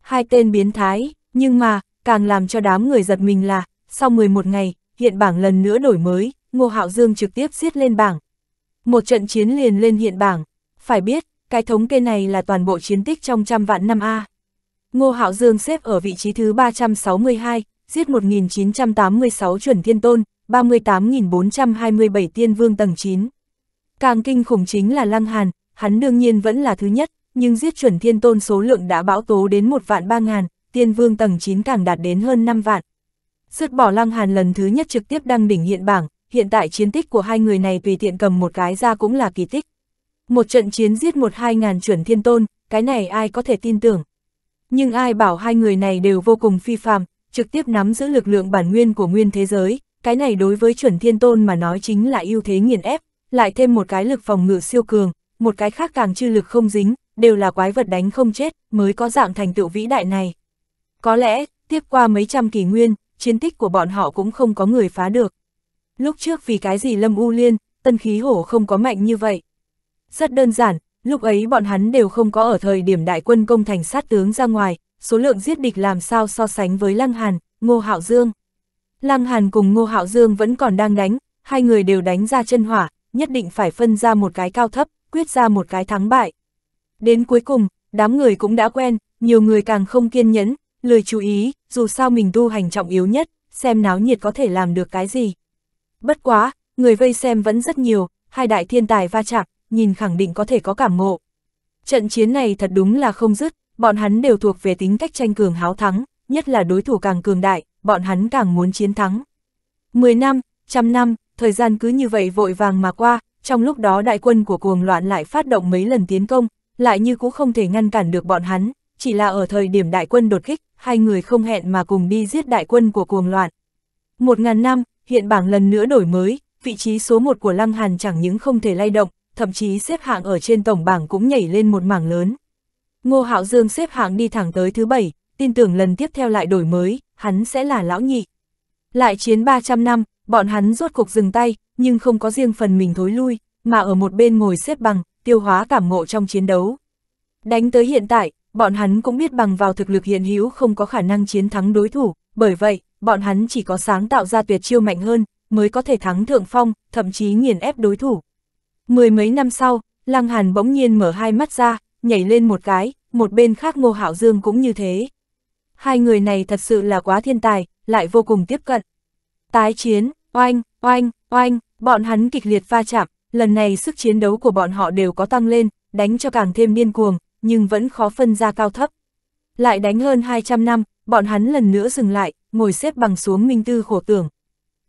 Speaker 1: Hai tên biến thái, nhưng mà, càng làm cho đám người giật mình là, sau 11 ngày, hiện bảng lần nữa đổi mới, Ngô Hạo Dương trực tiếp xiết lên bảng. Một trận chiến liền lên hiện bảng, phải biết, cái thống kê này là toàn bộ chiến tích trong trăm vạn năm A. Ngô Hạo Dương xếp ở vị trí thứ 362, giết 1986 chuẩn thiên tôn, 38.427 tiên vương tầng 9. Càng kinh khủng chính là Lăng Hàn, hắn đương nhiên vẫn là thứ nhất, nhưng giết chuẩn thiên tôn số lượng đã bão tố đến một vạn ba ngàn, tiên vương tầng 9 càng đạt đến hơn 5 vạn. Sứt bỏ Lăng Hàn lần thứ nhất trực tiếp đăng đỉnh hiện bảng, hiện tại chiến tích của hai người này tùy tiện cầm một cái ra cũng là kỳ tích. Một trận chiến giết một hai ngàn chuẩn thiên tôn, cái này ai có thể tin tưởng nhưng ai bảo hai người này đều vô cùng phi phàm, trực tiếp nắm giữ lực lượng bản nguyên của nguyên thế giới, cái này đối với chuẩn thiên tôn mà nói chính là ưu thế nghiền ép, lại thêm một cái lực phòng ngự siêu cường, một cái khác càng chư lực không dính, đều là quái vật đánh không chết, mới có dạng thành tựu vĩ đại này. Có lẽ, tiếp qua mấy trăm kỷ nguyên, chiến tích của bọn họ cũng không có người phá được. Lúc trước vì cái gì Lâm U Liên, tân khí hổ không có mạnh như vậy. Rất đơn giản, Lúc ấy bọn hắn đều không có ở thời điểm đại quân công thành sát tướng ra ngoài, số lượng giết địch làm sao so sánh với Lăng Hàn, Ngô Hạo Dương. Lăng Hàn cùng Ngô Hạo Dương vẫn còn đang đánh, hai người đều đánh ra chân hỏa, nhất định phải phân ra một cái cao thấp, quyết ra một cái thắng bại. Đến cuối cùng, đám người cũng đã quen, nhiều người càng không kiên nhẫn, lười chú ý, dù sao mình tu hành trọng yếu nhất, xem náo nhiệt có thể làm được cái gì. Bất quá, người vây xem vẫn rất nhiều, hai đại thiên tài va chạm, nhìn khẳng định có thể có cảm ngộ. Trận chiến này thật đúng là không dứt, bọn hắn đều thuộc về tính cách tranh cường háo thắng, nhất là đối thủ càng cường đại, bọn hắn càng muốn chiến thắng. Mười năm, trăm năm, thời gian cứ như vậy vội vàng mà qua, trong lúc đó đại quân của cuồng loạn lại phát động mấy lần tiến công, lại như cũng không thể ngăn cản được bọn hắn, chỉ là ở thời điểm đại quân đột kích, hai người không hẹn mà cùng đi giết đại quân của cuồng loạn. Một ngàn năm, hiện bảng lần nữa đổi mới, vị trí số một của Lăng Hàn chẳng những không thể lay động, thậm chí xếp hạng ở trên tổng bảng cũng nhảy lên một mảng lớn. Ngô Hạo Dương xếp hạng đi thẳng tới thứ bảy, tin tưởng lần tiếp theo lại đổi mới, hắn sẽ là lão nhị. Lại chiến 300 năm, bọn hắn rốt cuộc dừng tay, nhưng không có riêng phần mình thối lui, mà ở một bên ngồi xếp bằng, tiêu hóa cảm ngộ trong chiến đấu. Đánh tới hiện tại, bọn hắn cũng biết bằng vào thực lực hiện hữu không có khả năng chiến thắng đối thủ, bởi vậy, bọn hắn chỉ có sáng tạo ra tuyệt chiêu mạnh hơn, mới có thể thắng thượng phong, thậm chí nghiền ép đối thủ. Mười mấy năm sau, Lăng Hàn bỗng nhiên mở hai mắt ra, nhảy lên một cái, một bên khác Ngô Hạo Dương cũng như thế. Hai người này thật sự là quá thiên tài, lại vô cùng tiếp cận. Tái chiến, oanh, oanh, oanh, bọn hắn kịch liệt va chạm, lần này sức chiến đấu của bọn họ đều có tăng lên, đánh cho càng thêm điên cuồng, nhưng vẫn khó phân ra cao thấp. Lại đánh hơn 200 năm, bọn hắn lần nữa dừng lại, ngồi xếp bằng xuống minh tư khổ tưởng.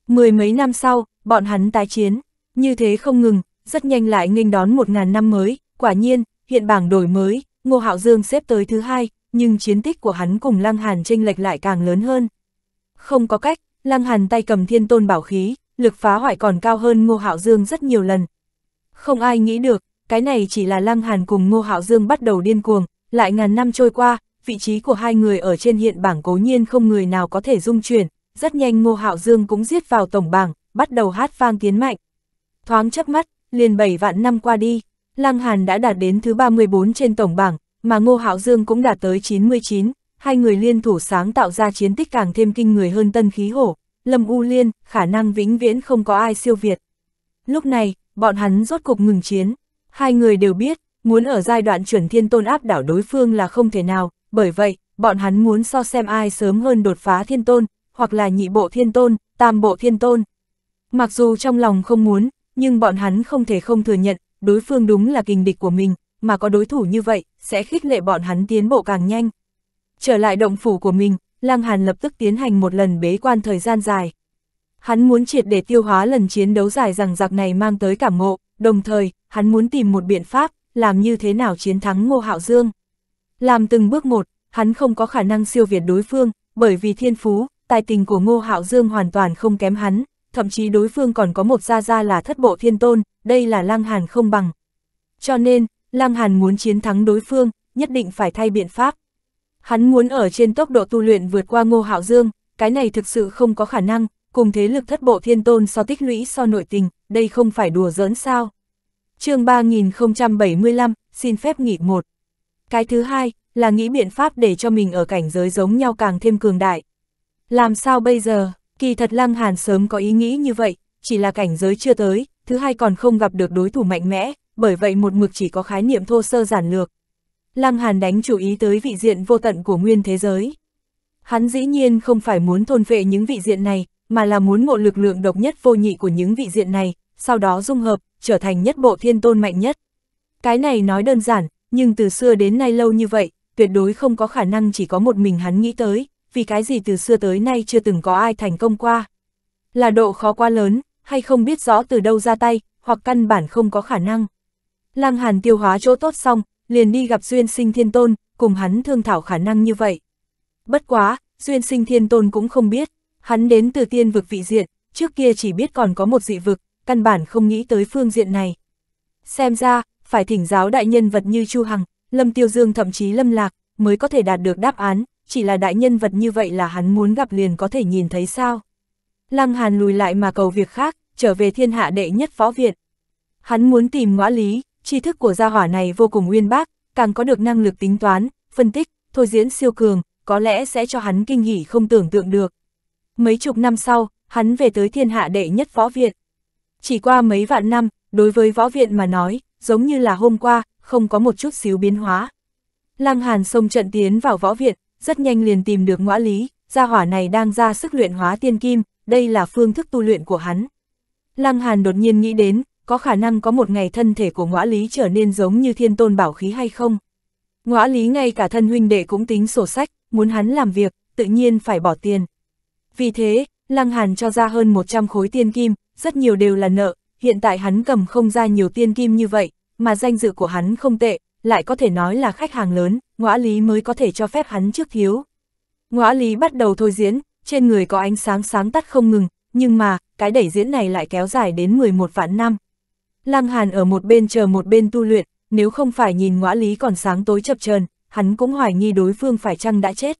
Speaker 1: Mười mấy năm sau, bọn hắn tái chiến, như thế không ngừng, rất nhanh lại nghênh đón một ngàn năm mới, quả nhiên, hiện bảng đổi mới, Ngô Hạo Dương xếp tới thứ hai, nhưng chiến tích của hắn cùng Lăng Hàn chênh lệch lại càng lớn hơn. Không có cách, Lăng Hàn tay cầm thiên tôn bảo khí, lực phá hoại còn cao hơn Ngô Hạo Dương rất nhiều lần. Không ai nghĩ được, cái này chỉ là Lăng Hàn cùng Ngô Hạo Dương bắt đầu điên cuồng, lại ngàn năm trôi qua, vị trí của hai người ở trên hiện bảng cố nhiên không người nào có thể dung chuyển, rất nhanh Ngô Hạo Dương cũng giết vào tổng bảng, bắt đầu hát vang tiến mạnh. Thoáng chớp mắt, liền 7 vạn năm qua đi, Lăng Hàn đã đạt đến thứ 34 trên tổng bảng, mà Ngô Hạo Dương cũng đạt tới 99, hai người liên thủ sáng tạo ra chiến tích càng thêm kinh người hơn tân khí hổ, Lâm U Liên, khả năng vĩnh viễn không có ai siêu việt. Lúc này, bọn hắn rốt cục ngừng chiến, hai người đều biết, muốn ở giai đoạn chuẩn thiên tôn áp đảo đối phương là không thể nào, bởi vậy, bọn hắn muốn so xem ai sớm hơn đột phá thiên tôn, hoặc là nhị bộ thiên tôn, tam bộ thiên tôn. Mặc dù trong lòng không muốn, nhưng bọn hắn không thể không thừa nhận, đối phương đúng là kình địch của mình, mà có đối thủ như vậy, sẽ khích lệ bọn hắn tiến bộ càng nhanh. Trở lại động phủ của mình, Lăng Hàn lập tức tiến hành một lần bế quan thời gian dài. Hắn muốn triệt để tiêu hóa lần chiến đấu dài rằng giặc này mang tới cảm ngộ, đồng thời, hắn muốn tìm một biện pháp, làm như thế nào chiến thắng Ngô Hạo Dương. Làm từng bước một, hắn không có khả năng siêu việt đối phương, bởi vì thiên phú, tài tình của Ngô Hạo Dương hoàn toàn không kém hắn, thậm chí đối phương còn có một gia gia là thất bộ thiên tôn, đây là Lăng Hàn không bằng. Cho nên, Lăng Hàn muốn chiến thắng đối phương, nhất định phải thay biện pháp. Hắn muốn ở trên tốc độ tu luyện vượt qua Ngô Hạo Dương, cái này thực sự không có khả năng, cùng thế lực thất bộ thiên tôn so tích lũy so nội tình, đây không phải đùa giỡn sao. chương 3075, xin phép nghỉ một. Cái thứ hai, là nghĩ biện pháp để cho mình ở cảnh giới giống nhau càng thêm cường đại. Làm sao bây giờ? Kỳ thật Lăng Hàn sớm có ý nghĩ như vậy, chỉ là cảnh giới chưa tới, thứ hai còn không gặp được đối thủ mạnh mẽ, bởi vậy một mực chỉ có khái niệm thô sơ giản lược. Lăng Hàn đánh chủ ý tới vị diện vô tận của nguyên thế giới. Hắn dĩ nhiên không phải muốn thôn vệ những vị diện này, mà là muốn ngộ lực lượng độc nhất vô nhị của những vị diện này, sau đó dung hợp, trở thành nhất bộ thiên tôn mạnh nhất. Cái này nói đơn giản, nhưng từ xưa đến nay lâu như vậy, tuyệt đối không có khả năng chỉ có một mình hắn nghĩ tới, vì cái gì từ xưa tới nay chưa từng có ai thành công qua. Là độ khó quá lớn, hay không biết rõ từ đâu ra tay, hoặc căn bản không có khả năng. Lăng Hàn tiêu hóa chỗ tốt xong, liền đi gặp Duyên Sinh Thiên Tôn, cùng hắn thương thảo khả năng như vậy. Bất quá, Duyên Sinh Thiên Tôn cũng không biết, hắn đến từ tiên vực vị diện, trước kia chỉ biết còn có một dị vực, căn bản không nghĩ tới phương diện này. Xem ra, phải thỉnh giáo đại nhân vật như Chu Hằng, Lâm Tiêu Dương thậm chí Lâm Lạc, mới có thể đạt được đáp án, chỉ là đại nhân vật như vậy là hắn muốn gặp liền có thể nhìn thấy sao. Lăng Hàn lùi lại mà cầu việc khác, trở về thiên hạ đệ nhất phó viện. Hắn muốn tìm ngõ lý, tri thức của gia hỏa này vô cùng uyên bác, càng có được năng lực tính toán, phân tích, thôi diễn siêu cường, có lẽ sẽ cho hắn kinh nghỉ không tưởng tượng được. Mấy chục năm sau, hắn về tới thiên hạ đệ nhất võ viện. Chỉ qua mấy vạn năm, đối với võ viện mà nói, giống như là hôm qua, không có một chút xíu biến hóa. Lăng Hàn xông trận tiến vào võ viện, rất nhanh liền tìm được ngõa lý, gia hỏa này đang ra sức luyện hóa tiên kim, đây là phương thức tu luyện của hắn. Lăng Hàn đột nhiên nghĩ đến, có khả năng có một ngày thân thể của ngõa lý trở nên giống như thiên tôn bảo khí hay không. Ngõa lý ngay cả thân huynh đệ cũng tính sổ sách, muốn hắn làm việc, tự nhiên phải bỏ tiền. Vì thế, Lăng Hàn cho ra hơn 100 khối tiên kim, rất nhiều đều là nợ, hiện tại hắn cầm không ra nhiều tiên kim như vậy, mà danh dự của hắn không tệ, lại có thể nói là khách hàng lớn, ngõa lý mới có thể cho phép hắn trước thiếu. Ngõa lý bắt đầu thôi diễn, trên người có ánh sáng sáng tắt không ngừng, nhưng mà, cái đẩy diễn này lại kéo dài đến 11 vạn năm. Lăng Hàn ở một bên chờ một bên tu luyện, nếu không phải nhìn ngõa lý còn sáng tối chập chờn hắn cũng hoài nghi đối phương phải chăng đã chết.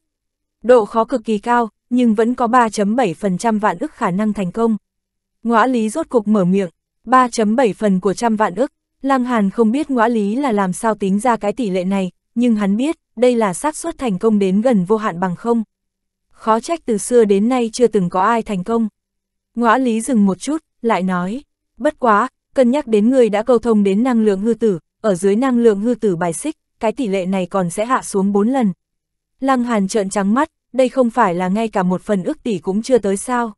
Speaker 1: Độ khó cực kỳ cao, nhưng vẫn có 3.7% vạn ức khả năng thành công. Ngõa lý rốt cục mở miệng, 3.7 phần của trăm vạn ức, Lăng Hàn không biết ngõa lý là làm sao tính ra cái tỷ lệ này, nhưng hắn biết, đây là xác suất thành công đến gần vô hạn bằng không. Khó trách từ xưa đến nay chưa từng có ai thành công. Ngõa lý dừng một chút, lại nói, bất quá, cân nhắc đến người đã cầu thông đến năng lượng hư tử, ở dưới năng lượng hư tử bài xích, cái tỷ lệ này còn sẽ hạ xuống 4 lần. Lăng Hàn trợn trắng mắt, đây không phải là ngay cả một phần ước tỷ cũng chưa tới sao.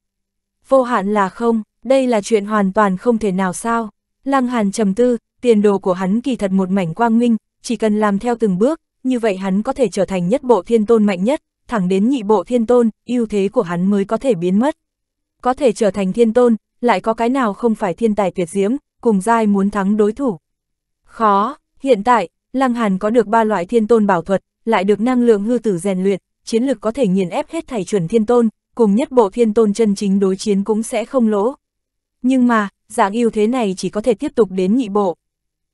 Speaker 1: Vô hạn là không, đây là chuyện hoàn toàn không thể nào sao. Lăng Hàn trầm tư, tiền đồ của hắn kỳ thật một mảnh quang minh, chỉ cần làm theo từng bước, như vậy hắn có thể trở thành nhất bộ thiên tôn mạnh nhất, thẳng đến nhị bộ thiên tôn, ưu thế của hắn mới có thể biến mất. Có thể trở thành thiên tôn, lại có cái nào không phải thiên tài tuyệt diễm, cùng giai muốn thắng đối thủ. Khó, hiện tại, Lăng Hàn có được ba loại thiên tôn bảo thuật, lại được năng lượng hư tử rèn luyện, chiến lực có thể nghiền ép hết thảy chuẩn thiên tôn, cùng nhất bộ thiên tôn chân chính đối chiến cũng sẽ không lỗ. Nhưng mà, dạng ưu thế này chỉ có thể tiếp tục đến nhị bộ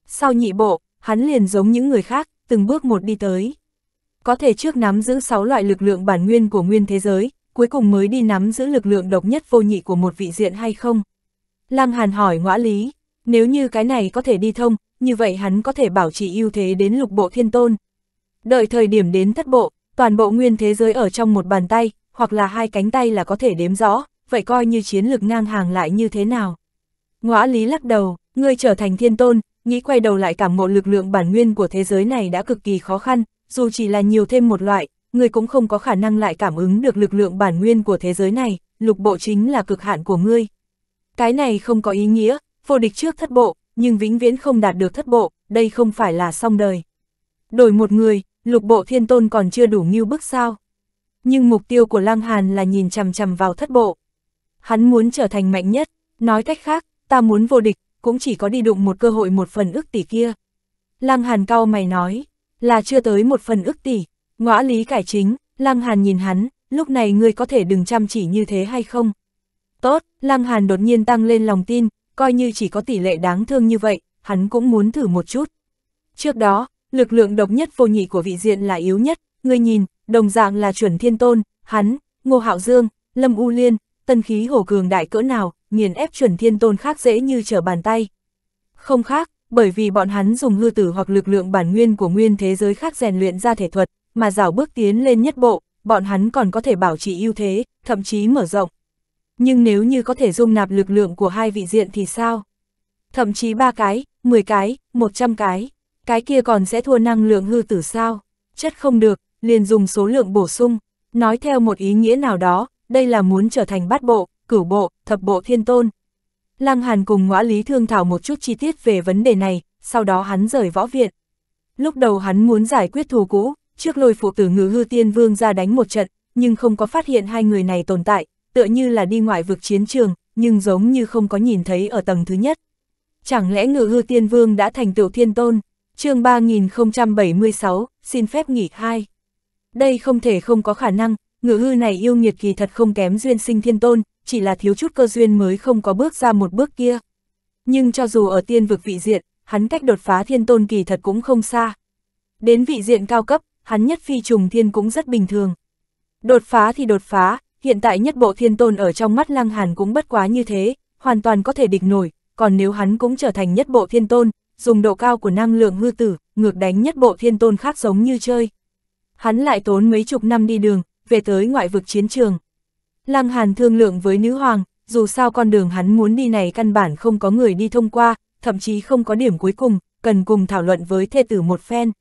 Speaker 1: sau nhị bộ, hắn liền giống những người khác, từng bước một đi tới. Có thể trước nắm giữ 6 loại lực lượng bản nguyên của nguyên thế giới, cuối cùng mới đi nắm giữ lực lượng độc nhất vô nhị của một vị diện hay không? Lăng Hàn hỏi ngõ lý, nếu như cái này có thể đi thông, như vậy hắn có thể bảo trì ưu thế đến lục bộ thiên tôn. Đợi thời điểm đến thất bộ, toàn bộ nguyên thế giới ở trong một bàn tay, hoặc là hai cánh tay là có thể đếm rõ, vậy coi như chiến lược ngang hàng lại như thế nào. Ngõ lý lắc đầu, ngươi trở thành thiên tôn, nghĩ quay đầu lại cảm ngộ lực lượng bản nguyên của thế giới này đã cực kỳ khó khăn, dù chỉ là nhiều thêm một loại, người cũng không có khả năng lại cảm ứng được lực lượng bản nguyên của thế giới này, lục bộ chính là cực hạn của ngươi. Cái này không có ý nghĩa, vô địch trước thất bộ, nhưng vĩnh viễn không đạt được thất bộ, đây không phải là xong đời. Đổi một người, lục bộ thiên tôn còn chưa đủ nghiêu bức sao. Nhưng mục tiêu của lang Hàn là nhìn chằm chằm vào thất bộ. Hắn muốn trở thành mạnh nhất, nói cách khác, ta muốn vô địch, cũng chỉ có đi đụng một cơ hội một phần ức tỷ kia. Lăng Hàn cao mày nói, là chưa tới một phần ức tỷ, ngõ lý cải chính, Lăng Hàn nhìn hắn, lúc này ngươi có thể đừng chăm chỉ như thế hay không? Tốt, Lăng Hàn đột nhiên tăng lên lòng tin, coi như chỉ có tỷ lệ đáng thương như vậy, hắn cũng muốn thử một chút. Trước đó, lực lượng độc nhất vô nhị của vị diện là yếu nhất, ngươi nhìn, đồng dạng là chuẩn thiên tôn, hắn, Ngô Hạo Dương, Lâm U Liên, tân khí hổ cường đại cỡ nào, nghiền ép chuẩn thiên tôn khác dễ như trở bàn tay. Không khác, bởi vì bọn hắn dùng hư tử hoặc lực lượng bản nguyên của nguyên thế giới khác rèn luyện ra thể thuật, mà rảo bước tiến lên nhất bộ, bọn hắn còn có thể bảo trì ưu thế, thậm chí mở rộng. Nhưng nếu như có thể dung nạp lực lượng của hai vị diện thì sao? Thậm chí ba cái, 10 cái, 100 cái, cái kia còn sẽ thua năng lượng hư tử sao? Chất không được, liền dùng số lượng bổ sung. Nói theo một ý nghĩa nào đó, đây là muốn trở thành bát bộ, cửu bộ, thập bộ thiên tôn. Lăng Hàn cùng ngõa lý thương thảo một chút chi tiết về vấn đề này, sau đó hắn rời võ viện. Lúc đầu hắn muốn giải quyết thù cũ, trước lôi phụ tử ngự hư tiên vương ra đánh một trận, nhưng không có phát hiện hai người này tồn tại, tựa như là đi ngoại vực chiến trường, nhưng giống như không có nhìn thấy ở tầng thứ nhất. Chẳng lẽ ngự hư tiên vương đã thành tựu thiên tôn? chương 3076, xin phép nghỉ hai. Đây không thể không có khả năng, ngự hư này yêu nghiệt kỳ thật không kém duyên sinh thiên tôn, chỉ là thiếu chút cơ duyên mới không có bước ra một bước kia. Nhưng cho dù ở tiên vực vị diện, hắn cách đột phá thiên tôn kỳ thật cũng không xa. Đến vị diện cao cấp, hắn nhất phi trùng thiên cũng rất bình thường. Đột phá thì đột phá, hiện tại nhất bộ thiên tôn ở trong mắt lăng hàn cũng bất quá như thế, hoàn toàn có thể địch nổi, còn nếu hắn cũng trở thành nhất bộ thiên tôn, dùng độ cao của năng lượng hư tử, ngược đánh nhất bộ thiên tôn khác giống như chơi. Hắn lại tốn mấy chục năm đi đường, về tới ngoại vực chiến trường. Lăng Hàn thương lượng với nữ hoàng, dù sao con đường hắn muốn đi này căn bản không có người đi thông qua, thậm chí không có điểm cuối cùng, cần cùng thảo luận với thê tử một phen.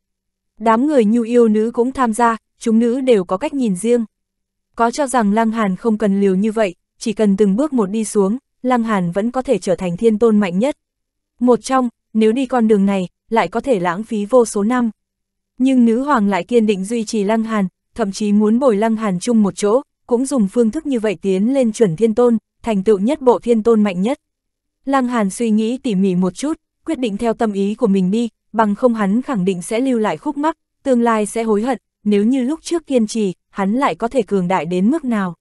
Speaker 1: Đám người nhu yêu nữ cũng tham gia, chúng nữ đều có cách nhìn riêng. Có cho rằng Lăng Hàn không cần liều như vậy, chỉ cần từng bước một đi xuống, Lăng Hàn vẫn có thể trở thành thiên tôn mạnh nhất. Một trong, nếu đi con đường này, lại có thể lãng phí vô số năm. Nhưng nữ hoàng lại kiên định duy trì Lăng Hàn, thậm chí muốn bồi lăng hàn chung một chỗ, cũng dùng phương thức như vậy tiến lên chuẩn thiên tôn, thành tựu nhất bộ thiên tôn mạnh nhất. Lăng hàn suy nghĩ tỉ mỉ một chút, quyết định theo tâm ý của mình đi, bằng không hắn khẳng định sẽ lưu lại khúc mắc, tương lai sẽ hối hận, nếu như lúc trước kiên trì, hắn lại có thể cường đại đến mức nào.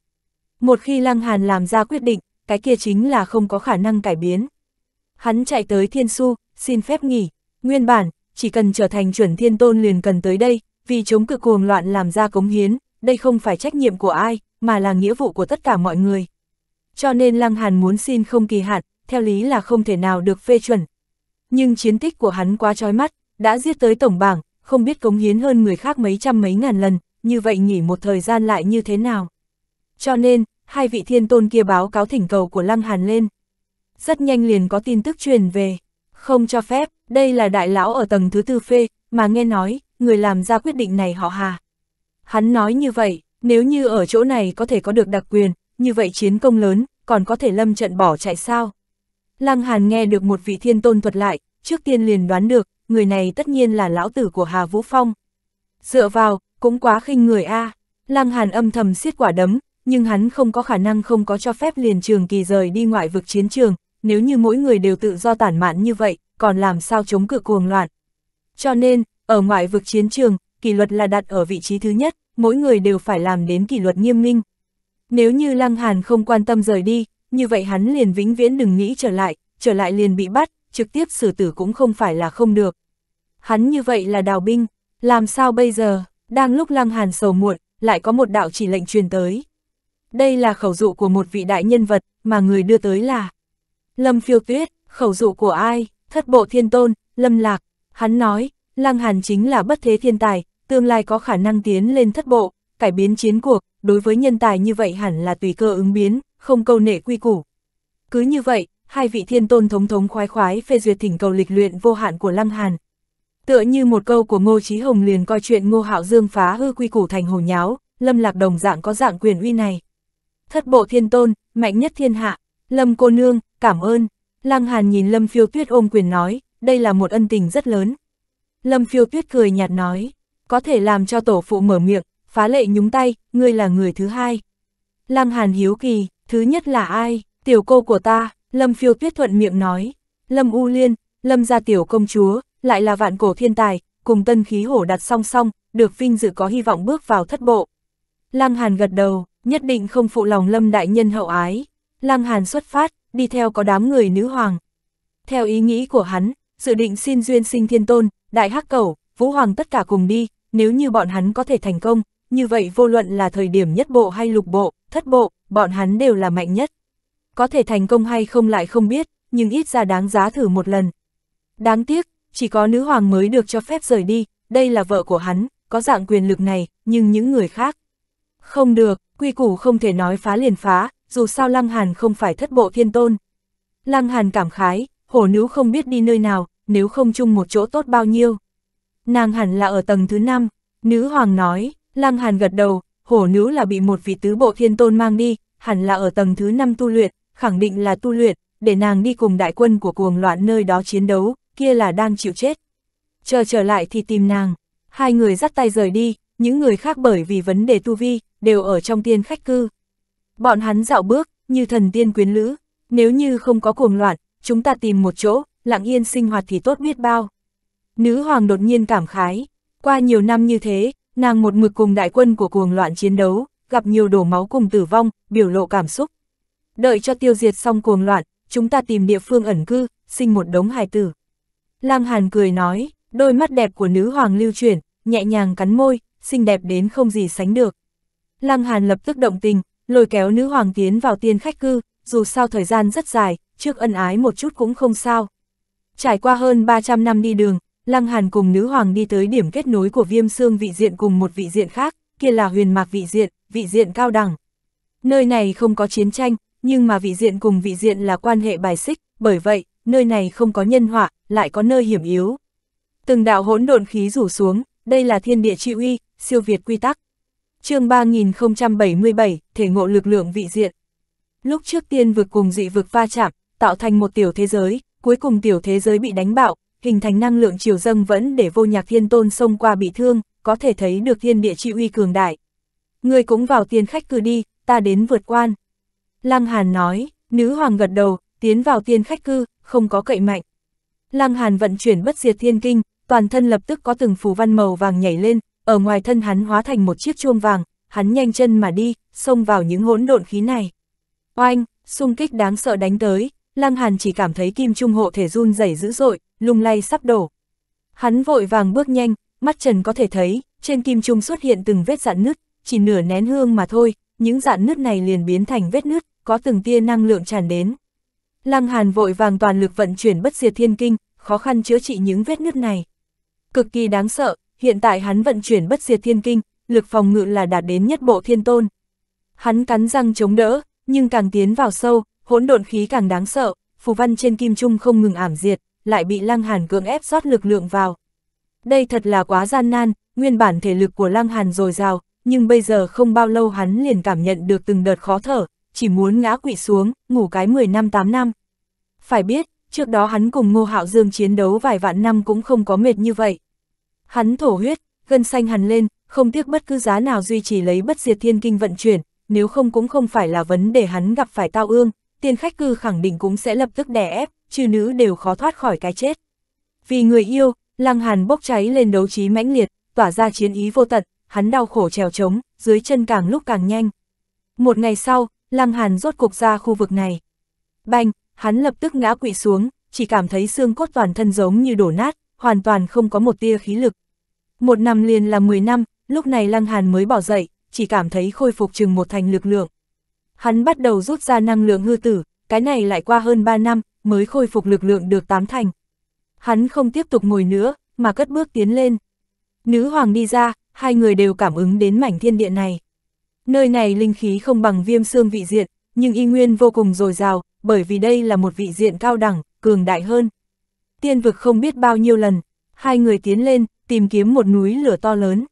Speaker 1: Một khi Lăng Hàn làm ra quyết định, cái kia chính là không có khả năng cải biến. Hắn chạy tới Thiên Su, xin phép nghỉ, nguyên bản, chỉ cần trở thành chuẩn thiên tôn liền cần tới đây, vì chống cự cuồng loạn làm ra cống hiến, đây không phải trách nhiệm của ai, mà là nghĩa vụ của tất cả mọi người. Cho nên Lăng Hàn muốn xin không kỳ hạn, theo lý là không thể nào được phê chuẩn. Nhưng chiến tích của hắn quá trói mắt, đã giết tới tổng bảng, không biết cống hiến hơn người khác mấy trăm mấy ngàn lần, như vậy nghỉ một thời gian lại như thế nào. Cho nên, hai vị thiên tôn kia báo cáo thỉnh cầu của Lăng Hàn lên. Rất nhanh liền có tin tức truyền về, không cho phép, đây là đại lão ở tầng thứ tư phê, mà nghe nói, người làm ra quyết định này họ Hà. Hắn nói như vậy, nếu như ở chỗ này có thể có được đặc quyền, như vậy chiến công lớn, còn có thể lâm trận bỏ chạy sao? Lăng Hàn nghe được một vị thiên tôn thuật lại, trước tiên liền đoán được, người này tất nhiên là lão tử của Hà Vũ Phong. Dựa vào, cũng quá khinh người a. À. Lăng Hàn âm thầm siết quả đấm, nhưng hắn không có khả năng không có cho phép liền trường kỳ rời đi ngoại vực chiến trường, nếu như mỗi người đều tự do tản mạn như vậy, còn làm sao chống cự cuồng loạn. Cho nên, ở ngoại vực chiến trường, kỷ luật là đặt ở vị trí thứ nhất, mỗi người đều phải làm đến kỷ luật nghiêm minh. Nếu như Lăng Hàn không quan tâm rời đi, như vậy hắn liền vĩnh viễn đừng nghĩ trở lại, trở lại liền bị bắt, trực tiếp xử tử cũng không phải là không được. Hắn như vậy là đào binh, làm sao bây giờ, đang lúc Lăng Hàn sầu muộn, lại có một đạo chỉ lệnh truyền tới. Đây là khẩu dụ của một vị đại nhân vật, mà người đưa tới là Lâm Phiêu Tuyết, khẩu dụ của ai, thất bộ thiên tôn, Lâm Lạc, hắn nói, Lăng Hàn chính là bất thế thiên tài, tương lai có khả năng tiến lên thất bộ, cải biến chiến cuộc, đối với nhân tài như vậy hẳn là tùy cơ ứng biến, không câu nệ quy củ. Cứ như vậy, hai vị thiên tôn thống thống khoái khoái phê duyệt thỉnh cầu lịch luyện vô hạn của Lăng Hàn. Tựa như một câu của Ngô Chí Hồng liền coi chuyện Ngô Hạo Dương phá hư quy củ thành hồ nháo, Lâm Lạc Đồng dạng có dạng quyền uy này. Thất bộ thiên tôn, mạnh nhất thiên hạ, Lâm cô nương, cảm ơn. Lăng Hàn nhìn Lâm Phiêu Tuyết ôm quyền nói, đây là một ân tình rất lớn. Lâm phiêu tuyết cười nhạt nói, có thể làm cho tổ phụ mở miệng, phá lệ nhúng tay, ngươi là người thứ hai. Lăng Hàn hiếu kỳ, thứ nhất là ai, tiểu cô của ta, Lâm phiêu tuyết thuận miệng nói, Lâm U Liên, Lâm gia tiểu công chúa, lại là vạn cổ thiên tài, cùng tân khí hổ đặt song song, được vinh dự có hy vọng bước vào thất bộ. Lăng Hàn gật đầu, nhất định không phụ lòng Lâm đại nhân hậu ái. Lăng Hàn xuất phát, đi theo có đám người nữ hoàng. Theo ý nghĩ của hắn, dự định xin duyên sinh thiên tôn, đại hắc Cầu, vũ hoàng tất cả cùng đi, nếu như bọn hắn có thể thành công, như vậy vô luận là thời điểm nhất bộ hay lục bộ, thất bộ, bọn hắn đều là mạnh nhất. Có thể thành công hay không lại không biết, nhưng ít ra đáng giá thử một lần. Đáng tiếc, chỉ có nữ hoàng mới được cho phép rời đi, đây là vợ của hắn, có dạng quyền lực này, nhưng những người khác. Không được, quy củ không thể nói phá liền phá, dù sao Lăng Hàn không phải thất bộ thiên tôn. Lăng Hàn cảm khái, hổ nữ không biết đi nơi nào, nếu không chung một chỗ tốt bao nhiêu. Nàng hẳn là ở tầng thứ năm nữ hoàng nói, lăng hàn gật đầu, hổ nữ là bị một vị tứ bộ thiên tôn mang đi, hẳn là ở tầng thứ năm tu luyện, khẳng định là tu luyện, để nàng đi cùng đại quân của cuồng loạn nơi đó chiến đấu, kia là đang chịu chết. Chờ trở lại thì tìm nàng, hai người dắt tay rời đi, những người khác bởi vì vấn đề tu vi, đều ở trong tiên khách cư. Bọn hắn dạo bước, như thần tiên quyến lữ, nếu như không có cuồng loạn, chúng ta tìm một chỗ, lặng yên sinh hoạt thì tốt biết bao. Nữ hoàng đột nhiên cảm khái, qua nhiều năm như thế, nàng một mực cùng đại quân của cuồng loạn chiến đấu, gặp nhiều đổ máu cùng tử vong, biểu lộ cảm xúc. Đợi cho tiêu diệt xong cuồng loạn, chúng ta tìm địa phương ẩn cư, sinh một đống hài tử. Lam Hàn cười nói, đôi mắt đẹp của nữ hoàng lưu chuyển, nhẹ nhàng cắn môi, xinh đẹp đến không gì sánh được. Lăng Hàn lập tức động tình, lôi kéo nữ hoàng tiến vào tiên khách cư, dù sao thời gian rất dài, trước ân ái một chút cũng không sao. Trải qua hơn 300 năm đi đường, Lăng Hàn cùng nữ hoàng đi tới điểm kết nối của viêm xương vị diện cùng một vị diện khác, kia là huyền mạc vị diện, vị diện cao đẳng. Nơi này không có chiến tranh, nhưng mà vị diện cùng vị diện là quan hệ bài xích, bởi vậy, nơi này không có nhân họa, lại có nơi hiểm yếu. Từng đạo hỗn độn khí rủ xuống, đây là thiên địa trị uy, siêu việt quy tắc. chương 3077, thể ngộ lực lượng vị diện. Lúc trước tiên vực cùng dị vực va chạm, tạo thành một tiểu thế giới, cuối cùng tiểu thế giới bị đánh bạo, hình thành năng lượng chiều dâng vẫn để vô nhạc thiên tôn xông qua bị thương, có thể thấy được thiên địa chi uy cường đại. Người cũng vào tiền khách cư đi, ta đến vượt quan. Lăng Hàn nói, nữ hoàng gật đầu, tiến vào tiên khách cư, không có cậy mạnh. Lăng Hàn vận chuyển bất diệt thiên kinh, toàn thân lập tức có từng phù văn màu vàng nhảy lên, ở ngoài thân hắn hóa thành một chiếc chuông vàng, hắn nhanh chân mà đi, xông vào những hỗn độn khí này. Oanh, xung kích đáng sợ đánh tới, Lăng Hàn chỉ cảm thấy kim trung hộ thể run rẩy dữ dội, lung lay sắp đổ. Hắn vội vàng bước nhanh, mắt trần có thể thấy, trên kim trung xuất hiện từng vết dạn nứt, chỉ nửa nén hương mà thôi, những dạn nứt này liền biến thành vết nứt, có từng tia năng lượng tràn đến. Lăng Hàn vội vàng toàn lực vận chuyển bất diệt thiên kinh, khó khăn chữa trị những vết nứt này. Cực kỳ đáng sợ, hiện tại hắn vận chuyển bất diệt thiên kinh, lực phòng ngự là đạt đến nhất bộ thiên tôn. Hắn cắn răng chống đỡ, nhưng càng tiến vào sâu, hỗn độn khí càng đáng sợ, phù văn trên kim trung không ngừng ảm diệt, lại bị Lăng Hàn cưỡng ép rót lực lượng vào. Đây thật là quá gian nan, nguyên bản thể lực của Lăng Hàn dồi dào, nhưng bây giờ không bao lâu hắn liền cảm nhận được từng đợt khó thở, chỉ muốn ngã quỵ xuống, ngủ cái 10 năm 8 năm. Phải biết, trước đó hắn cùng Ngô Hạo Dương chiến đấu vài vạn năm cũng không có mệt như vậy. Hắn thổ huyết, gân xanh hằn lên, không tiếc bất cứ giá nào duy trì lấy bất diệt thiên kinh vận chuyển, nếu không cũng không phải là vấn đề hắn gặp phải tao ương tiên khách cư khẳng định cũng sẽ lập tức đè ép, chư nữ đều khó thoát khỏi cái chết. Vì người yêu, Lăng Hàn bốc cháy lên đấu trí mãnh liệt, tỏa ra chiến ý vô tận, hắn đau khổ trèo trống, dưới chân càng lúc càng nhanh. Một ngày sau, Lăng Hàn rốt cục ra khu vực này. Bành, hắn lập tức ngã quỵ xuống, chỉ cảm thấy xương cốt toàn thân giống như đổ nát, hoàn toàn không có một tia khí lực. Một năm liền là 10 năm, lúc này Lăng Hàn mới bỏ dậy, chỉ cảm thấy khôi phục chừng một thành lực lượng. Hắn bắt đầu rút ra năng lượng hư tử, cái này lại qua hơn 3 năm, mới khôi phục lực lượng được tám thành. Hắn không tiếp tục ngồi nữa, mà cất bước tiến lên. Nữ hoàng đi ra, hai người đều cảm ứng đến mảnh thiên địa này. Nơi này linh khí không bằng viêm xương vị diện, nhưng y nguyên vô cùng dồi dào, bởi vì đây là một vị diện cao đẳng, cường đại hơn. Tiên vực không biết bao nhiêu lần, hai người tiến lên, tìm kiếm một núi lửa to lớn.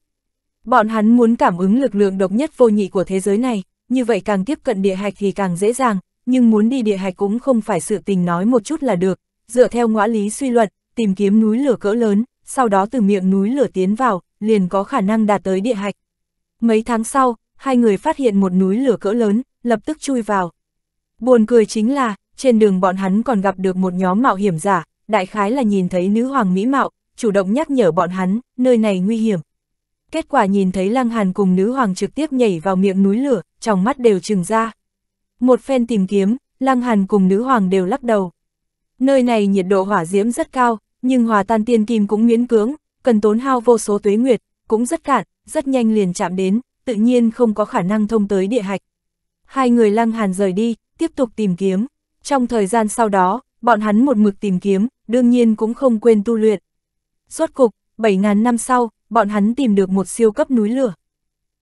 Speaker 1: Bọn hắn muốn cảm ứng lực lượng độc nhất vô nhị của thế giới này, như vậy càng tiếp cận địa hạch thì càng dễ dàng, nhưng muốn đi địa hạch cũng không phải sự tình nói một chút là được, dựa theo ngõ lý suy luận, tìm kiếm núi lửa cỡ lớn, sau đó từ miệng núi lửa tiến vào, liền có khả năng đạt tới địa hạch. Mấy tháng sau, hai người phát hiện một núi lửa cỡ lớn, lập tức chui vào. Buồn cười chính là, trên đường bọn hắn còn gặp được một nhóm mạo hiểm giả, đại khái là nhìn thấy nữ hoàng mỹ mạo, chủ động nhắc nhở bọn hắn, nơi này nguy hiểm, kết quả nhìn thấy Lăng Hàn cùng nữ hoàng trực tiếp nhảy vào miệng núi lửa, trong mắt đều trừng ra. Một phen tìm kiếm, Lăng Hàn cùng nữ hoàng đều lắc đầu. Nơi này nhiệt độ hỏa diễm rất cao, nhưng hòa tan tiên kim cũng miễn cưỡng, cần tốn hao vô số tuế nguyệt, cũng rất cạn, rất nhanh liền chạm đến, tự nhiên không có khả năng thông tới địa hạch. Hai người Lăng Hàn rời đi, tiếp tục tìm kiếm. Trong thời gian sau đó, bọn hắn một mực tìm kiếm, đương nhiên cũng không quên tu luyện. Rốt cục, 7.000 năm sau, bọn hắn tìm được một siêu cấp núi lửa.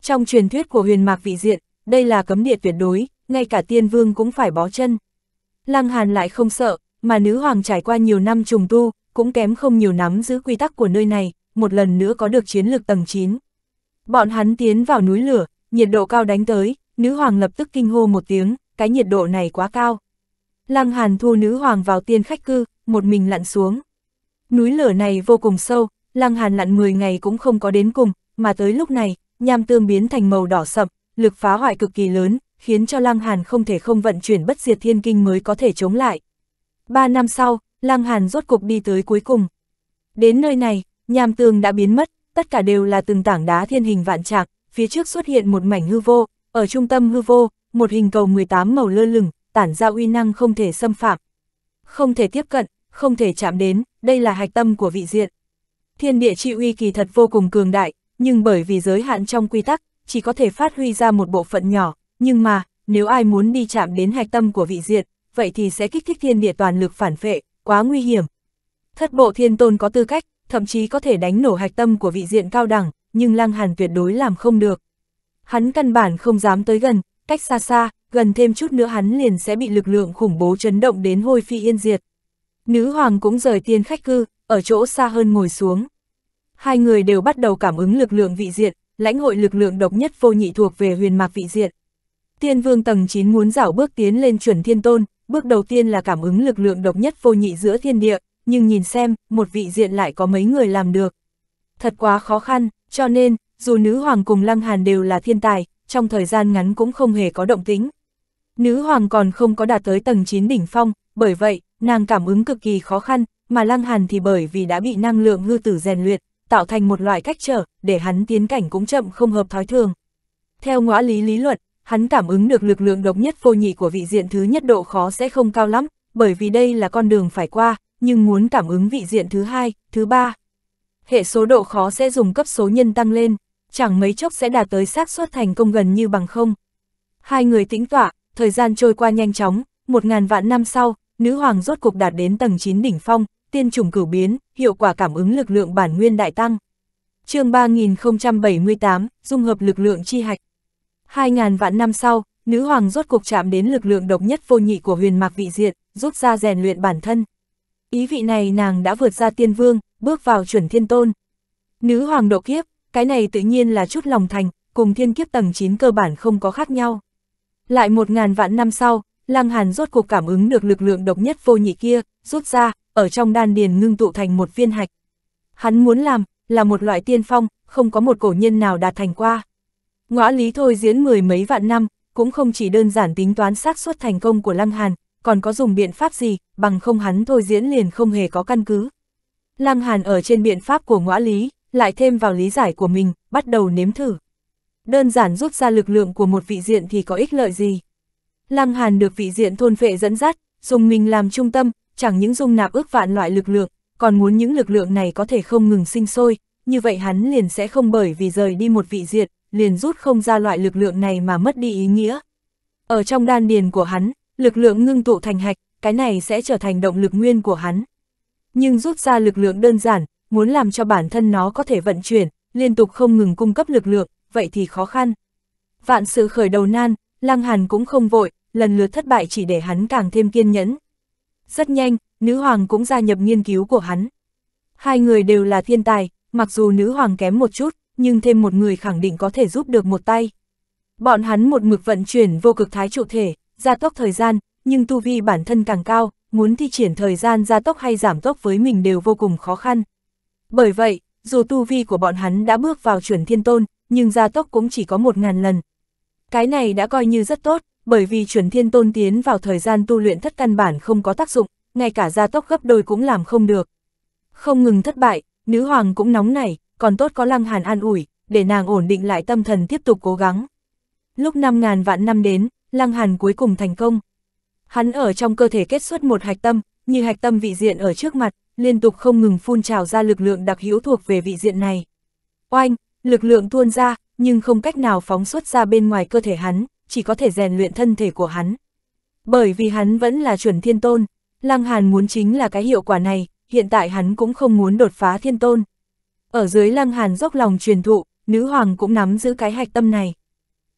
Speaker 1: Trong truyền thuyết của huyền mạc vị diện, đây là cấm địa tuyệt đối, ngay cả tiên vương cũng phải bó chân. Lăng Hàn lại không sợ, mà nữ hoàng trải qua nhiều năm trùng tu, cũng kém không nhiều nắm giữ quy tắc của nơi này, một lần nữa có được chiến lược tầng 9. Bọn hắn tiến vào núi lửa, nhiệt độ cao đánh tới, nữ hoàng lập tức kinh hô một tiếng, cái nhiệt độ này quá cao. Lăng Hàn thu nữ hoàng vào tiên khách cư, một mình lặn xuống. Núi lửa này vô cùng sâu, Lăng Hàn lặn 10 ngày cũng không có đến cùng, mà tới lúc này, nham tương biến thành màu đỏ sậm, lực phá hoại cực kỳ lớn, khiến cho Lăng Hàn không thể không vận chuyển bất diệt thiên kinh mới có thể chống lại. Ba năm sau, Lăng Hàn rốt cục đi tới cuối cùng. Đến nơi này, nham tương đã biến mất, tất cả đều là từng tảng đá thiên hình vạn trạng, phía trước xuất hiện một mảnh hư vô, ở trung tâm hư vô, một hình cầu 18 màu lơ lửng, tản ra uy năng không thể xâm phạm. Không thể tiếp cận, không thể chạm đến, đây là hạch tâm của vị diện. Thiên địa chi uy kỳ thật vô cùng cường đại, nhưng bởi vì giới hạn trong quy tắc, chỉ có thể phát huy ra một bộ phận nhỏ, nhưng mà, nếu ai muốn đi chạm đến hạch tâm của vị diện, vậy thì sẽ kích thích thiên địa toàn lực phản phệ, quá nguy hiểm. Thất bộ thiên tôn có tư cách, thậm chí có thể đánh nổ hạch tâm của vị diện cao đẳng, nhưng Lăng Hàn tuyệt đối làm không được. Hắn căn bản không dám tới gần, cách xa xa, gần thêm chút nữa hắn liền sẽ bị lực lượng khủng bố chấn động đến hôi phi yên diệt. Nữ hoàng cũng rời tiên khách cư, ở chỗ xa hơn ngồi xuống. Hai người đều bắt đầu cảm ứng lực lượng vị diện, lãnh hội lực lượng độc nhất vô nhị thuộc về huyền mạc vị diện. Tiên vương tầng 9 muốn dảo bước tiến lên chuẩn thiên tôn, bước đầu tiên là cảm ứng lực lượng độc nhất vô nhị giữa thiên địa, nhưng nhìn xem, một vị diện lại có mấy người làm được. Thật quá khó khăn, cho nên, dù nữ hoàng cùng lăng hàn đều là thiên tài, trong thời gian ngắn cũng không hề có động tính. Nữ hoàng còn không có đạt tới tầng 9 đỉnh phong, bởi vậy, nàng cảm ứng cực kỳ khó khăn, mà Lăng Hàn thì bởi vì đã bị năng lượng hư tử rèn luyện, tạo thành một loại cách trở, để hắn tiến cảnh cũng chậm không hợp thói thường. Theo ngõ lý lý luận, hắn cảm ứng được lực lượng độc nhất vô nhị của vị diện thứ nhất độ khó sẽ không cao lắm, bởi vì đây là con đường phải qua, nhưng muốn cảm ứng vị diện thứ hai, thứ ba. Hệ số độ khó sẽ dùng cấp số nhân tăng lên, chẳng mấy chốc sẽ đạt tới xác suất thành công gần như bằng không. Hai người tĩnh tỏa, thời gian trôi qua nhanh chóng, một ngàn vạn năm sau, nữ hoàng rốt cục đạt đến tầng 9 đỉnh phong, tiên trùng cửu biến, hiệu quả cảm ứng lực lượng bản nguyên đại tăng. chương 3078, dung hợp lực lượng chi hạch. 2.000 vạn năm sau, nữ hoàng rốt cục chạm đến lực lượng độc nhất vô nhị của huyền mạc vị diện, rút ra rèn luyện bản thân. Ý vị này nàng đã vượt ra tiên vương, bước vào chuẩn thiên tôn. Nữ hoàng độ kiếp, cái này tự nhiên là chút lòng thành, cùng thiên kiếp tầng 9 cơ bản không có khác nhau. Lại một ngàn vạn năm sau, Lăng Hàn rốt cuộc cảm ứng được lực lượng độc nhất vô nhị kia, rút ra, ở trong đan điền ngưng tụ thành một viên hạch. Hắn muốn làm, là một loại tiên phong, không có một cổ nhân nào đạt thành qua. Ngõ lý thôi diễn mười mấy vạn năm, cũng không chỉ đơn giản tính toán xác suất thành công của Lăng Hàn, còn có dùng biện pháp gì, bằng không hắn thôi diễn liền không hề có căn cứ. Lăng Hàn ở trên biện pháp của ngõ lý, lại thêm vào lý giải của mình, bắt đầu nếm thử. Đơn giản rút ra lực lượng của một vị diện thì có ích lợi gì? Lăng Hàn được vị diện thôn vệ dẫn dắt, dùng mình làm trung tâm, chẳng những dung nạp ước vạn loại lực lượng, còn muốn những lực lượng này có thể không ngừng sinh sôi, như vậy hắn liền sẽ không bởi vì rời đi một vị diện, liền rút không ra loại lực lượng này mà mất đi ý nghĩa. Ở trong đan điền của hắn, lực lượng ngưng tụ thành hạch, cái này sẽ trở thành động lực nguyên của hắn. Nhưng rút ra lực lượng đơn giản, muốn làm cho bản thân nó có thể vận chuyển, liên tục không ngừng cung cấp lực lượng, vậy thì khó khăn. Vạn sự khởi đầu nan, Lăng Hàn cũng không vội, lần lượt thất bại chỉ để hắn càng thêm kiên nhẫn. Rất nhanh, nữ hoàng cũng gia nhập nghiên cứu của hắn. Hai người đều là thiên tài, mặc dù nữ hoàng kém một chút, nhưng thêm một người khẳng định có thể giúp được một tay. Bọn hắn một mực vận chuyển vô cực thái trụ thể, gia tốc thời gian, nhưng tu vi bản thân càng cao, muốn thi triển thời gian gia tốc hay giảm tốc với mình đều vô cùng khó khăn. Bởi vậy, dù tu vi của bọn hắn đã bước vào chuẩn thiên tôn, nhưng gia tốc cũng chỉ có một ngàn lần. Cái này đã coi như rất tốt, bởi vì chuẩn thiên tôn tiến vào thời gian tu luyện thất căn bản không có tác dụng, ngay cả gia tốc gấp đôi cũng làm không được. Không ngừng thất bại, nữ hoàng cũng nóng nảy, còn tốt có lăng hàn an ủi, để nàng ổn định lại tâm thần tiếp tục cố gắng. Lúc 5.000 vạn năm đến, lăng hàn cuối cùng thành công. Hắn ở trong cơ thể kết xuất một hạch tâm, như hạch tâm vị diện ở trước mặt, liên tục không ngừng phun trào ra lực lượng đặc hữu thuộc về vị diện này. Oanh, lực lượng tuôn ra, nhưng không cách nào phóng xuất ra bên ngoài cơ thể hắn chỉ có thể rèn luyện thân thể của hắn. Bởi vì hắn vẫn là chuẩn thiên tôn, Lăng Hàn muốn chính là cái hiệu quả này, hiện tại hắn cũng không muốn đột phá thiên tôn. Ở dưới Lăng Hàn dốc lòng truyền thụ, nữ hoàng cũng nắm giữ cái hạch tâm này.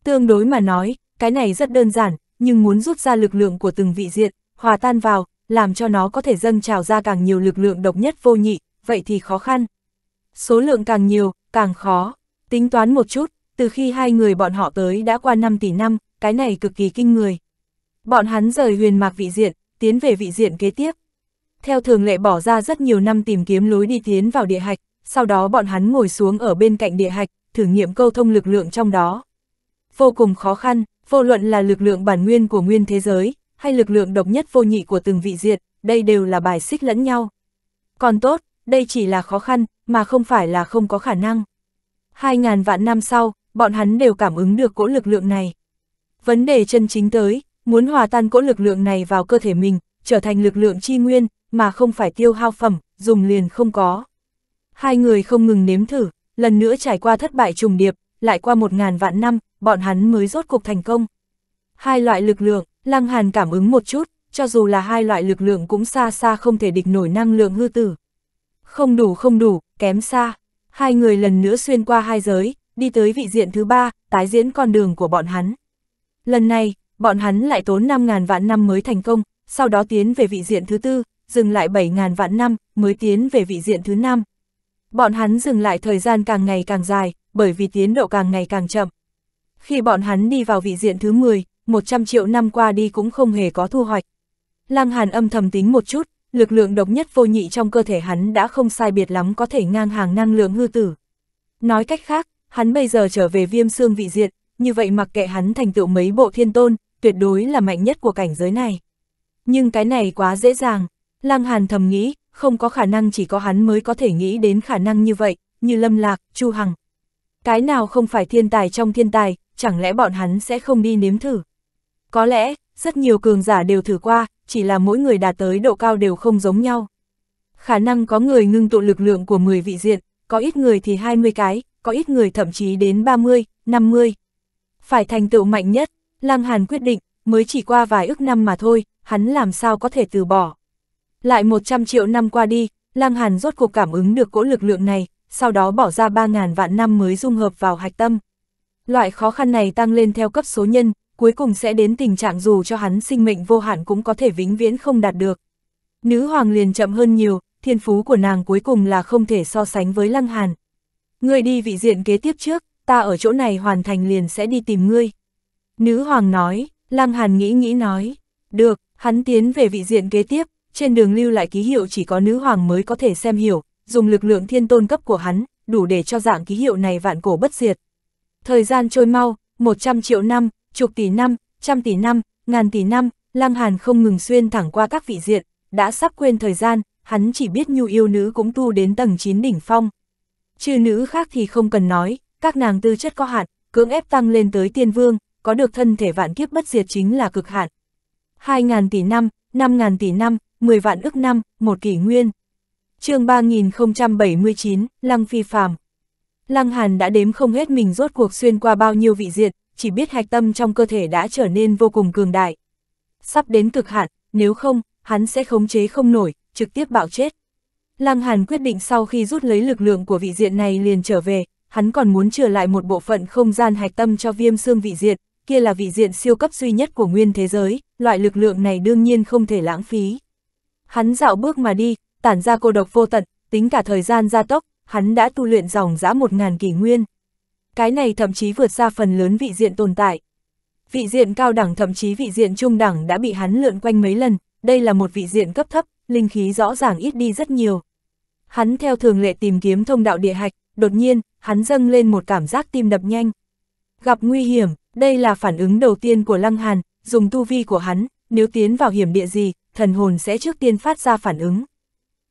Speaker 1: Tương đối mà nói, cái này rất đơn giản, nhưng muốn rút ra lực lượng của từng vị diện, hòa tan vào, làm cho nó có thể dâng trào ra càng nhiều lực lượng độc nhất vô nhị, vậy thì khó khăn. Số lượng càng nhiều, càng khó. Tính toán một chút, từ khi hai người bọn họ tới đã qua 5 tỷ năm, cái này cực kỳ kinh người. Bọn hắn rời huyền mạc vị diện, tiến về vị diện kế tiếp. Theo thường lệ bỏ ra rất nhiều năm tìm kiếm lối đi tiến vào địa hạch, sau đó bọn hắn ngồi xuống ở bên cạnh địa hạch, thử nghiệm câu thông lực lượng trong đó. Vô cùng khó khăn, vô luận là lực lượng bản nguyên của nguyên thế giới, hay lực lượng độc nhất vô nhị của từng vị diện, đây đều là bài xích lẫn nhau. Còn tốt, đây chỉ là khó khăn, mà không phải là không có khả năng. hai ngàn vạn năm sau, bọn hắn đều cảm ứng được cỗ lực lượng này. Vấn đề chân chính tới, muốn hòa tan cỗ lực lượng này vào cơ thể mình, trở thành lực lượng chi nguyên, mà không phải tiêu hao phẩm, dùng liền không có. Hai người không ngừng nếm thử, lần nữa trải qua thất bại trùng điệp, lại qua một ngàn vạn năm, bọn hắn mới rốt cuộc thành công. Hai loại lực lượng, Lăng Hàn cảm ứng một chút, cho dù là hai loại lực lượng cũng xa xa không thể địch nổi năng lượng hư tử. Không đủ không đủ, kém xa. Hai người lần nữa xuyên qua hai giới, đi tới vị diện thứ ba, tái diễn con đường của bọn hắn. Lần này, bọn hắn lại tốn 5.000 vạn năm mới thành công, sau đó tiến về vị diện thứ tư, dừng lại 7.000 vạn năm mới tiến về vị diện thứ năm. Bọn hắn dừng lại thời gian càng ngày càng dài, bởi vì tiến độ càng ngày càng chậm. Khi bọn hắn đi vào vị diện thứ 10, 100 triệu năm qua đi cũng không hề có thu hoạch. Lăng Hàn âm thầm tính một chút, lực lượng độc nhất vô nhị trong cơ thể hắn đã không sai biệt lắm có thể ngang hàng năng lượng hư tử. Nói cách khác, hắn bây giờ trở về viêm xương vị diện, như vậy mặc kệ hắn thành tựu mấy bộ thiên tôn, tuyệt đối là mạnh nhất của cảnh giới này. Nhưng cái này quá dễ dàng, Lăng Hàn thầm nghĩ, không có khả năng chỉ có hắn mới có thể nghĩ đến khả năng như vậy, như Lâm Lạc, Chu Hằng. Cái nào không phải thiên tài trong thiên tài, chẳng lẽ bọn hắn sẽ không đi nếm thử? Có lẽ, rất nhiều cường giả đều thử qua, chỉ là mỗi người đạt tới độ cao đều không giống nhau. Khả năng có người ngưng tụ lực lượng của 10 vị diện, có ít người thì 20 cái, có ít người thậm chí đến 30, 50. Phải thành tựu mạnh nhất, Lăng Hàn quyết định, mới chỉ qua vài ước năm mà thôi, hắn làm sao có thể từ bỏ. Lại 100 triệu năm qua đi, Lăng Hàn rốt cuộc cảm ứng được cỗ lực lượng này, sau đó bỏ ra 3.000 vạn năm mới dung hợp vào hạch tâm. Loại khó khăn này tăng lên theo cấp số nhân, cuối cùng sẽ đến tình trạng dù cho hắn sinh mệnh vô hạn cũng có thể vĩnh viễn không đạt được. Nữ hoàng liền chậm hơn nhiều, thiên phú của nàng cuối cùng là không thể so sánh với Lăng Hàn, Ngươi đi vị diện kế tiếp trước, ta ở chỗ này hoàn thành liền sẽ đi tìm ngươi. Nữ hoàng nói, Lăng Hàn nghĩ nghĩ nói, được, hắn tiến về vị diện kế tiếp, trên đường lưu lại ký hiệu chỉ có nữ hoàng mới có thể xem hiểu, dùng lực lượng thiên tôn cấp của hắn, đủ để cho dạng ký hiệu này vạn cổ bất diệt. Thời gian trôi mau, 100 triệu năm, chục tỷ năm, trăm tỷ năm, ngàn tỷ năm, Lăng Hàn không ngừng xuyên thẳng qua các vị diện, đã sắp quên thời gian, hắn chỉ biết nhu yêu nữ cũng tu đến tầng 9 đỉnh phong, Chư nữ khác thì không cần nói, các nàng tư chất có hạn, cưỡng ép tăng lên tới tiên vương, có được thân thể vạn kiếp bất diệt chính là cực hạn. 2.000 tỷ năm, 5.000 tỷ năm, 10 vạn ức năm, một kỷ nguyên. chương 3079, Lăng Phi Phàm Lăng Hàn đã đếm không hết mình rốt cuộc xuyên qua bao nhiêu vị diệt, chỉ biết hạch tâm trong cơ thể đã trở nên vô cùng cường đại. Sắp đến cực hạn, nếu không, hắn sẽ khống chế không nổi, trực tiếp bạo chết. Lăng Hàn quyết định sau khi rút lấy lực lượng của vị diện này liền trở về, hắn còn muốn trở lại một bộ phận không gian hạch tâm cho viêm xương vị diện, kia là vị diện siêu cấp duy nhất của nguyên thế giới, loại lực lượng này đương nhiên không thể lãng phí. Hắn dạo bước mà đi, tản ra cô độc vô tận, tính cả thời gian gia tốc, hắn đã tu luyện dòng giã một ngàn kỷ nguyên. Cái này thậm chí vượt ra phần lớn vị diện tồn tại. Vị diện cao đẳng thậm chí vị diện trung đẳng đã bị hắn lượn quanh mấy lần, đây là một vị diện cấp thấp, linh khí rõ ràng ít đi rất nhiều. Hắn theo thường lệ tìm kiếm thông đạo địa hạch, đột nhiên, hắn dâng lên một cảm giác tim đập nhanh. Gặp nguy hiểm, đây là phản ứng đầu tiên của Lăng Hàn, dùng tu vi của hắn, nếu tiến vào hiểm địa gì, thần hồn sẽ trước tiên phát ra phản ứng.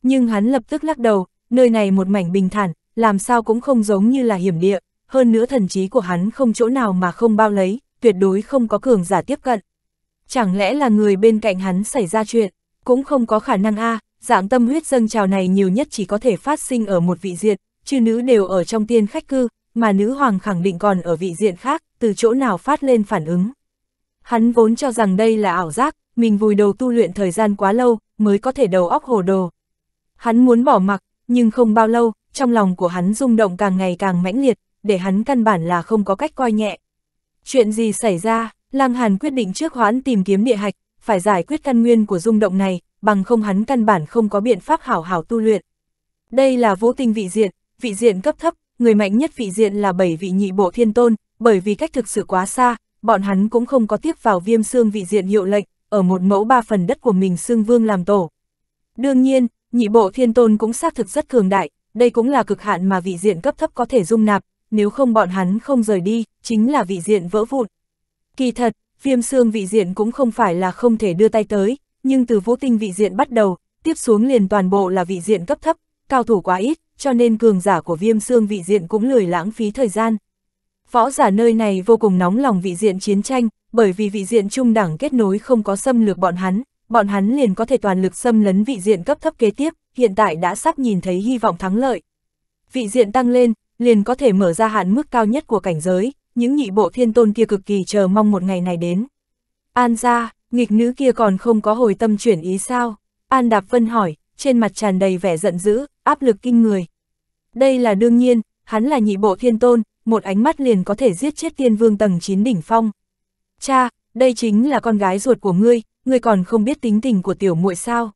Speaker 1: Nhưng hắn lập tức lắc đầu, nơi này một mảnh bình thản, làm sao cũng không giống như là hiểm địa, hơn nữa thần trí của hắn không chỗ nào mà không bao lấy, tuyệt đối không có cường giả tiếp cận. Chẳng lẽ là người bên cạnh hắn xảy ra chuyện, cũng không có khả năng a à, dạng tâm huyết dâng trào này nhiều nhất chỉ có thể phát sinh ở một vị diện, chư nữ đều ở trong tiên khách cư, mà nữ hoàng khẳng định còn ở vị diện khác, từ chỗ nào phát lên phản ứng. Hắn vốn cho rằng đây là ảo giác, mình vùi đầu tu luyện thời gian quá lâu, mới có thể đầu óc hồ đồ. Hắn muốn bỏ mặc, nhưng không bao lâu, trong lòng của hắn rung động càng ngày càng mãnh liệt, để hắn căn bản là không có cách coi nhẹ. Chuyện gì xảy ra, Lăng Hàn quyết định trước hoãn tìm kiếm địa hạch, phải giải quyết căn nguyên của rung động này, bằng không hắn căn bản không có biện pháp hảo hảo tu luyện. Đây là vô tinh vị diện, vị diện cấp thấp, người mạnh nhất vị diện là bảy vị nhị bộ thiên tôn, bởi vì cách thực sự quá xa, bọn hắn cũng không có tiếp vào viêm xương vị diện hiệu lệnh, ở một mẫu ba phần đất của mình xương vương làm tổ. Đương nhiên, nhị bộ thiên tôn cũng xác thực rất cường đại, đây cũng là cực hạn mà vị diện cấp thấp có thể dung nạp, nếu không bọn hắn không rời đi, chính là vị diện vỡ vụn. Kỳ thật, viêm xương vị diện cũng không phải là không thể đưa tay tới, nhưng từ vũ tinh vị diện bắt đầu, tiếp xuống liền toàn bộ là vị diện cấp thấp, cao thủ quá ít, cho nên cường giả của viêm xương vị diện cũng lười lãng phí thời gian. Võ giả nơi này vô cùng nóng lòng vị diện chiến tranh, bởi vì vị diện trung đẳng kết nối không có xâm lược bọn hắn, bọn hắn liền có thể toàn lực xâm lấn vị diện cấp thấp kế tiếp, hiện tại đã sắp nhìn thấy hy vọng thắng lợi. Vị diện tăng lên, liền có thể mở ra hạn mức cao nhất của cảnh giới, những nhị bộ thiên tôn kia cực kỳ chờ mong một ngày này đến. An ra, nghịch nữ kia còn không có hồi tâm chuyển ý sao? An Đạp Vân hỏi, trên mặt tràn đầy vẻ giận dữ, áp lực kinh người. Đây là đương nhiên, hắn là nhị bộ thiên tôn, một ánh mắt liền có thể giết chết tiên vương tầng 9 đỉnh phong. Cha, đây chính là con gái ruột của ngươi, ngươi còn không biết tính tình của tiểu muội sao.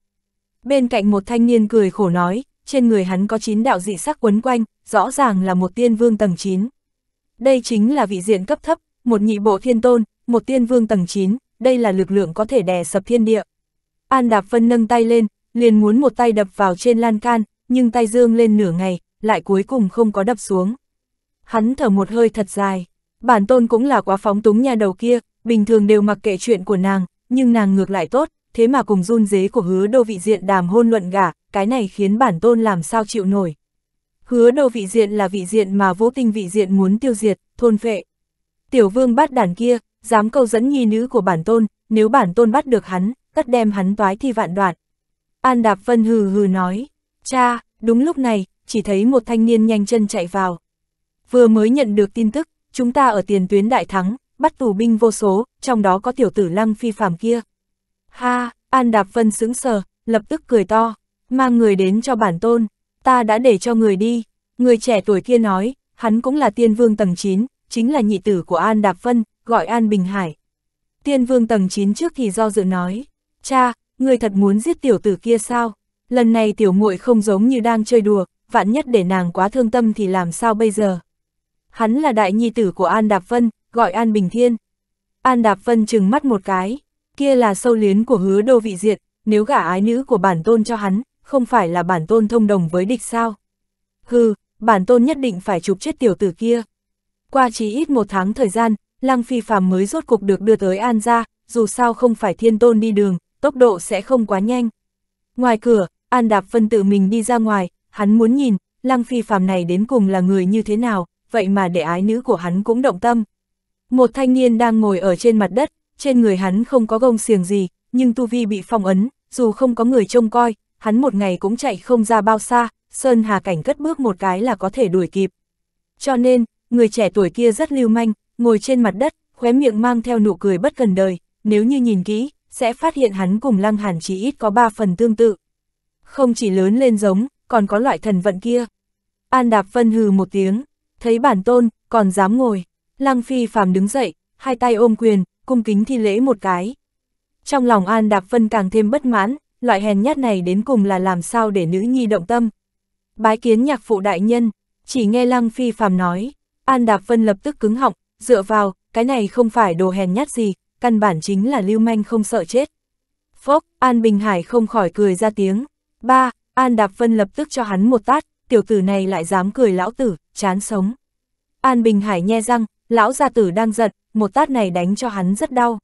Speaker 1: Bên cạnh một thanh niên cười khổ nói, trên người hắn có chín đạo dị sắc quấn quanh, rõ ràng là một tiên vương tầng 9. Đây chính là vị diện cấp thấp, một nhị bộ thiên tôn, một tiên vương tầng 9, đây là lực lượng có thể đè sập thiên địa. An Đạp Vân nâng tay lên, liền muốn một tay đập vào trên lan can, nhưng tay dương lên nửa ngày, lại cuối cùng không có đập xuống. Hắn thở một hơi thật dài, bản tôn cũng là quá phóng túng nhà đầu kia, bình thường đều mặc kệ chuyện của nàng, nhưng nàng ngược lại tốt, thế mà cùng run dế của hứa đô vị diện đàm hôn luận gả, cái này khiến bản tôn làm sao chịu nổi hứa đâu vị diện là vị diện mà vô tình vị diện muốn tiêu diệt, thôn phệ. Tiểu vương bắt đàn kia, dám câu dẫn nhi nữ của bản tôn, nếu bản tôn bắt được hắn, tất đem hắn toái thì vạn đoạn. An Đạp Vân hừ hừ nói, cha, đúng lúc này, chỉ thấy một thanh niên nhanh chân chạy vào. Vừa mới nhận được tin tức, chúng ta ở tiền tuyến đại thắng, bắt tù binh vô số, trong đó có tiểu tử lăng phi phàm kia. Ha, An Đạp Vân sững sờ, lập tức cười to, mang người đến cho bản tôn ta đã để cho người đi. Người trẻ tuổi kia nói, hắn cũng là tiên vương tầng 9, chính là nhị tử của An Đạp Vân, gọi An Bình Hải. Tiên vương tầng 9 trước thì do dự nói, cha, người thật muốn giết tiểu tử kia sao? Lần này tiểu muội không giống như đang chơi đùa, vạn nhất để nàng quá thương tâm thì làm sao bây giờ? Hắn là đại nhi tử của An Đạp Vân, gọi An Bình Thiên. An Đạp Vân chừng mắt một cái, kia là sâu liến của hứa đô vị diệt, nếu gả ái nữ của bản tôn cho hắn, không phải là bản tôn thông đồng với địch sao? Hừ, bản tôn nhất định phải chụp chết tiểu tử kia. Qua chỉ ít một tháng thời gian, Lăng Phi phàm mới rốt cục được đưa tới An gia, dù sao không phải thiên tôn đi đường, tốc độ sẽ không quá nhanh. Ngoài cửa, An Đạp phân tự mình đi ra ngoài, hắn muốn nhìn, Lăng Phi phàm này đến cùng là người như thế nào, vậy mà để ái nữ của hắn cũng động tâm. Một thanh niên đang ngồi ở trên mặt đất, trên người hắn không có gông xiềng gì, nhưng tu vi bị phong ấn, dù không có người trông coi, hắn một ngày cũng chạy không ra bao xa, Sơn Hà Cảnh cất bước một cái là có thể đuổi kịp. Cho nên, người trẻ tuổi kia rất lưu manh, ngồi trên mặt đất, khóe miệng mang theo nụ cười bất cần đời, nếu như nhìn kỹ, sẽ phát hiện hắn cùng Lăng Hàn chỉ ít có ba phần tương tự. Không chỉ lớn lên giống, còn có loại thần vận kia. An Đạp Vân hừ một tiếng, thấy bản tôn, còn dám ngồi. Lăng Phi phàm đứng dậy, hai tay ôm quyền, cung kính thi lễ một cái. Trong lòng An Đạp Vân càng thêm bất mãn, loại hèn nhát này đến cùng là làm sao để nữ nhi động tâm. Bái kiến nhạc phụ đại nhân, chỉ nghe Lăng Phi phàm nói, An Đạp Vân lập tức cứng họng, dựa vào, cái này không phải đồ hèn nhát gì, căn bản chính là lưu manh không sợ chết. Phốc, An Bình Hải không khỏi cười ra tiếng. Ba, An Đạp Vân lập tức cho hắn một tát, tiểu tử này lại dám cười lão tử, chán sống. An Bình Hải nhe răng, lão gia tử đang giận, một tát này đánh cho hắn rất đau.